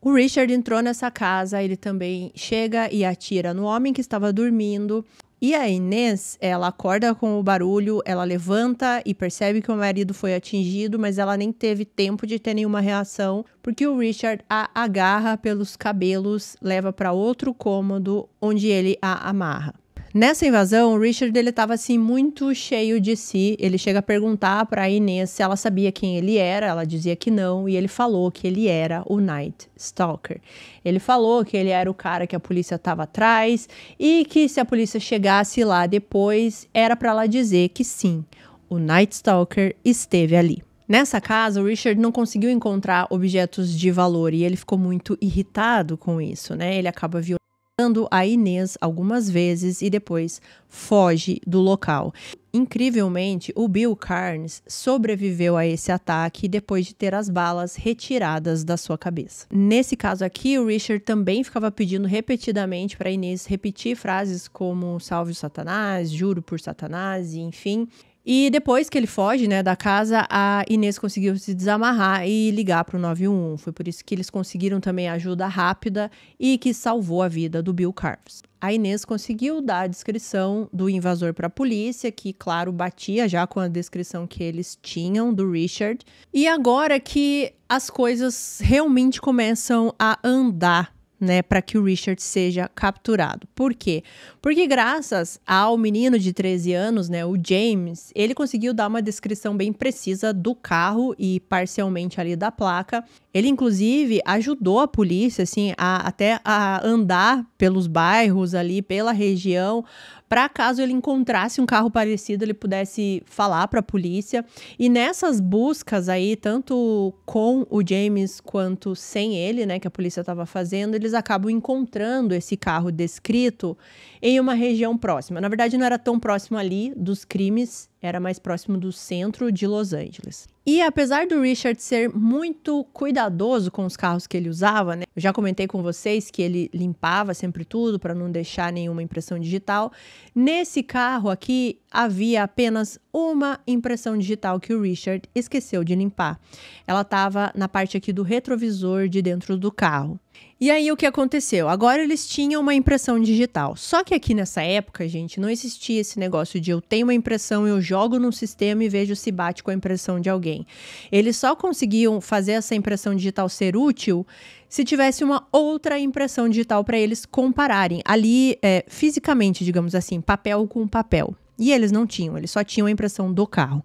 O Richard entrou nessa casa, ele também chega e atira no homem que estava dormindo. E a Inês, ela acorda com o barulho, ela levanta e percebe que o marido foi atingido, mas ela nem teve tempo de ter nenhuma reação, porque o Richard a agarra pelos cabelos, leva para outro cômodo onde ele a amarra. Nessa invasão, o Richard ele estava assim muito cheio de si. Ele chega a perguntar para Inês se ela sabia quem ele era. Ela dizia que não e ele falou que ele era o Night Stalker. Ele falou que ele era o cara que a polícia estava atrás e que se a polícia chegasse lá depois, era para ela dizer que sim, o Night Stalker esteve ali. Nessa casa, o Richard não conseguiu encontrar objetos de valor e ele ficou muito irritado com isso, né? Ele acaba violando dando a Inês algumas vezes e depois foge do local. Incrivelmente, o Bill Carnes sobreviveu a esse ataque depois de ter as balas retiradas da sua cabeça. Nesse caso aqui, o Richard também ficava pedindo repetidamente para Inês repetir frases como salve o Satanás, juro por Satanás, enfim. E depois que ele foge, né, da casa, a Inês conseguiu se desamarrar e ligar para o 911. Foi por isso que eles conseguiram também ajuda rápida e que salvou a vida do Bill Carves. A Inês conseguiu dar a descrição do invasor para a polícia, que, claro, batia já com a descrição que eles tinham do Richard. E agora que as coisas realmente começam a andar né, para que o Richard seja capturado. Por quê? Porque graças ao menino de 13 anos, né, o James, ele conseguiu dar uma descrição bem precisa do carro e parcialmente ali da placa. Ele inclusive ajudou a polícia assim a, até a andar pelos bairros ali, pela região, para caso ele encontrasse um carro parecido, ele pudesse falar para a polícia. E nessas buscas aí, tanto com o James quanto sem ele, né, que a polícia estava fazendo, eles acabam encontrando esse carro descrito em uma região próxima. Na verdade, não era tão próximo ali dos crimes, era mais próximo do centro de Los Angeles. E apesar do Richard ser muito cuidadoso com os carros que ele usava, né? Eu já comentei com vocês que ele limpava sempre tudo para não deixar nenhuma impressão digital. Nesse carro aqui havia apenas uma impressão digital que o Richard esqueceu de limpar. Ela estava na parte aqui do retrovisor de dentro do carro. E aí o que aconteceu? Agora eles tinham uma impressão digital. Só que aqui nessa época, gente, não existia esse negócio de eu tenho uma impressão, eu jogo num sistema e vejo se bate com a impressão de alguém. Eles só conseguiam fazer essa impressão digital ser útil se tivesse uma outra impressão digital para eles compararem ali é, fisicamente, digamos assim, papel com papel. E eles não tinham, eles só tinham a impressão do carro.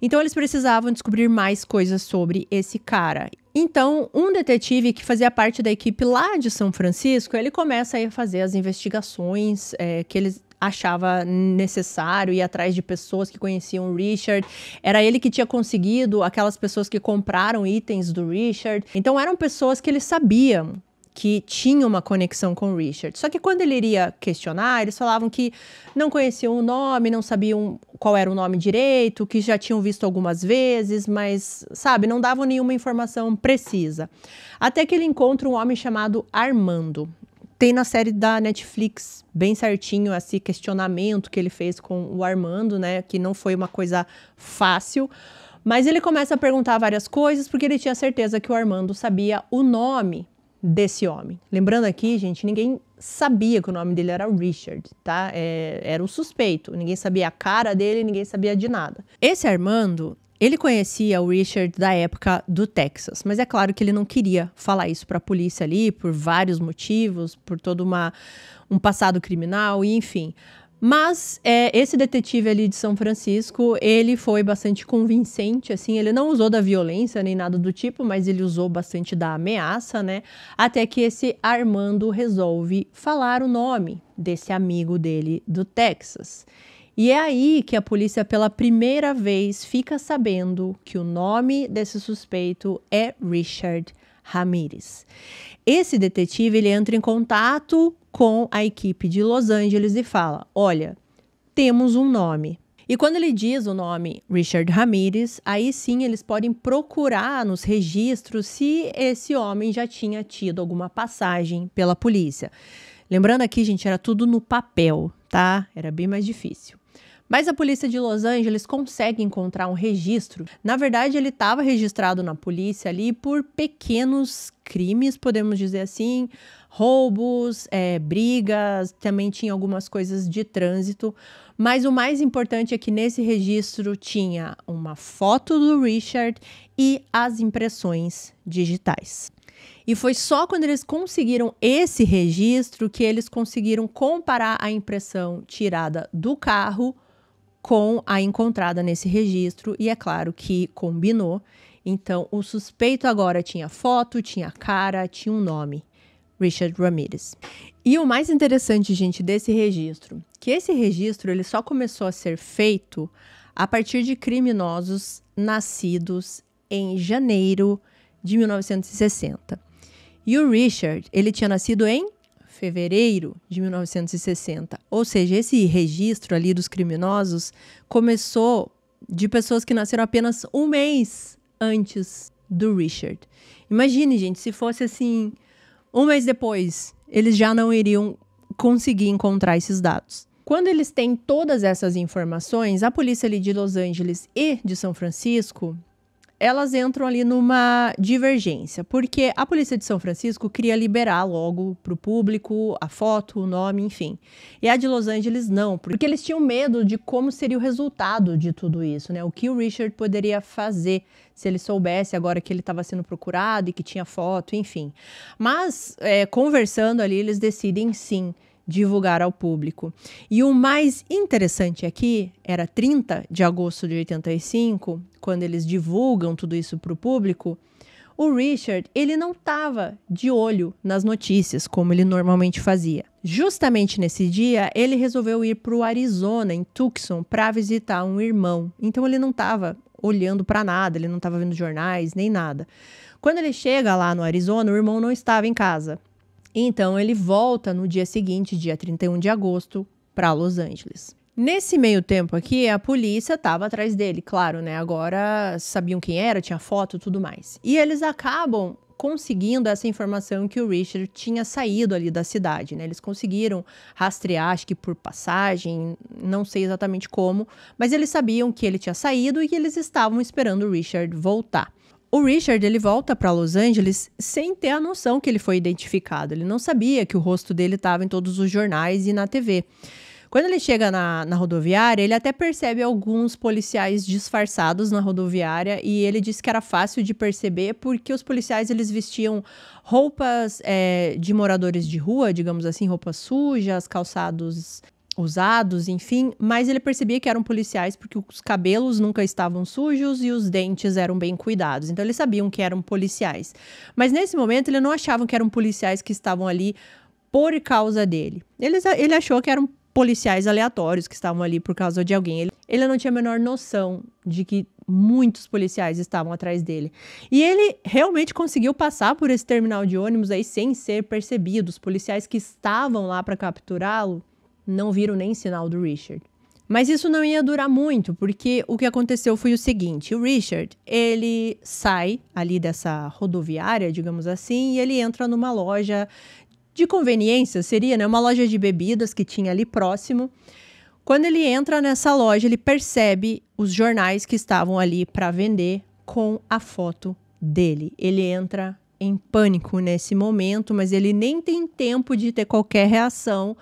Então eles precisavam descobrir mais coisas sobre esse cara. Então, um detetive que fazia parte da equipe lá de São Francisco, ele começa a fazer as investigações é, que eles achava necessário ir atrás de pessoas que conheciam o Richard. Era ele que tinha conseguido aquelas pessoas que compraram itens do Richard. Então eram pessoas que ele sabia que tinha uma conexão com o Richard. Só que quando ele iria questionar, eles falavam que não conheciam o nome, não sabiam qual era o nome direito, que já tinham visto algumas vezes, mas, sabe, não davam nenhuma informação precisa. Até que ele encontra um homem chamado Armando. Tem na série da Netflix bem certinho esse questionamento que ele fez com o Armando, né? Que não foi uma coisa fácil. Mas ele começa a perguntar várias coisas porque ele tinha certeza que o Armando sabia o nome desse homem. Lembrando aqui, gente, ninguém sabia que o nome dele era Richard, tá? É, era o suspeito. Ninguém sabia a cara dele, ninguém sabia de nada. Esse Armando, ele conhecia o Richard da época do Texas, mas é claro que ele não queria falar isso para a polícia ali por vários motivos, por todo uma, um passado criminal e enfim. Mas é, esse detetive ali de São Francisco, ele foi bastante convincente, assim, ele não usou da violência nem nada do tipo, mas ele usou bastante da ameaça, né? Até que esse Armando resolve falar o nome desse amigo dele do Texas. E é aí que a polícia pela primeira vez fica sabendo que o nome desse suspeito é Richard Ramirez. Esse detetive ele entra em contato com a equipe de Los Angeles e fala: olha, temos um nome. E quando ele diz o nome Richard Ramirez, aí sim eles podem procurar nos registros se esse homem já tinha tido alguma passagem pela polícia. Lembrando aqui, gente, era tudo no papel, tá? Era bem mais difícil. Mas a polícia de Los Angeles consegue encontrar um registro. Na verdade, ele estava registrado na polícia ali por pequenos crimes, podemos dizer assim, roubos, é, brigas, também tinha algumas coisas de trânsito. Mas o mais importante é que nesse registro tinha uma foto do Richard e as impressões digitais. E foi só quando eles conseguiram esse registro que eles conseguiram comparar a impressão tirada do carro com a encontrada nesse registro, e é claro que combinou. Então, o suspeito agora tinha foto, tinha cara, tinha um nome. Richard Ramirez. E o mais interessante, gente, desse registro, que esse registro ele só começou a ser feito a partir de criminosos nascidos em janeiro de 1960. E o Richard, ele tinha nascido em fevereiro de 1960, ou seja, esse registro ali dos criminosos começou de pessoas que nasceram apenas um mês antes do Richard. Imagine, gente, se fosse assim um mês depois, eles já não iriam conseguir encontrar esses dados. Quando eles têm todas essas informações, a polícia ali de Los Angeles e de São Francisco elas entram ali numa divergência, porque a polícia de São Francisco queria liberar logo para o público a foto, o nome, enfim. E a de Los Angeles não, porque eles tinham medo de como seria o resultado de tudo isso, né? O que o Richard poderia fazer se ele soubesse agora que ele estava sendo procurado e que tinha foto, enfim. Mas é, conversando ali, eles decidem sim divulgar ao público. E o mais interessante aqui era 30 de agosto de 85, quando eles divulgam tudo isso para o público. O Richard, ele não estava de olho nas notícias como ele normalmente fazia. Justamente nesse dia, ele resolveu ir para o Arizona, em Tucson, para visitar um irmão. Então ele não estava olhando para nada, ele não estava vendo jornais nem nada. Quando ele chega lá no Arizona, o irmão não estava em casa. Então ele volta no dia seguinte, dia 31 de agosto, para Los Angeles. Nesse meio tempo aqui, a polícia estava atrás dele, claro, né? Agora sabiam quem era, tinha foto e tudo mais. E eles acabam conseguindo essa informação que o Richard tinha saído ali da cidade, né? Eles conseguiram rastrear, acho que por passagem, não sei exatamente como, mas eles sabiam que ele tinha saído e que eles estavam esperando o Richard voltar. O Richard ele volta para Los Angeles sem ter a noção que ele foi identificado. Ele não sabia que o rosto dele estava em todos os jornais e na TV. Quando ele chega na, na, rodoviária, ele até percebe alguns policiais disfarçados na rodoviária e ele disse que era fácil de perceber porque os policiais eles vestiam roupas é, de moradores de rua, digamos assim, roupas sujas, calçados usados, enfim, mas ele percebia que eram policiais porque os cabelos nunca estavam sujos e os dentes eram bem cuidados. Então eles sabiam que eram policiais. Mas nesse momento ele não achava que eram policiais que estavam ali por causa dele. Ele, ele achou que eram policiais aleatórios que estavam ali por causa de alguém. Ele, ele não tinha a menor noção de que muitos policiais estavam atrás dele. E ele realmente conseguiu passar por esse terminal de ônibus aí sem ser percebido. Os policiais que estavam lá para capturá-lo não viram nem sinal do Richard. Mas isso não ia durar muito, porque o que aconteceu foi o seguinte: o Richard ele sai ali dessa rodoviária, digamos assim, e ele entra numa loja de conveniência, seria, né? Uma loja de bebidas que tinha ali próximo. Quando ele entra nessa loja, ele percebe os jornais que estavam ali para vender com a foto dele. Ele entra em pânico nesse momento, mas ele nem tem tempo de ter qualquer reação,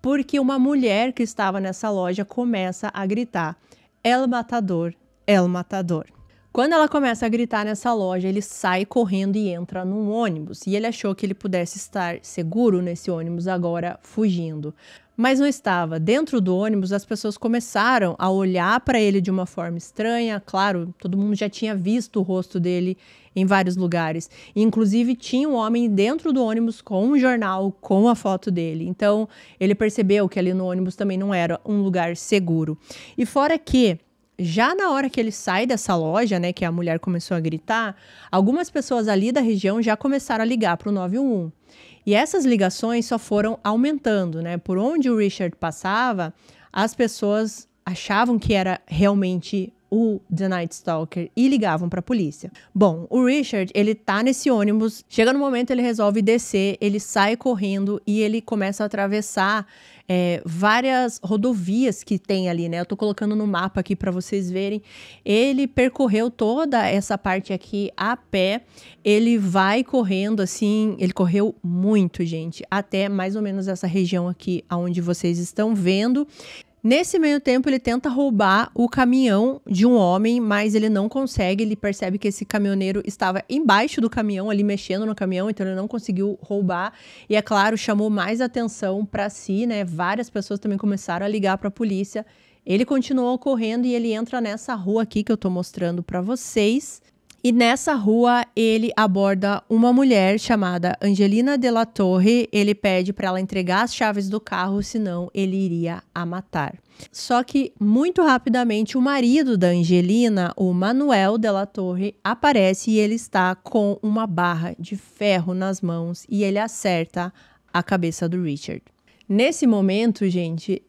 porque uma mulher que estava nessa loja começa a gritar: El Matador, El Matador. Quando ela começa a gritar nessa loja, ele sai correndo e entra num ônibus. E ele achou que ele pudesse estar seguro nesse ônibus agora fugindo mas não estava. Dentro do ônibus, as pessoas começaram a olhar para ele de uma forma estranha. Claro, todo mundo já tinha visto o rosto dele em vários lugares. Inclusive, tinha um homem dentro do ônibus com um jornal com a foto dele. Então, ele percebeu que ali no ônibus também não era um lugar seguro. E fora que já na hora que ele sai dessa loja, né, que a mulher começou a gritar, algumas pessoas ali da região já começaram a ligar para o 911. E essas ligações só foram aumentando, né? Por onde o Richard passava, as pessoas achavam que era realmente o The Night Stalker e ligavam para a polícia. Bom, o Richard, ele tá nesse ônibus, chega no momento ele resolve descer, ele sai correndo e ele começa a atravessar é, várias rodovias que tem ali, né? Eu tô colocando no mapa aqui para vocês verem. Ele percorreu toda essa parte aqui a pé. Ele vai correndo assim, ele correu muito, gente, até mais ou menos essa região aqui aonde vocês estão vendo. Nesse meio tempo, ele tenta roubar o caminhão de um homem, mas ele não consegue. Ele percebe que esse caminhoneiro estava embaixo do caminhão, ali mexendo no caminhão, então ele não conseguiu roubar. E é claro, chamou mais atenção para si, né? Várias pessoas também começaram a ligar para a polícia. Ele continuou correndo e ele entra nessa rua aqui que eu tô mostrando para vocês. E nessa rua ele aborda uma mulher chamada Angelina de la Torre. Ele pede para ela entregar as chaves do carro, senão ele iria a matar. Só que muito rapidamente o marido da Angelina, o Manuel de la Torre, aparece e ele está com uma barra de ferro nas mãos e ele acerta a cabeça do Richard. Nesse momento, gente,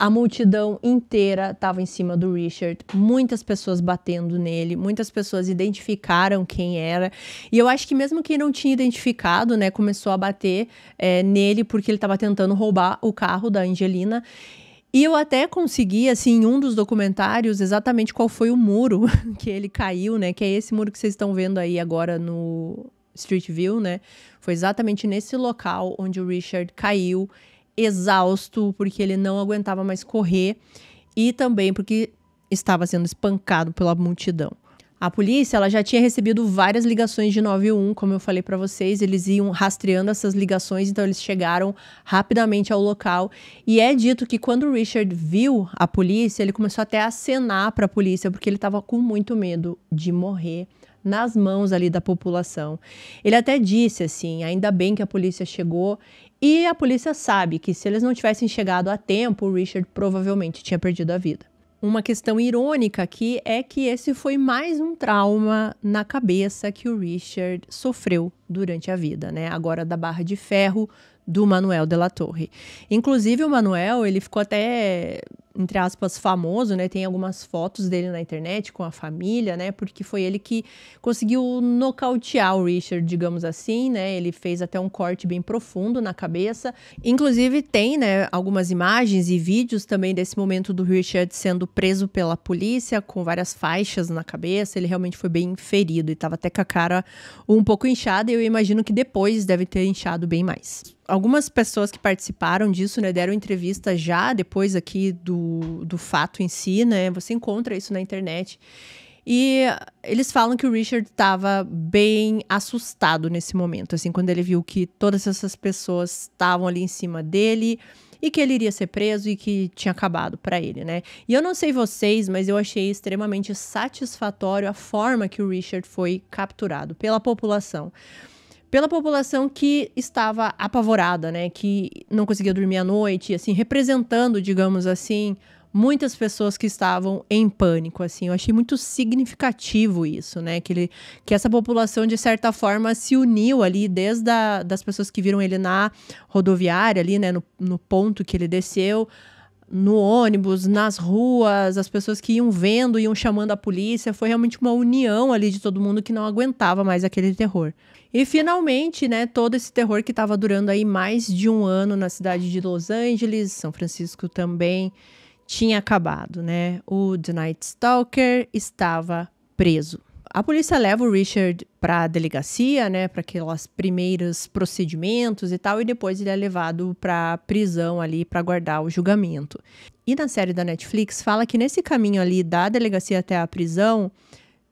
a multidão inteira estava em cima do Richard, muitas pessoas batendo nele, muitas pessoas identificaram quem era. E eu acho que mesmo quem não tinha identificado, né, começou a bater é, nele porque ele estava tentando roubar o carro da Angelina. E eu até consegui, assim, em um dos documentários, exatamente qual foi o muro que ele caiu, né? Que é esse muro que vocês estão vendo aí agora no Street View, né? Foi exatamente nesse local onde o Richard caiu exausto, porque ele não aguentava mais correr e também porque estava sendo espancado pela multidão. A polícia ela já tinha recebido várias ligações de 911, como eu falei para vocês, eles iam rastreando essas ligações, então eles chegaram rapidamente ao local e é dito que quando o Richard viu a polícia, ele começou até a acenar para a polícia porque ele estava com muito medo de morrer nas mãos ali da população. Ele até disse assim: "Ainda bem que a polícia chegou e a polícia sabe que se eles não tivessem chegado a tempo, o Richard provavelmente tinha perdido a vida. Uma questão irônica aqui é que esse foi mais um trauma na cabeça que o Richard sofreu durante a vida, né? Agora da barra de ferro do Manuel de la Torre. Inclusive o Manuel, ele ficou até entre aspas, famoso, né? Tem algumas fotos dele na internet com a família, né? Porque foi ele que conseguiu nocautear o Richard, digamos assim, né? Ele fez até um corte bem profundo na cabeça. Inclusive, tem, né, algumas imagens e vídeos também desse momento do Richard sendo preso pela polícia, com várias faixas na cabeça. Ele realmente foi bem ferido e tava até com a cara um pouco inchada. E eu imagino que depois deve ter inchado bem mais algumas pessoas que participaram disso, né, deram entrevista já depois aqui do, do fato em si, né? Você encontra isso na internet. E eles falam que o Richard estava bem assustado nesse momento, assim, quando ele viu que todas essas pessoas estavam ali em cima dele e que ele iria ser preso e que tinha acabado para ele, né? E eu não sei vocês, mas eu achei extremamente satisfatório a forma que o Richard foi capturado pela população pela população que estava apavorada, né, que não conseguia dormir à noite, assim, representando, digamos assim, muitas pessoas que estavam em pânico, assim. Eu achei muito significativo isso, né? Que, ele, que essa população, de certa forma, se uniu ali, desde a, das pessoas que viram ele na rodoviária, ali, né? No, no ponto que ele desceu, no ônibus, nas ruas, as pessoas que iam vendo, iam chamando a polícia. Foi realmente uma união ali de todo mundo que não aguentava mais aquele terror. E finalmente, né, todo esse terror que estava durando aí mais de um ano na cidade de Los Angeles, São Francisco também tinha acabado, né? O The Night Stalker estava preso. A polícia leva o Richard para a delegacia, né, para aqueles primeiros procedimentos e tal, e depois ele é levado para a prisão ali para guardar o julgamento. E na série da Netflix fala que nesse caminho ali da delegacia até a prisão,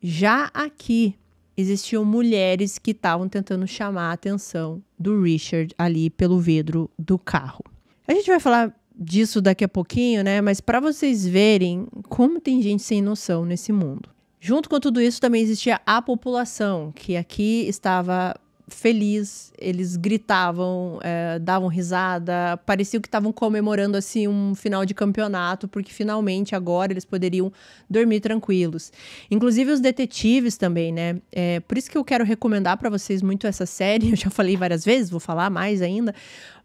já aqui existiam mulheres que estavam tentando chamar a atenção do Richard ali pelo vidro do carro. A gente vai falar disso daqui a pouquinho, né? Mas para vocês verem como tem gente sem noção nesse mundo. Junto com tudo isso também existia a população, que aqui estava feliz, eles gritavam, é, davam risada, parecia que estavam comemorando assim um final de campeonato, porque finalmente agora eles poderiam dormir tranquilos. Inclusive os detetives também, né? É, por isso que eu quero recomendar para vocês muito essa série. Eu já falei várias vezes, vou falar mais ainda,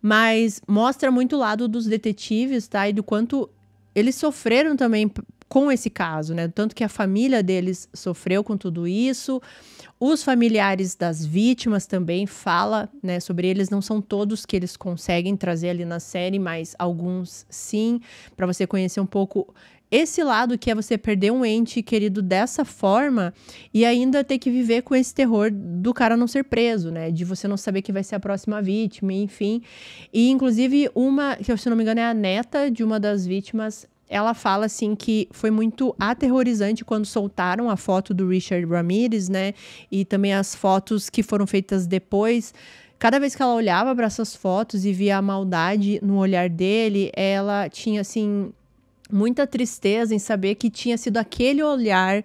mas mostra muito o lado dos detetives, tá? E do quanto eles sofreram também com esse caso, né? Tanto que a família deles sofreu com tudo isso. Os familiares das vítimas também fala, né, sobre eles não são todos que eles conseguem trazer ali na série, mas alguns sim, para você conhecer um pouco esse lado que é você perder um ente querido dessa forma e ainda ter que viver com esse terror do cara não ser preso, né? De você não saber que vai ser a próxima vítima, enfim. E inclusive uma, que se não me engano é a neta de uma das vítimas, ela fala assim que foi muito aterrorizante quando soltaram a foto do Richard Ramirez, né? E também as fotos que foram feitas depois. Cada vez que ela olhava para essas fotos e via a maldade no olhar dele, ela tinha assim muita tristeza em saber que tinha sido aquele olhar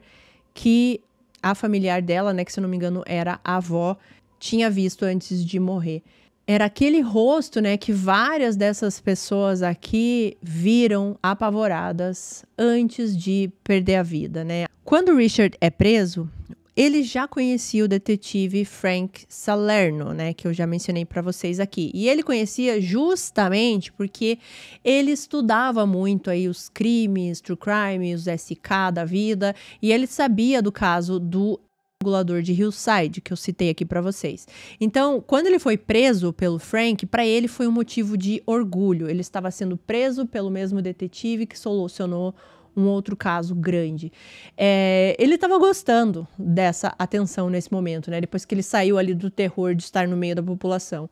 que a familiar dela, né, que se eu não me engano era a avó, tinha visto antes de morrer era aquele rosto, né, que várias dessas pessoas aqui viram apavoradas antes de perder a vida, né? Quando Richard é preso, ele já conhecia o detetive Frank Salerno, né, que eu já mencionei para vocês aqui. E ele conhecia justamente porque ele estudava muito aí os crimes, true crime, os SK da vida, e ele sabia do caso do regulador de Hillside, que eu citei aqui para vocês. Então, quando ele foi preso pelo Frank, para ele foi um motivo de orgulho. Ele estava sendo preso pelo mesmo detetive que solucionou um outro caso grande. É, ele estava gostando dessa atenção nesse momento, né? Depois que ele saiu ali do terror de estar no meio da população.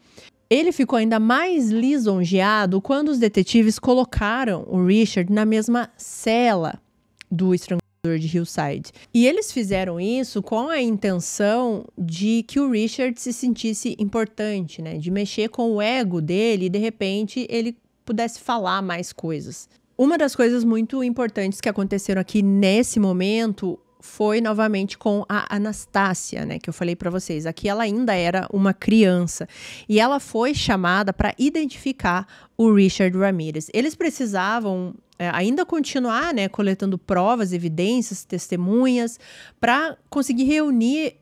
Ele ficou ainda mais lisonjeado quando os detetives colocaram o Richard na mesma cela do estrangulamento de Hillside. E eles fizeram isso com a intenção de que o Richard se sentisse importante, né? De mexer com o ego dele e de repente ele pudesse falar mais coisas. Uma das coisas muito importantes que aconteceram aqui nesse momento foi novamente com a Anastácia, né, que eu falei para vocês. Aqui ela ainda era uma criança e ela foi chamada para identificar o Richard Ramirez. Eles precisavam é, ainda continuar né, coletando provas, evidências, testemunhas, para conseguir reunir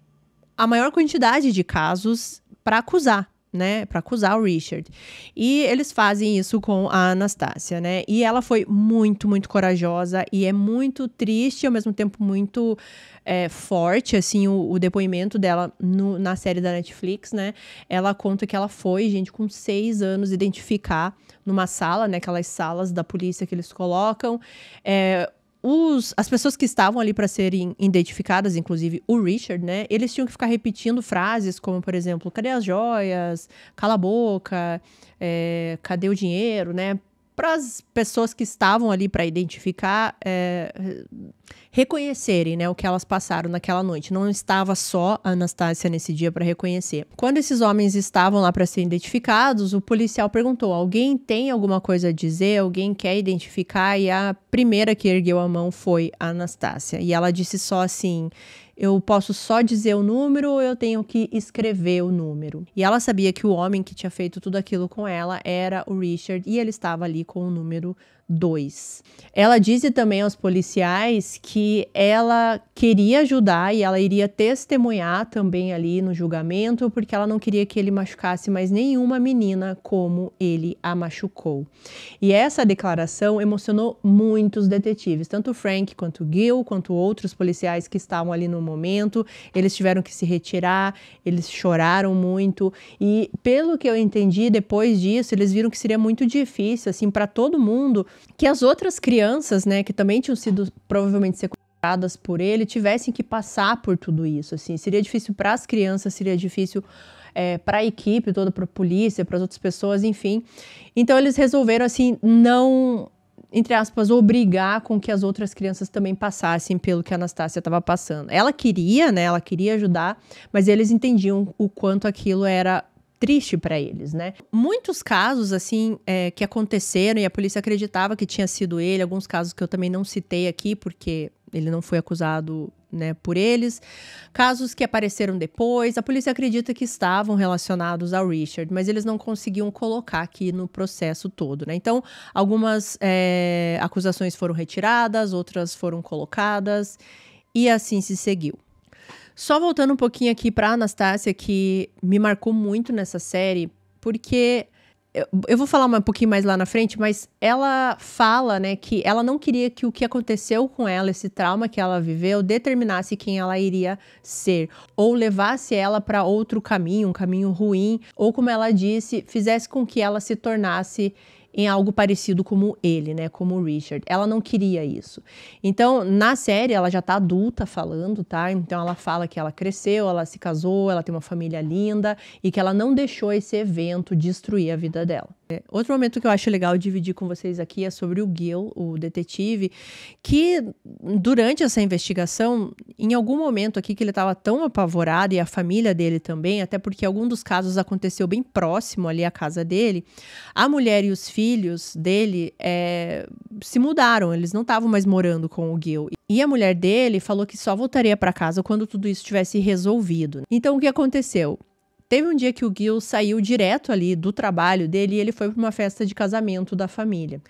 a maior quantidade de casos para acusar né, para acusar o Richard. E eles fazem isso com a Anastácia, né? E ela foi muito, muito corajosa e é muito triste, ao mesmo tempo muito é, forte, assim, o, o depoimento dela no, na série da Netflix, né? Ela conta que ela foi, gente, com seis anos, identificar numa sala, né? Aquelas salas da polícia que eles colocam, é, os, as pessoas que estavam ali para serem identificadas, inclusive o Richard, né? Eles tinham que ficar repetindo frases como, por exemplo, cadê as joias? Cala a boca, é, cadê o dinheiro, né? para as pessoas que estavam ali para identificar é, reconhecerem né, o que elas passaram naquela noite. Não estava só a Anastácia nesse dia para reconhecer. Quando esses homens estavam lá para serem identificados, o policial perguntou: alguém tem alguma coisa a dizer? Alguém quer identificar? E a primeira que ergueu a mão foi a Anastácia. E ela disse só assim: eu posso só dizer o número ou eu tenho que escrever o número? E ela sabia que o homem que tinha feito tudo aquilo com ela era o Richard e ele estava ali com o número 2. Ela disse também aos policiais que ela queria ajudar e ela iria testemunhar também ali no julgamento, porque ela não queria que ele machucasse mais nenhuma menina como ele a machucou. E essa declaração emocionou muitos detetives, tanto Frank quanto Gil, quanto outros policiais que estavam ali no momento. Eles tiveram que se retirar, eles choraram muito e pelo que eu entendi depois disso, eles viram que seria muito difícil assim para todo mundo que as outras crianças, né, que também tinham sido provavelmente sequestradas por ele, tivessem que passar por tudo isso. Assim, seria difícil para as crianças, seria difícil é, para a equipe toda, para a polícia, para as outras pessoas, enfim. Então eles resolveram assim não entre aspas, obrigar com que as outras crianças também passassem pelo que a Anastácia estava passando. Ela queria, né? Ela queria ajudar, mas eles entendiam o quanto aquilo era triste para eles, né? Muitos casos, assim, é, que aconteceram e a polícia acreditava que tinha sido ele, alguns casos que eu também não citei aqui, porque ele não foi acusado né, por eles. Casos que apareceram depois, a polícia acredita que estavam relacionados ao Richard, mas eles não conseguiam colocar aqui no processo todo, né? Então, algumas é, acusações foram retiradas, outras foram colocadas, e assim se seguiu. Só voltando um pouquinho aqui para Anastácia, que me marcou muito nessa série, porque eu, eu vou falar um pouquinho mais lá na frente, mas ela fala, né, que ela não queria que o que aconteceu com ela, esse trauma que ela viveu, determinasse quem ela iria ser ou levasse ela para outro caminho, um caminho ruim, ou como ela disse, fizesse com que ela se tornasse em algo parecido como ele, né? Como o Richard. Ela não queria isso. Então, na série, ela já tá adulta falando, tá? Então, ela fala que ela cresceu, ela se casou, ela tem uma família linda e que ela não deixou esse evento destruir a vida dela. É, outro momento que eu acho legal dividir com vocês aqui é sobre o Gil, o detetive, que durante essa investigação, em algum momento aqui que ele estava tão apavorado e a família dele também, até porque algum dos casos aconteceu bem próximo ali à casa dele, a mulher e os filhos dele é, se mudaram, eles não estavam mais morando com o Gil. E a mulher dele falou que só voltaria para casa quando tudo isso tivesse resolvido. Então o que aconteceu? Teve um dia que o Gil saiu direto ali do trabalho dele e ele foi para uma festa de casamento da família.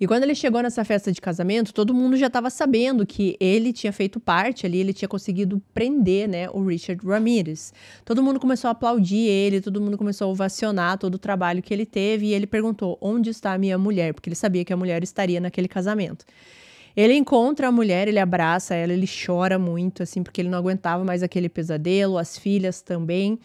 E quando ele chegou nessa festa de casamento, todo mundo já estava sabendo que ele tinha feito parte ali, ele tinha conseguido prender, né, o Richard Ramirez. Todo mundo começou a aplaudir ele, todo mundo começou a ovacionar todo o trabalho que ele teve e ele perguntou: "Onde está a minha mulher?", porque ele sabia que a mulher estaria naquele casamento. Ele encontra a mulher, ele abraça ela, ele chora muito, assim, porque ele não aguentava mais aquele pesadelo, as filhas também.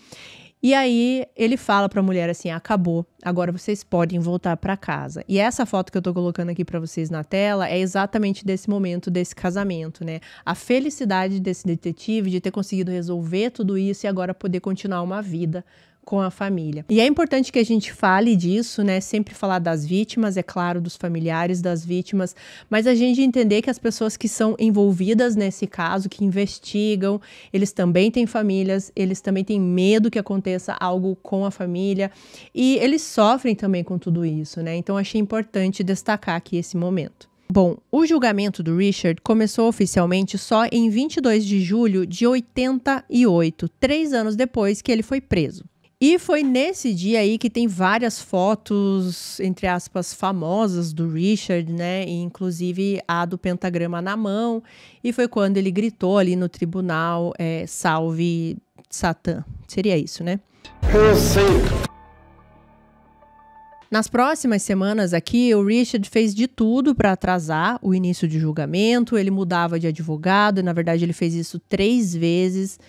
E aí ele fala para a mulher assim: "Acabou. Agora vocês podem voltar para casa". E essa foto que eu estou colocando aqui para vocês na tela é exatamente desse momento desse casamento, né? A felicidade desse detetive de ter conseguido resolver tudo isso e agora poder continuar uma vida com a família. E é importante que a gente fale disso, né? Sempre falar das vítimas, é claro, dos familiares das vítimas, mas a gente entender que as pessoas que são envolvidas nesse caso, que investigam, eles também têm famílias, eles também têm medo que aconteça algo com a família e eles sofrem também com tudo isso, né? Então achei importante destacar aqui esse momento. Bom, o julgamento do Richard começou oficialmente só em 22 de julho de 88, três anos depois que ele foi preso. E foi nesse dia aí que tem várias fotos, entre aspas, famosas do Richard, né? E inclusive a do pentagrama na mão. E foi quando ele gritou ali no tribunal: é, salve Satã. Seria isso, né? Eu sei. Nas próximas semanas aqui, o Richard fez de tudo para atrasar o início de julgamento. Ele mudava de advogado, e, na verdade, ele fez isso três vezes.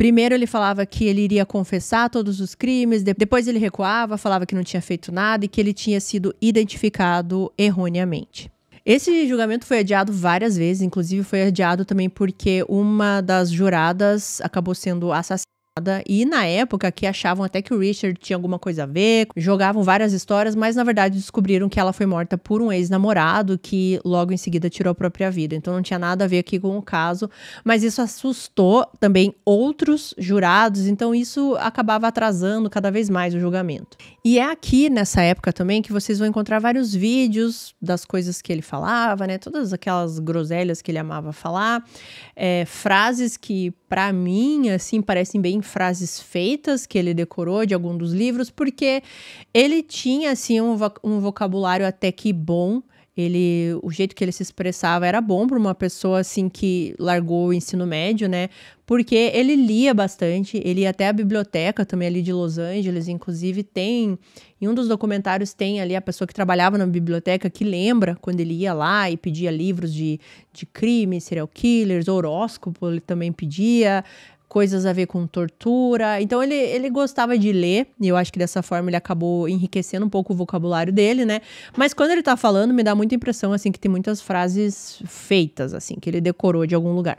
Primeiro ele falava que ele iria confessar todos os crimes, depois ele recuava, falava que não tinha feito nada e que ele tinha sido identificado erroneamente. Esse julgamento foi adiado várias vezes, inclusive foi adiado também porque uma das juradas acabou sendo assassinada nada. E na época que achavam até que o Richard tinha alguma coisa a ver, jogavam várias histórias, mas na verdade descobriram que ela foi morta por um ex-namorado que logo em seguida tirou a própria vida. Então não tinha nada a ver aqui com o caso, mas isso assustou também outros jurados, então isso acabava atrasando cada vez mais o julgamento. E é aqui nessa época também que vocês vão encontrar vários vídeos das coisas que ele falava, né? Todas aquelas groselhas que ele amava falar, é, frases que para mim assim parecem bem frases feitas que ele decorou de algum dos livros, porque ele tinha assim um, um vocabulário até que bom ele o jeito que ele se expressava era bom para uma pessoa assim que largou o ensino médio, né? Porque ele lia bastante, ele ia até a biblioteca também ali de Los Angeles, inclusive tem em um dos documentários tem ali a pessoa que trabalhava na biblioteca que lembra quando ele ia lá e pedia livros de, de crime, serial killers, horóscopo, ele também pedia, coisas a ver com tortura. Então ele, ele gostava de ler, e eu acho que dessa forma ele acabou enriquecendo um pouco o vocabulário dele, né? Mas quando ele tá falando, me dá muita impressão assim que tem muitas frases feitas assim, que ele decorou de algum lugar.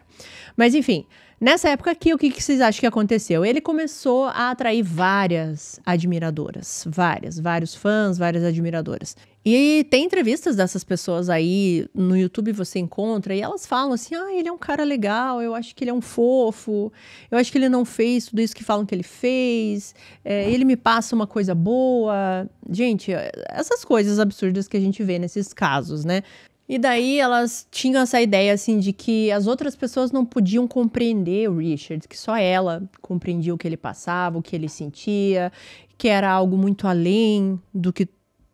Mas enfim, Nessa época aqui, o que, que vocês acham que aconteceu? Ele começou a atrair várias admiradoras, várias, vários fãs, várias admiradoras. E tem entrevistas dessas pessoas aí no YouTube você encontra e elas falam assim: "Ah, ele é um cara legal, eu acho que ele é um fofo, eu acho que ele não fez tudo isso que falam que ele fez, é, ele me passa uma coisa boa". Gente, essas coisas absurdas que a gente vê nesses casos, né? E daí elas tinham essa ideia, assim, de que as outras pessoas não podiam compreender o Richard, que só ela compreendia o que ele passava, o que ele sentia, que era algo muito além do que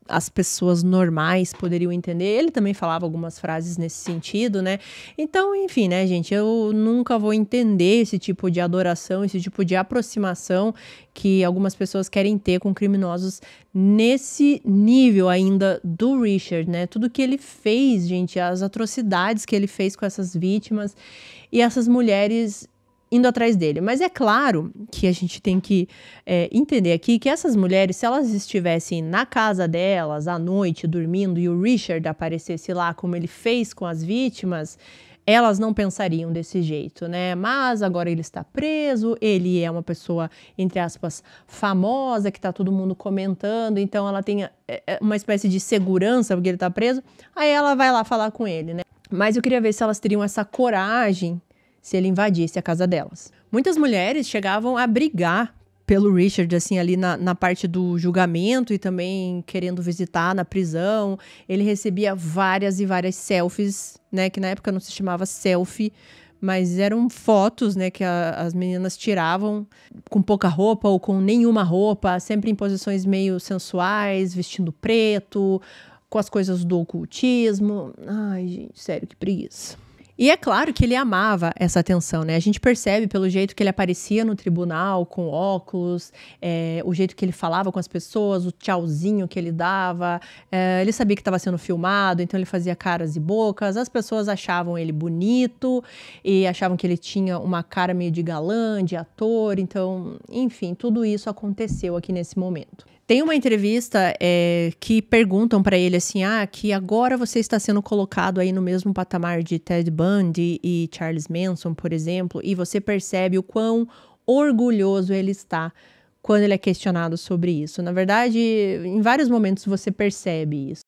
as pessoas normais poderiam entender. Ele também falava algumas frases nesse sentido, né? Então, enfim, né, gente, eu nunca vou entender esse tipo de adoração, esse tipo de aproximação que algumas pessoas querem ter com criminosos nesse nível ainda do Richard, né? Tudo que ele fez, gente, as atrocidades que ele fez com essas vítimas e essas mulheres indo atrás dele. Mas é claro que a gente tem que é, entender aqui que essas mulheres, se elas estivessem na casa delas à noite dormindo e o Richard aparecesse lá como ele fez com as vítimas, elas não pensariam desse jeito, né? Mas agora ele está preso, ele é uma pessoa, entre aspas, famosa, que está todo mundo comentando, então ela tem é, é, uma espécie de segurança porque ele está preso. Aí ela vai lá falar com ele, né? Mas eu queria ver se elas teriam essa coragem se ele invadisse a casa delas. Muitas mulheres chegavam a brigar pelo Richard, assim, ali na, na, parte do julgamento e também querendo visitar na prisão. Ele recebia várias e várias selfies, né? Que na época não se chamava selfie, mas eram fotos, né? Que a, as meninas tiravam com pouca roupa ou com nenhuma roupa, sempre em posições meio sensuais, vestindo preto, com as coisas do ocultismo. Ai, gente, sério, que preguiça. E é claro que ele amava essa atenção, né? A gente percebe pelo jeito que ele aparecia no tribunal, com óculos, é, o jeito que ele falava com as pessoas, o tchauzinho que ele dava. É, ele sabia que estava sendo filmado, então ele fazia caras e bocas. As pessoas achavam ele bonito e achavam que ele tinha uma cara meio de galã, de ator. Então, enfim, tudo isso aconteceu aqui nesse momento. Tem uma entrevista é, que perguntam para ele assim: ah, que agora você está sendo colocado aí no mesmo patamar de Ted Bundy e Charles Manson, por exemplo, e você percebe o quão orgulhoso ele está quando ele é questionado sobre isso. Na verdade, em vários momentos você percebe isso.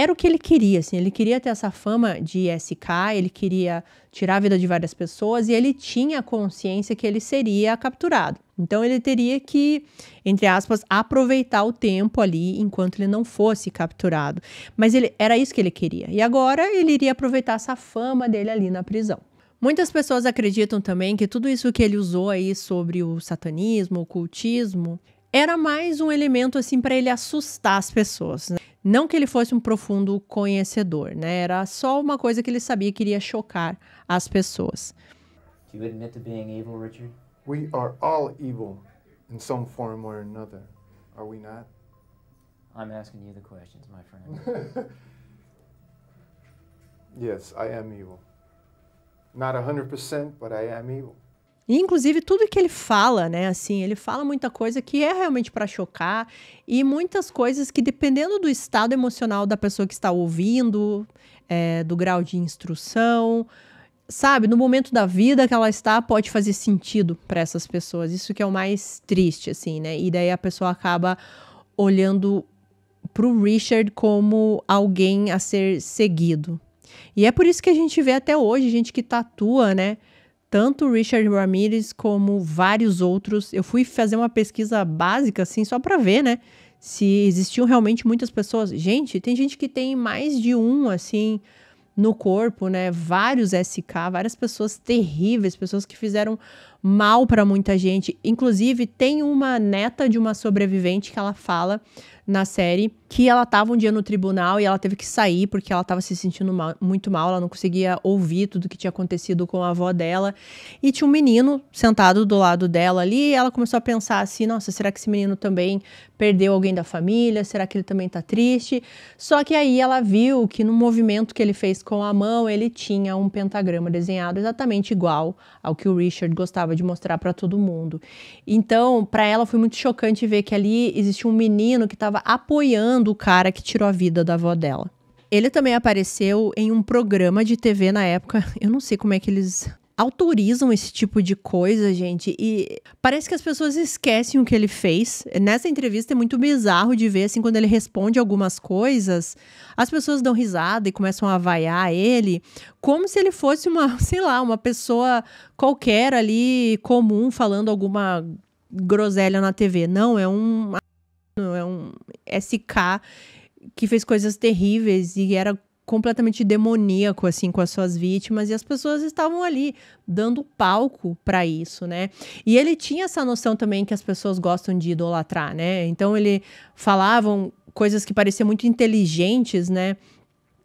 era o que ele queria, assim, ele queria ter essa fama de SK, ele queria tirar a vida de várias pessoas e ele tinha consciência que ele seria capturado. Então ele teria que, entre aspas, aproveitar o tempo ali enquanto ele não fosse capturado. Mas ele era isso que ele queria. E agora ele iria aproveitar essa fama dele ali na prisão. Muitas pessoas acreditam também que tudo isso que ele usou aí sobre o satanismo, o cultismo, era mais um elemento assim para ele assustar as pessoas. Né? Não que ele fosse um profundo conhecedor, né? Era só uma coisa que ele sabia que iria chocar as pessoas.
Do you admit to being evil, Richard? We are all evil in some form or another, are we not? I'm asking you the questions, my friend. yes, I am evil. Not 100%, but I am evil.
E, inclusive, tudo que ele fala, né? Assim, ele fala muita coisa que é realmente para chocar e muitas coisas que, dependendo do estado emocional da pessoa que está ouvindo, é, do grau de instrução, sabe, no momento da vida que ela está, pode fazer sentido para essas pessoas. Isso que é o mais triste, assim, né? E daí a pessoa acaba olhando pro Richard como alguém a ser seguido. E é por isso que a gente vê até hoje gente que tatua, né? tanto Richard Ramirez como vários outros. Eu fui fazer uma pesquisa básica, assim, só para ver, né? Se existiam realmente muitas pessoas. Gente, tem gente que tem mais de um, assim, no corpo, né? Vários SK, várias pessoas terríveis, pessoas que fizeram mal para muita gente. Inclusive, tem uma neta de uma sobrevivente que ela fala na série, que ela tava um dia no tribunal e ela teve que sair porque ela tava se sentindo mal, muito mal, ela não conseguia ouvir tudo que tinha acontecido com a avó dela. E tinha um menino sentado do lado dela ali, e ela começou a pensar assim: nossa, será que esse menino também perdeu alguém da família? Será que ele também tá triste? Só que aí ela viu que no movimento que ele fez com a mão, ele tinha um pentagrama desenhado exatamente igual ao que o Richard gostava de mostrar para todo mundo. Então, para ela foi muito chocante ver que ali existia um menino que estava estava apoiando o cara que tirou a vida da avó dela. Ele também apareceu em um programa de TV na época. Eu não sei como é que eles autorizam esse tipo de coisa, gente. E parece que as pessoas esquecem o que ele fez. Nessa entrevista é muito bizarro de ver, assim, quando ele responde algumas coisas, as pessoas dão risada e começam a vaiar ele, como se ele fosse uma, sei lá, uma pessoa qualquer ali, comum, falando alguma groselha na TV. Não, é um é um SK que fez coisas terríveis e era completamente demoníaco assim com as suas vítimas e as pessoas estavam ali dando palco para isso, né? E ele tinha essa noção também que as pessoas gostam de idolatrar, né? Então ele falavam coisas que pareciam muito inteligentes, né?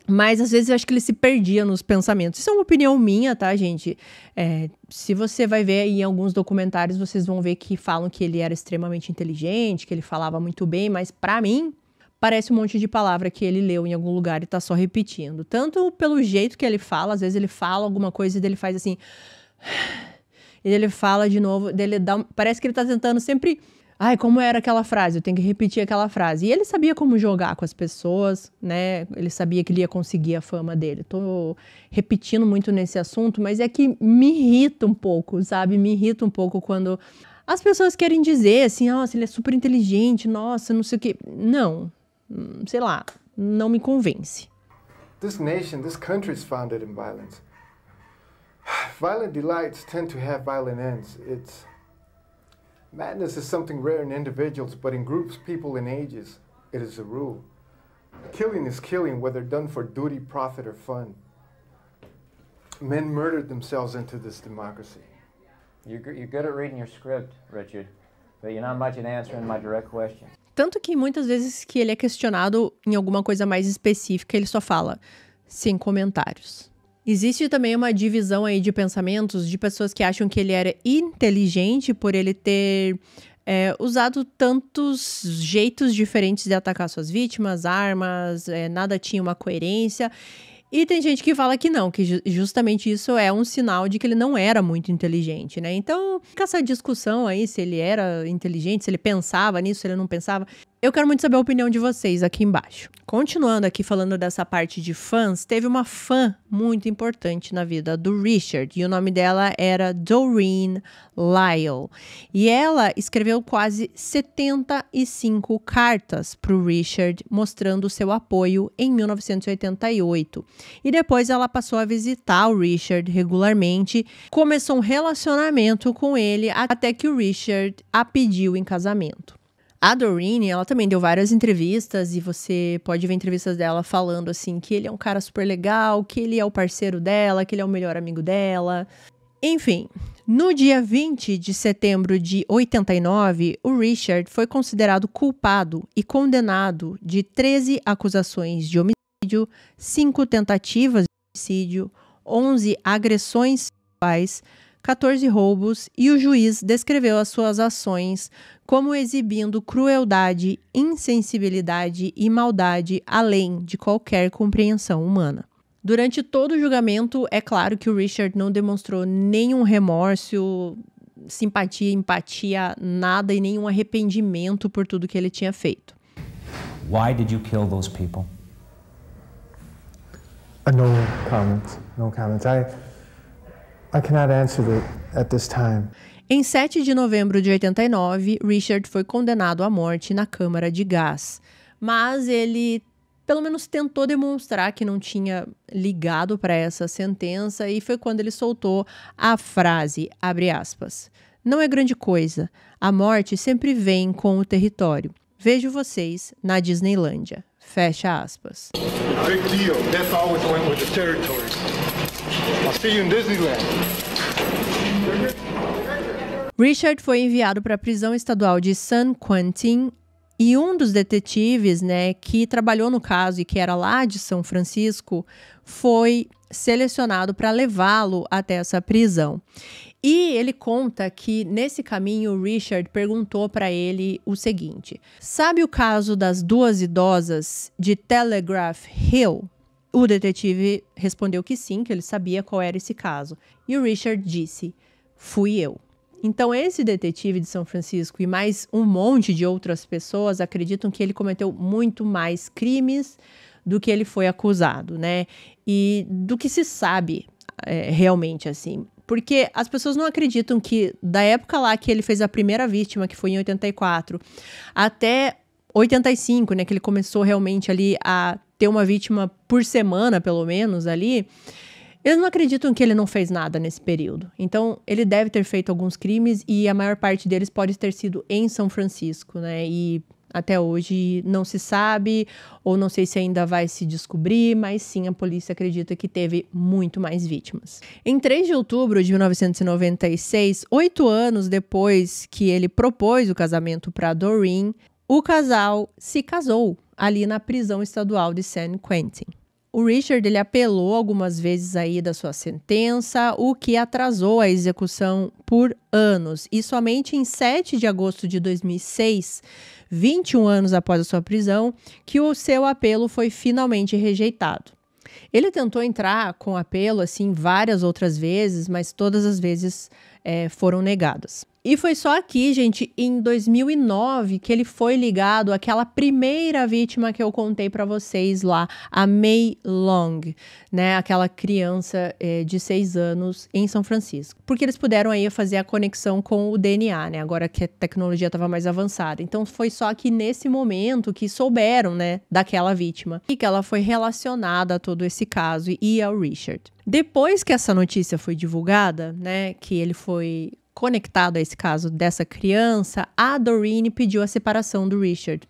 Mas às vezes eu acho que ele se perdia nos pensamentos. Isso é uma opinião minha, tá, gente? É, se você vai ver em alguns documentários, vocês vão ver que falam que ele era extremamente inteligente, que ele falava muito bem, mas para mim parece um monte de palavra que ele leu em algum lugar e tá só repetindo. Tanto pelo jeito que ele fala, às vezes ele fala alguma coisa e ele faz assim. E ele fala de novo, dele dá, parece que ele tá tentando sempre Ai, como era aquela frase? Eu tenho que repetir aquela frase. E ele sabia como jogar com as pessoas, né? Ele sabia que ele ia conseguir a fama dele. Tô repetindo muito nesse assunto, mas é que me irrita um pouco, sabe? Me irrita um pouco quando as pessoas querem dizer assim, nossa, ele é super inteligente, nossa, não sei o quê. Não, hum, sei lá, não me convence.
This nation, this country is founded in violence. Violent delights tend to have violent ends. It's Madness is something rare in individuals, but in groups, people, and ages, it is a rule. Killing is killing, whether done for duty, profit, or fun. Men murdered themselves into this democracy. You're, good at reading your script, Richard, but you're not much at answering my direct questions.
Tanto que muitas vezes que ele é questionado em alguma coisa mais específica, ele só fala sem comentários. Existe também uma divisão aí de pensamentos de pessoas que acham que ele era inteligente por ele ter é, usado tantos jeitos diferentes de atacar suas vítimas, armas, é, nada tinha uma coerência. E tem gente que fala que não, que justamente isso é um sinal de que ele não era muito inteligente, né? Então, fica essa discussão aí se ele era inteligente, se ele pensava nisso, se ele não pensava. Eu quero muito saber a opinião de vocês aqui embaixo. Continuando aqui falando dessa parte de fãs, teve uma fã muito importante na vida do Richard e o nome dela era Doreen Lyle. E ela escreveu quase 75 cartas para o Richard mostrando seu apoio em 1988. E depois ela passou a visitar o Richard regularmente, começou um relacionamento com ele até que o Richard a pediu em casamento. A Doreen, ela também deu várias entrevistas e você pode ver entrevistas dela falando assim que ele é um cara super legal, que ele é o parceiro dela, que ele é o melhor amigo dela. Enfim, no dia 20 de setembro de 89, o Richard foi considerado culpado e condenado de 13 acusações de homicídio, 5 tentativas de homicídio, 11 agressões sexuais, 14 roubos e o juiz descreveu as suas ações como exibindo crueldade, insensibilidade e maldade além de qualquer compreensão humana. Durante todo o julgamento, é claro que o Richard não demonstrou nenhum remorso, simpatia, empatia, nada e nenhum arrependimento por tudo que ele tinha feito.
Why did you kill those people? Uh, no comments. No comments. I... I cannot answer it at this time.
Em 7 de novembro de 89, Richard foi condenado à morte na Câmara de Gás. Mas ele, pelo menos, tentou demonstrar que não tinha ligado para essa sentença e foi quando ele soltou a frase, abre aspas, não é grande coisa, a morte sempre vem com o território. Vejo vocês na Disneylândia. Fecha aspas.
Big deal. That's always went with the territories. I'll see you in Disneyland.
Richard foi enviado para a prisão estadual de San Quentin e um dos detetives, né, que trabalhou no caso e que era lá de São Francisco, foi selecionado para levá-lo até essa prisão. E ele conta que nesse caminho o Richard perguntou para ele o seguinte: Sabe o caso das duas idosas de Telegraph Hill? O detetive respondeu que sim, que ele sabia qual era esse caso. E o Richard disse: Fui eu. Então, esse detetive de São Francisco e mais um monte de outras pessoas acreditam que ele cometeu muito mais crimes do que ele foi acusado, né? E do que se sabe é, realmente, assim. Porque as pessoas não acreditam que, da época lá que ele fez a primeira vítima, que foi em 84, até 85, né? Que ele começou realmente ali a ter uma vítima por semana, pelo menos, ali, eles não acreditam que ele não fez nada nesse período. Então, ele deve ter feito alguns crimes e a maior parte deles pode ter sido em São Francisco, né? E até hoje não se sabe, ou não sei se ainda vai se descobrir, mas sim a polícia acredita que teve muito mais vítimas. Em 3 de outubro de 1996, oito anos depois que ele propôs o casamento para Doreen, o casal se casou ali na prisão estadual de San Quentin. O Richard ele apelou algumas vezes aí da sua sentença, o que atrasou a execução por anos. E somente em 7 de agosto de 2006, 21 anos após a sua prisão, que o seu apelo foi finalmente rejeitado. Ele tentou entrar com apelo assim várias outras vezes, mas todas as vezes é, foram negadas. E foi só aqui, gente, em 2009, que ele foi ligado àquela primeira vítima que eu contei para vocês lá, a May Long, né? Aquela criança eh, de seis anos em São Francisco. Porque eles puderam aí fazer a conexão com o DNA, né? Agora que a tecnologia estava mais avançada. Então foi só aqui nesse momento que souberam, né, daquela vítima e que ela foi relacionada a todo esse caso e ao Richard. Depois que essa notícia foi divulgada, né, que ele foi conectado a esse caso dessa criança, a Doreen pediu a separação do Richard.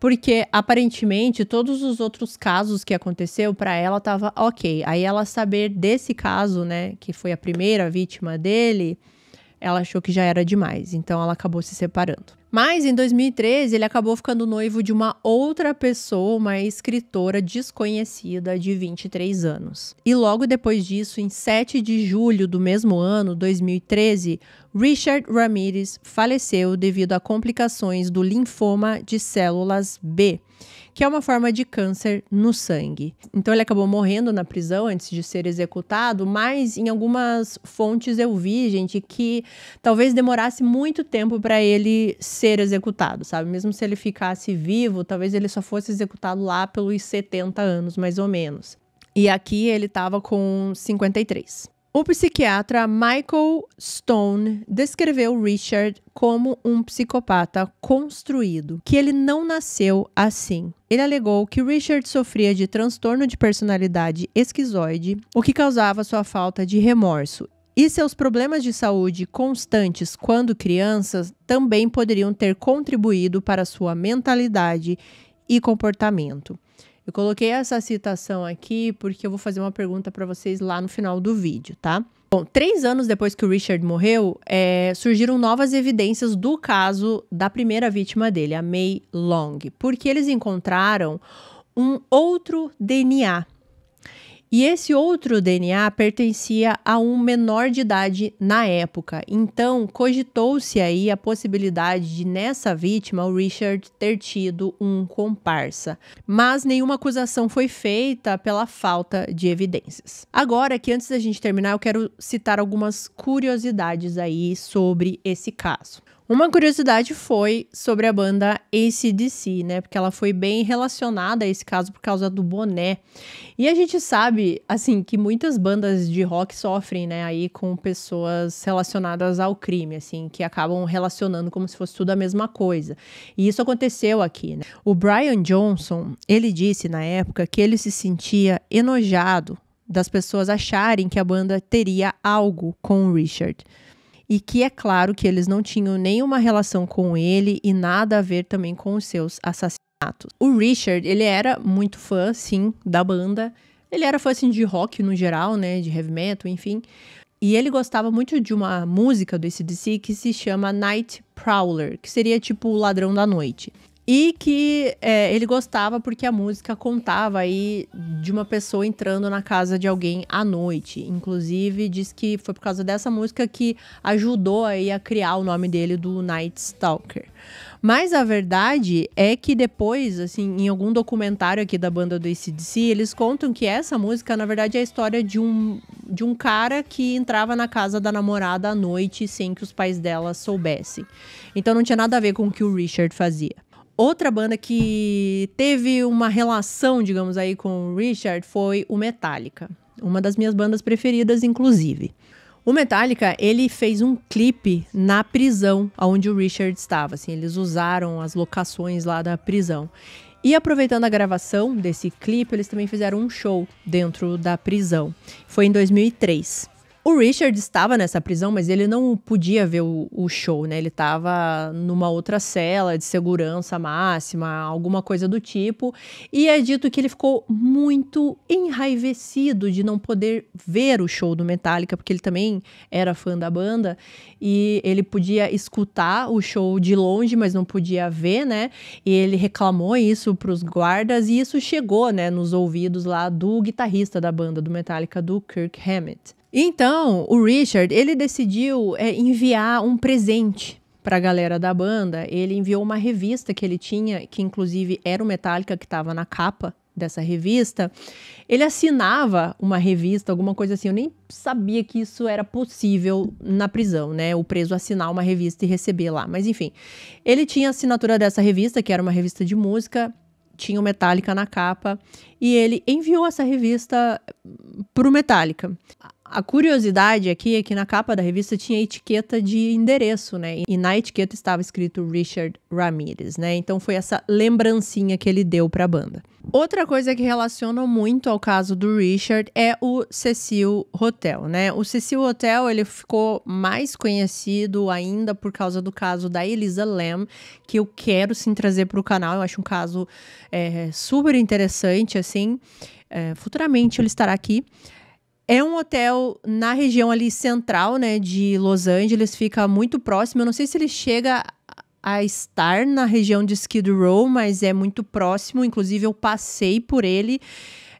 Porque aparentemente todos os outros casos que aconteceu para ela tava OK. Aí ela saber desse caso, né, que foi a primeira vítima dele, ela achou que já era demais, então ela acabou se separando. Mas em 2013 ele acabou ficando noivo de uma outra pessoa, uma escritora desconhecida de 23 anos. E logo depois disso, em 7 de julho do mesmo ano, 2013, Richard Ramirez faleceu devido a complicações do linfoma de células B que é uma forma de câncer no sangue. Então ele acabou morrendo na prisão antes de ser executado, mas em algumas fontes eu vi, gente, que talvez demorasse muito tempo para ele ser executado, sabe? Mesmo se ele ficasse vivo, talvez ele só fosse executado lá pelos 70 anos, mais ou menos. E aqui ele estava com 53. O psiquiatra Michael Stone descreveu Richard como um psicopata construído, que ele não nasceu assim. Ele alegou que Richard sofria de transtorno de personalidade esquizoide, o que causava sua falta de remorso. E seus problemas de saúde constantes quando crianças também poderiam ter contribuído para sua mentalidade e comportamento. Eu coloquei essa citação aqui porque eu vou fazer uma pergunta para vocês lá no final do vídeo, tá? Bom, três anos depois que o Richard morreu, é, surgiram novas evidências do caso da primeira vítima dele, a May Long, porque eles encontraram um outro DNA e esse outro DNA pertencia a um menor de idade na época, então cogitou-se aí a possibilidade de nessa vítima o Richard ter tido um comparsa, mas nenhuma acusação foi feita pela falta de evidências. Agora que antes da gente terminar, eu quero citar algumas curiosidades aí sobre esse caso. Uma curiosidade foi sobre a banda ACDC, né? Porque ela foi bem relacionada a esse caso por causa do boné. E a gente sabe, assim, que muitas bandas de rock sofrem, né? Aí com pessoas relacionadas ao crime, assim, que acabam relacionando como se fosse tudo a mesma coisa. E isso aconteceu aqui, né? O Brian Johnson, ele disse na época que ele se sentia enojado das pessoas acharem que a banda teria algo com o Richard e que é claro que eles não tinham nenhuma relação com ele e nada a ver também com os seus assassinatos. O Richard, ele era muito fã, sim, da banda. Ele era fã assim, de rock no geral, né, de heavy metal, enfim. E ele gostava muito de uma música do ACDC que se chama Night Prowler, que seria tipo o ladrão da noite. E que é, ele gostava porque a música contava aí de uma pessoa entrando na casa de alguém à noite. Inclusive, diz que foi por causa dessa música que ajudou aí a criar o nome dele do Night Stalker. Mas a verdade é que depois, assim, em algum documentário aqui da banda do ACDC, eles contam que essa música, na verdade, é a história de um, de um cara que entrava na casa da namorada à noite sem que os pais dela soubessem. Então não tinha nada a ver com o que o Richard fazia. Outra banda que teve uma relação, digamos aí, com o Richard foi o Metallica. Uma das minhas bandas preferidas, inclusive. O Metallica, ele fez um clipe na prisão onde o Richard estava, assim, eles usaram as locações lá da prisão. E aproveitando a gravação desse clipe, eles também fizeram um show dentro da prisão. Foi em 2003. O Richard estava nessa prisão, mas ele não podia ver o, o show, né? Ele estava numa outra cela de segurança máxima, alguma coisa do tipo. E é dito que ele ficou muito enraivecido de não poder ver o show do Metallica, porque ele também era fã da banda e ele podia escutar o show de longe, mas não podia ver, né? E ele reclamou isso para os guardas e isso chegou, né, nos ouvidos lá do guitarrista da banda do Metallica, do Kirk Hammett. Então, o Richard, ele decidiu é, enviar um presente para a galera da banda. Ele enviou uma revista que ele tinha, que inclusive era o Metallica que estava na capa dessa revista, ele assinava uma revista, alguma coisa assim. Eu nem sabia que isso era possível na prisão, né? O preso assinar uma revista e receber lá. Mas enfim, ele tinha a assinatura dessa revista, que era uma revista de música, tinha o Metallica na capa, e ele enviou essa revista pro Metallica. A curiosidade aqui é que na capa da revista tinha etiqueta de endereço, né? E na etiqueta estava escrito Richard Ramirez, né? Então foi essa lembrancinha que ele deu para a banda. Outra coisa que relaciona muito ao caso do Richard é o Cecil Hotel, né? O Cecil Hotel, ele ficou mais conhecido ainda por causa do caso da Elisa Lam, que eu quero sim trazer para o canal. Eu acho um caso é, super interessante, assim. É, futuramente ele estará aqui. É um hotel na região ali central, né, de Los Angeles, fica muito próximo. Eu não sei se ele chega a estar na região de Skid Row, mas é muito próximo. Inclusive, eu passei por ele.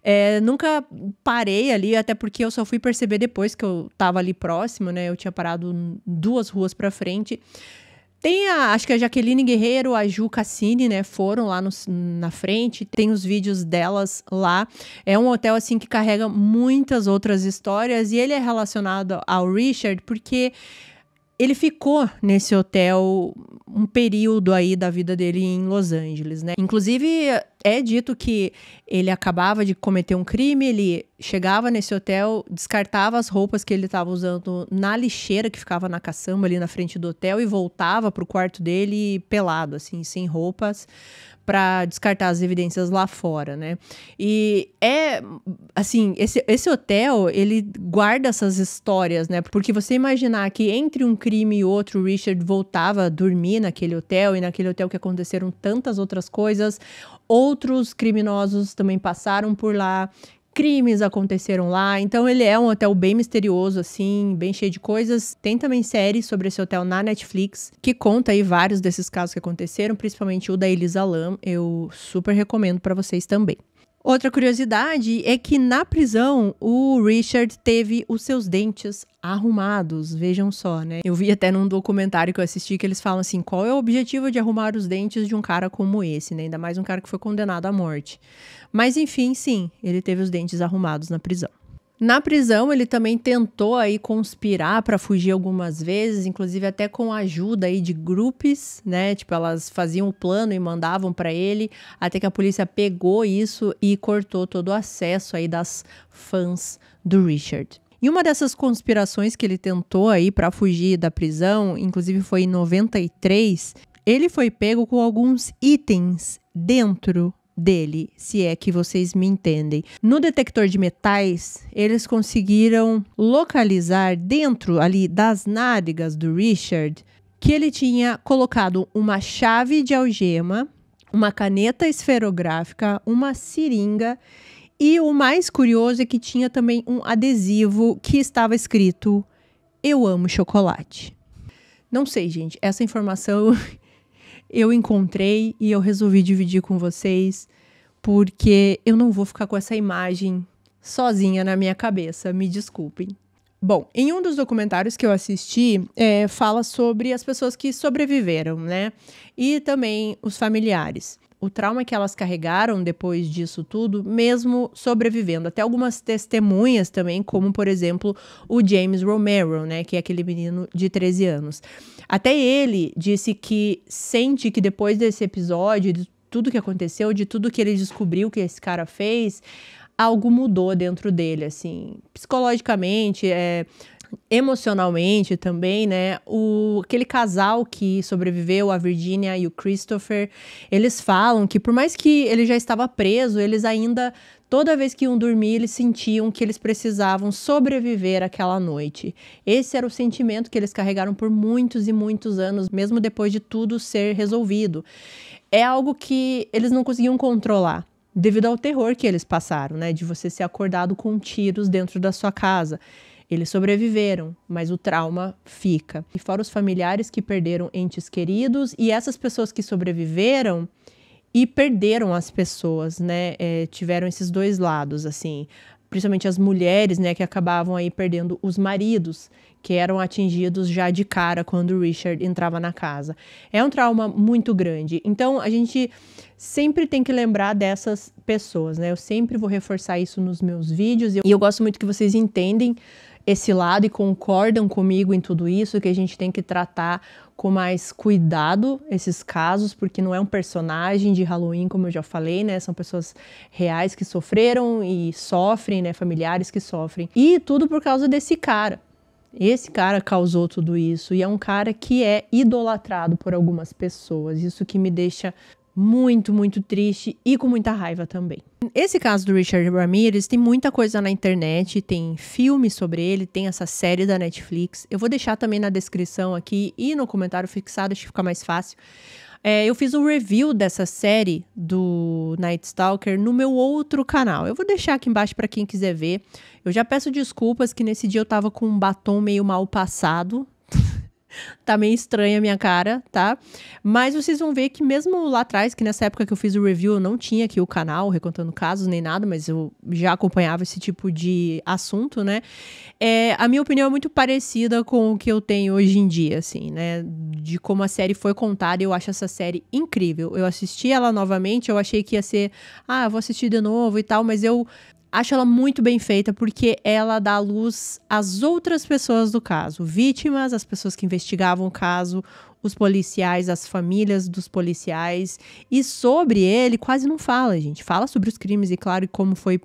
É, nunca parei ali, até porque eu só fui perceber depois que eu estava ali próximo, né? Eu tinha parado duas ruas para frente. Tem a, acho que a Jaqueline Guerreiro, a Ju Cassini, né, foram lá no, na frente, tem os vídeos delas lá. É um hotel, assim, que carrega muitas outras histórias e ele é relacionado ao Richard porque ele ficou nesse hotel um período aí da vida dele em Los Angeles, né? Inclusive, é dito que ele acabava de cometer um crime, ele chegava nesse hotel, descartava as roupas que ele estava usando na lixeira que ficava na caçamba ali na frente do hotel e voltava para o quarto dele pelado, assim, sem roupas, para descartar as evidências lá fora, né? E é assim, esse, esse hotel, ele guarda essas histórias, né? Porque você imaginar que entre um crime e outro, Richard voltava a dormir naquele hotel e naquele hotel que aconteceram tantas outras coisas, outros criminosos também passaram por lá crimes aconteceram lá. Então ele é um hotel bem misterioso, assim, bem cheio de coisas. Tem também séries sobre esse hotel na Netflix, que conta aí vários desses casos que aconteceram, principalmente o da Elisa Lam. Eu super recomendo para vocês também. Outra curiosidade é que na prisão o Richard teve os seus dentes arrumados, vejam só, né? Eu vi até num documentário que eu assisti que eles falam assim: qual é o objetivo de arrumar os dentes de um cara como esse, né? Ainda mais um cara que foi condenado à morte. Mas enfim, sim, ele teve os dentes arrumados na prisão. Na prisão, ele também tentou aí conspirar para fugir algumas vezes, inclusive até com a ajuda aí de grupos, né? Tipo, elas faziam o um plano e mandavam para ele, até que a polícia pegou isso e cortou todo o acesso aí das fãs do Richard. E uma dessas conspirações que ele tentou aí para fugir da prisão, inclusive foi em 93, ele foi pego com alguns itens dentro dele, se é que vocês me entendem. No detector de metais, eles conseguiram localizar dentro ali das nádegas do Richard que ele tinha colocado uma chave de algema, uma caneta esferográfica, uma seringa e o mais curioso é que tinha também um adesivo que estava escrito Eu amo chocolate. Não sei, gente, essa informação eu encontrei e eu resolvi dividir com vocês, porque eu não vou ficar com essa imagem sozinha na minha cabeça, me desculpem. Bom, em um dos documentários que eu assisti, é, fala sobre as pessoas que sobreviveram, né? E também os familiares o trauma que elas carregaram depois disso tudo, mesmo sobrevivendo. Até algumas testemunhas também, como por exemplo o James Romero, né, que é aquele menino de 13 anos. Até ele disse que sente que depois desse episódio, de tudo que aconteceu, de tudo que ele descobriu que esse cara fez, algo mudou dentro dele, assim, psicologicamente, é, emocionalmente também, né? O, aquele casal que sobreviveu, a Virginia e o Christopher, eles falam que por mais que ele já estava preso, eles ainda Toda vez que iam dormir, eles sentiam que eles precisavam sobreviver aquela noite. Esse era o sentimento que eles carregaram por muitos e muitos anos, mesmo depois de tudo ser resolvido. É algo que eles não conseguiam controlar. Devido ao terror que eles passaram, né? De você ser acordado com tiros dentro da sua casa. Eles sobreviveram, mas o trauma fica. E fora os familiares que perderam entes queridos e essas pessoas que sobreviveram e perderam as pessoas, né? É, tiveram esses dois lados, assim. Principalmente as mulheres, né, que acabavam aí perdendo os maridos, que eram atingidos já de cara quando o Richard entrava na casa. É um trauma muito grande. Então a gente sempre tem que lembrar dessas pessoas, né? Eu sempre vou reforçar isso nos meus vídeos e eu, e eu gosto muito que vocês entendem esse lado e concordam comigo em tudo isso, que a gente tem que tratar com mais cuidado esses casos, porque não é um personagem de Halloween, como eu já falei, né? São pessoas reais que sofreram e sofrem, né? Familiares que sofrem. E tudo por causa desse cara. Esse cara causou tudo isso e é um cara que é idolatrado por algumas pessoas. Isso que me deixa muito, muito triste e com muita raiva também. Esse caso do Richard Ramirez tem muita coisa na internet, tem filme sobre ele, tem essa série da Netflix. Eu vou deixar também na descrição aqui e no comentário fixado, acho que fica mais fácil. É, eu fiz um review dessa série do Night Stalker no meu outro canal. Eu vou deixar aqui embaixo para quem quiser ver. Eu já peço desculpas que nesse dia eu tava com um batom meio mal passado, tá meio estranha a minha cara, tá? Mas vocês vão ver que mesmo lá atrás, que nessa época que eu fiz o review, eu não tinha aqui o canal recontando casos nem nada, mas eu já acompanhava esse tipo de assunto, né? É, a minha opinião é muito parecida com o que eu tenho hoje em dia, assim, né? De como a série foi contada, eu acho essa série incrível. Eu assisti ela novamente, eu achei que ia ser, ah, vou assistir de novo e tal, mas eu Acho ela muito bem feita porque ela dá luz às outras pessoas do caso, vítimas, as pessoas que investigavam o caso, os policiais, as famílias dos policiais. E sobre ele quase não fala, gente. Fala sobre os crimes e, claro, como foi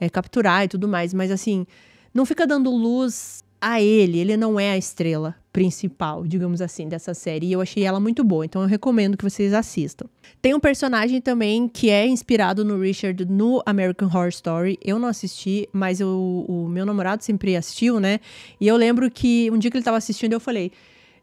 é, capturar e tudo mais, mas assim, não fica dando luz a ele, ele não é a estrela principal, digamos assim, dessa série. E eu achei ela muito boa, então eu recomendo que vocês assistam. Tem um personagem também que é inspirado no Richard no American Horror Story. Eu não assisti, mas eu, o meu namorado sempre assistiu, né? E eu lembro que um dia que ele estava assistindo, eu falei.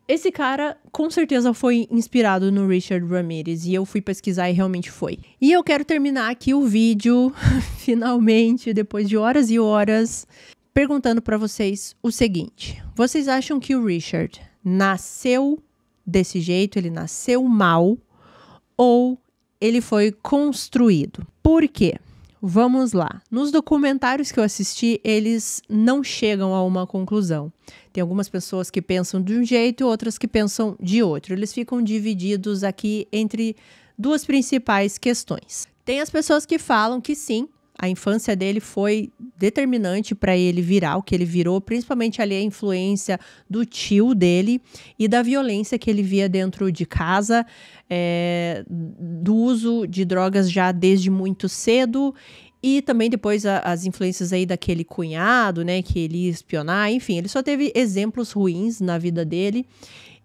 Esse cara com certeza foi inspirado no Richard Ramirez e eu fui pesquisar e realmente foi. E eu quero terminar aqui o vídeo, finalmente, depois de horas e horas, perguntando para vocês o seguinte: vocês acham que o Richard nasceu desse jeito, ele nasceu mal ou ele foi construído? Por quê? Vamos lá. Nos documentários que eu assisti, eles não chegam a uma conclusão. Tem algumas pessoas que pensam de um jeito e outras que pensam de outro. Eles ficam divididos aqui entre duas principais questões. Tem as pessoas que falam que sim, a infância dele foi determinante para ele virar o que ele virou, principalmente ali a influência do tio dele e da violência que ele via dentro de casa, é, do uso de drogas já desde muito cedo e também depois a, as influências aí daquele cunhado, né, que ele ia espionar, enfim, ele só teve exemplos ruins na vida dele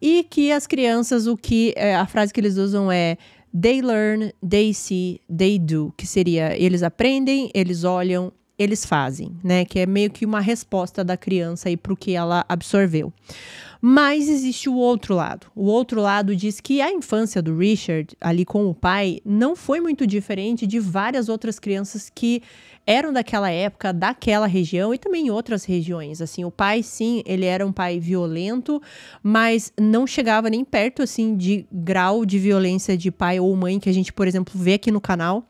e que as crianças, o que é, a frase que eles usam é They learn, they see, they do, que seria eles aprendem, eles olham, eles fazem, né? Que é meio que uma resposta da criança aí para o que ela absorveu. Mas existe o outro lado. O outro lado diz que a infância do Richard, ali com o pai, não foi muito diferente de várias outras crianças que eram daquela época, daquela região e também em outras regiões. Assim, o pai, sim, ele era um pai violento, mas não chegava nem perto, assim, de grau de violência de pai ou mãe que a gente, por exemplo, vê aqui no canal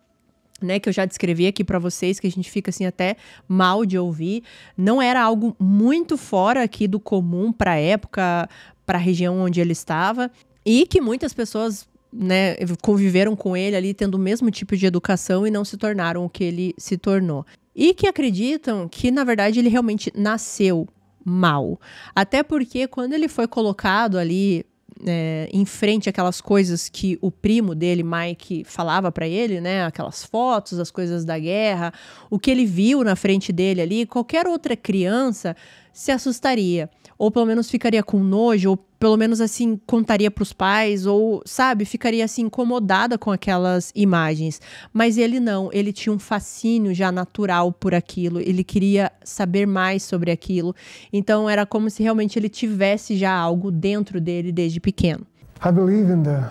né, que eu já descrevi aqui para vocês, que a gente fica assim até mal de ouvir, não era algo muito fora aqui do comum para a época, para a região onde ele estava, e que muitas pessoas né, conviveram com ele ali tendo o mesmo tipo de educação e não se tornaram o que ele se tornou. E que acreditam que na verdade ele realmente nasceu mal. Até porque quando ele foi colocado ali é, em frente aquelas coisas que o primo dele, Mike, falava para ele, né? Aquelas fotos, as coisas da guerra, o que ele viu na frente dele ali, qualquer outra criança se assustaria. Ou pelo menos ficaria com nojo, ou pelo menos assim, contaria para os pais, ou, sabe, ficaria assim, incomodada com aquelas imagens. Mas ele não, ele tinha um fascínio já natural por aquilo, ele queria saber mais sobre aquilo. Então era como se realmente ele tivesse já algo dentro dele desde pequeno.
I believe in the,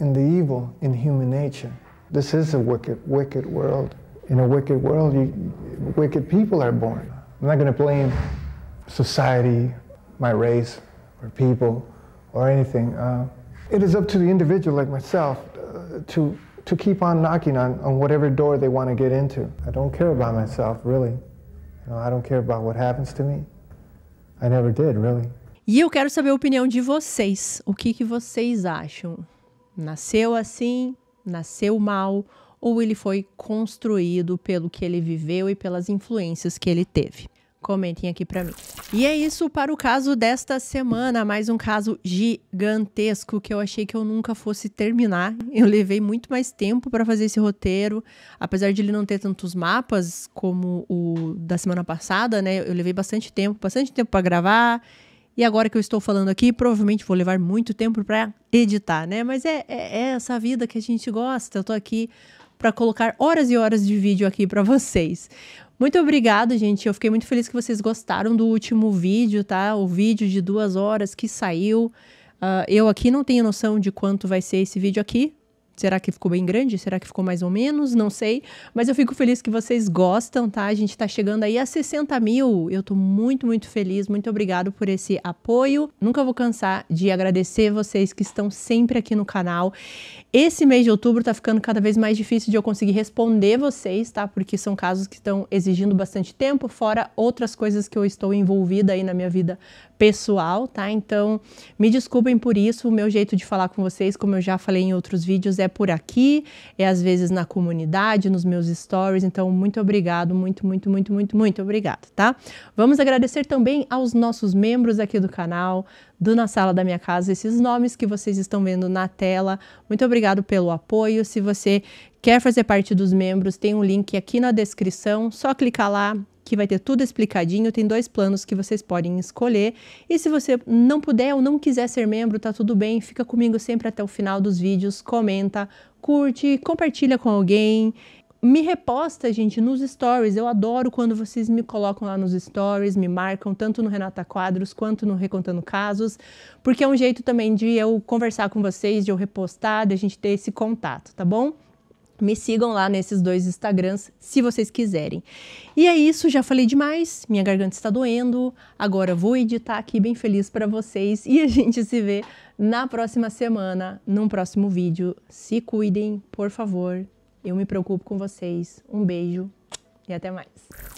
in the evil in human nature. This is a wicked, wicked world. In a wicked world, you, wicked people are born. I'm not going to blame society, my race, or people, or anything. Uh, it is up to the individual like myself uh, to, to keep on knocking on, on whatever door they want to get into. I don't care about myself, really. You know, I don't care about what happens to me. I never did, really.
E eu quero saber a opinião de vocês. O que, que vocês acham? Nasceu assim? Nasceu mal? Ou ele foi construído pelo que ele viveu e pelas influências que ele teve? comentem aqui para mim. E é isso para o caso desta semana, mais um caso gigantesco que eu achei que eu nunca fosse terminar. Eu levei muito mais tempo para fazer esse roteiro, apesar de ele não ter tantos mapas como o da semana passada, né? Eu levei bastante tempo, bastante tempo para gravar. E agora que eu estou falando aqui, provavelmente vou levar muito tempo para editar, né? Mas é, é, é essa vida que a gente gosta. Eu tô aqui para colocar horas e horas de vídeo aqui para vocês. Muito obrigado, gente. Eu fiquei muito feliz que vocês gostaram do último vídeo, tá? O vídeo de duas horas que saiu. Uh, eu aqui não tenho noção de quanto vai ser esse vídeo aqui. Será que ficou bem grande? Será que ficou mais ou menos? Não sei. Mas eu fico feliz que vocês gostam, tá? A gente tá chegando aí a 60 mil. Eu tô muito, muito feliz. Muito obrigado por esse apoio. Nunca vou cansar de agradecer vocês que estão sempre aqui no canal. Esse mês de outubro está ficando cada vez mais difícil de eu conseguir responder vocês, tá? Porque são casos que estão exigindo bastante tempo, fora outras coisas que eu estou envolvida aí na minha vida pessoal, tá? Então, me desculpem por isso. O meu jeito de falar com vocês, como eu já falei em outros vídeos, é por aqui, é às vezes na comunidade, nos meus stories. Então, muito obrigado, muito, muito, muito, muito, muito obrigado, tá? Vamos agradecer também aos nossos membros aqui do canal, do Na Sala da Minha Casa, esses nomes que vocês estão vendo na tela. Muito obrigado pelo apoio. Se você quer fazer parte dos membros, tem um link aqui na descrição, só clicar lá que vai ter tudo explicadinho, tem dois planos que vocês podem escolher. E se você não puder ou não quiser ser membro, tá tudo bem, fica comigo sempre até o final dos vídeos, comenta, curte, compartilha com alguém me reposta, gente, nos stories. Eu adoro quando vocês me colocam lá nos stories, me marcam, tanto no Renata Quadros quanto no Recontando Casos, porque é um jeito também de eu conversar com vocês, de eu repostar, de a gente ter esse contato, tá bom? Me sigam lá nesses dois Instagrams, se vocês quiserem. E é isso, já falei demais, minha garganta está doendo. Agora vou editar aqui bem feliz para vocês e a gente se vê na próxima semana, num próximo vídeo. Se cuidem, por favor. Eu me preocupo com vocês. Um beijo e até mais.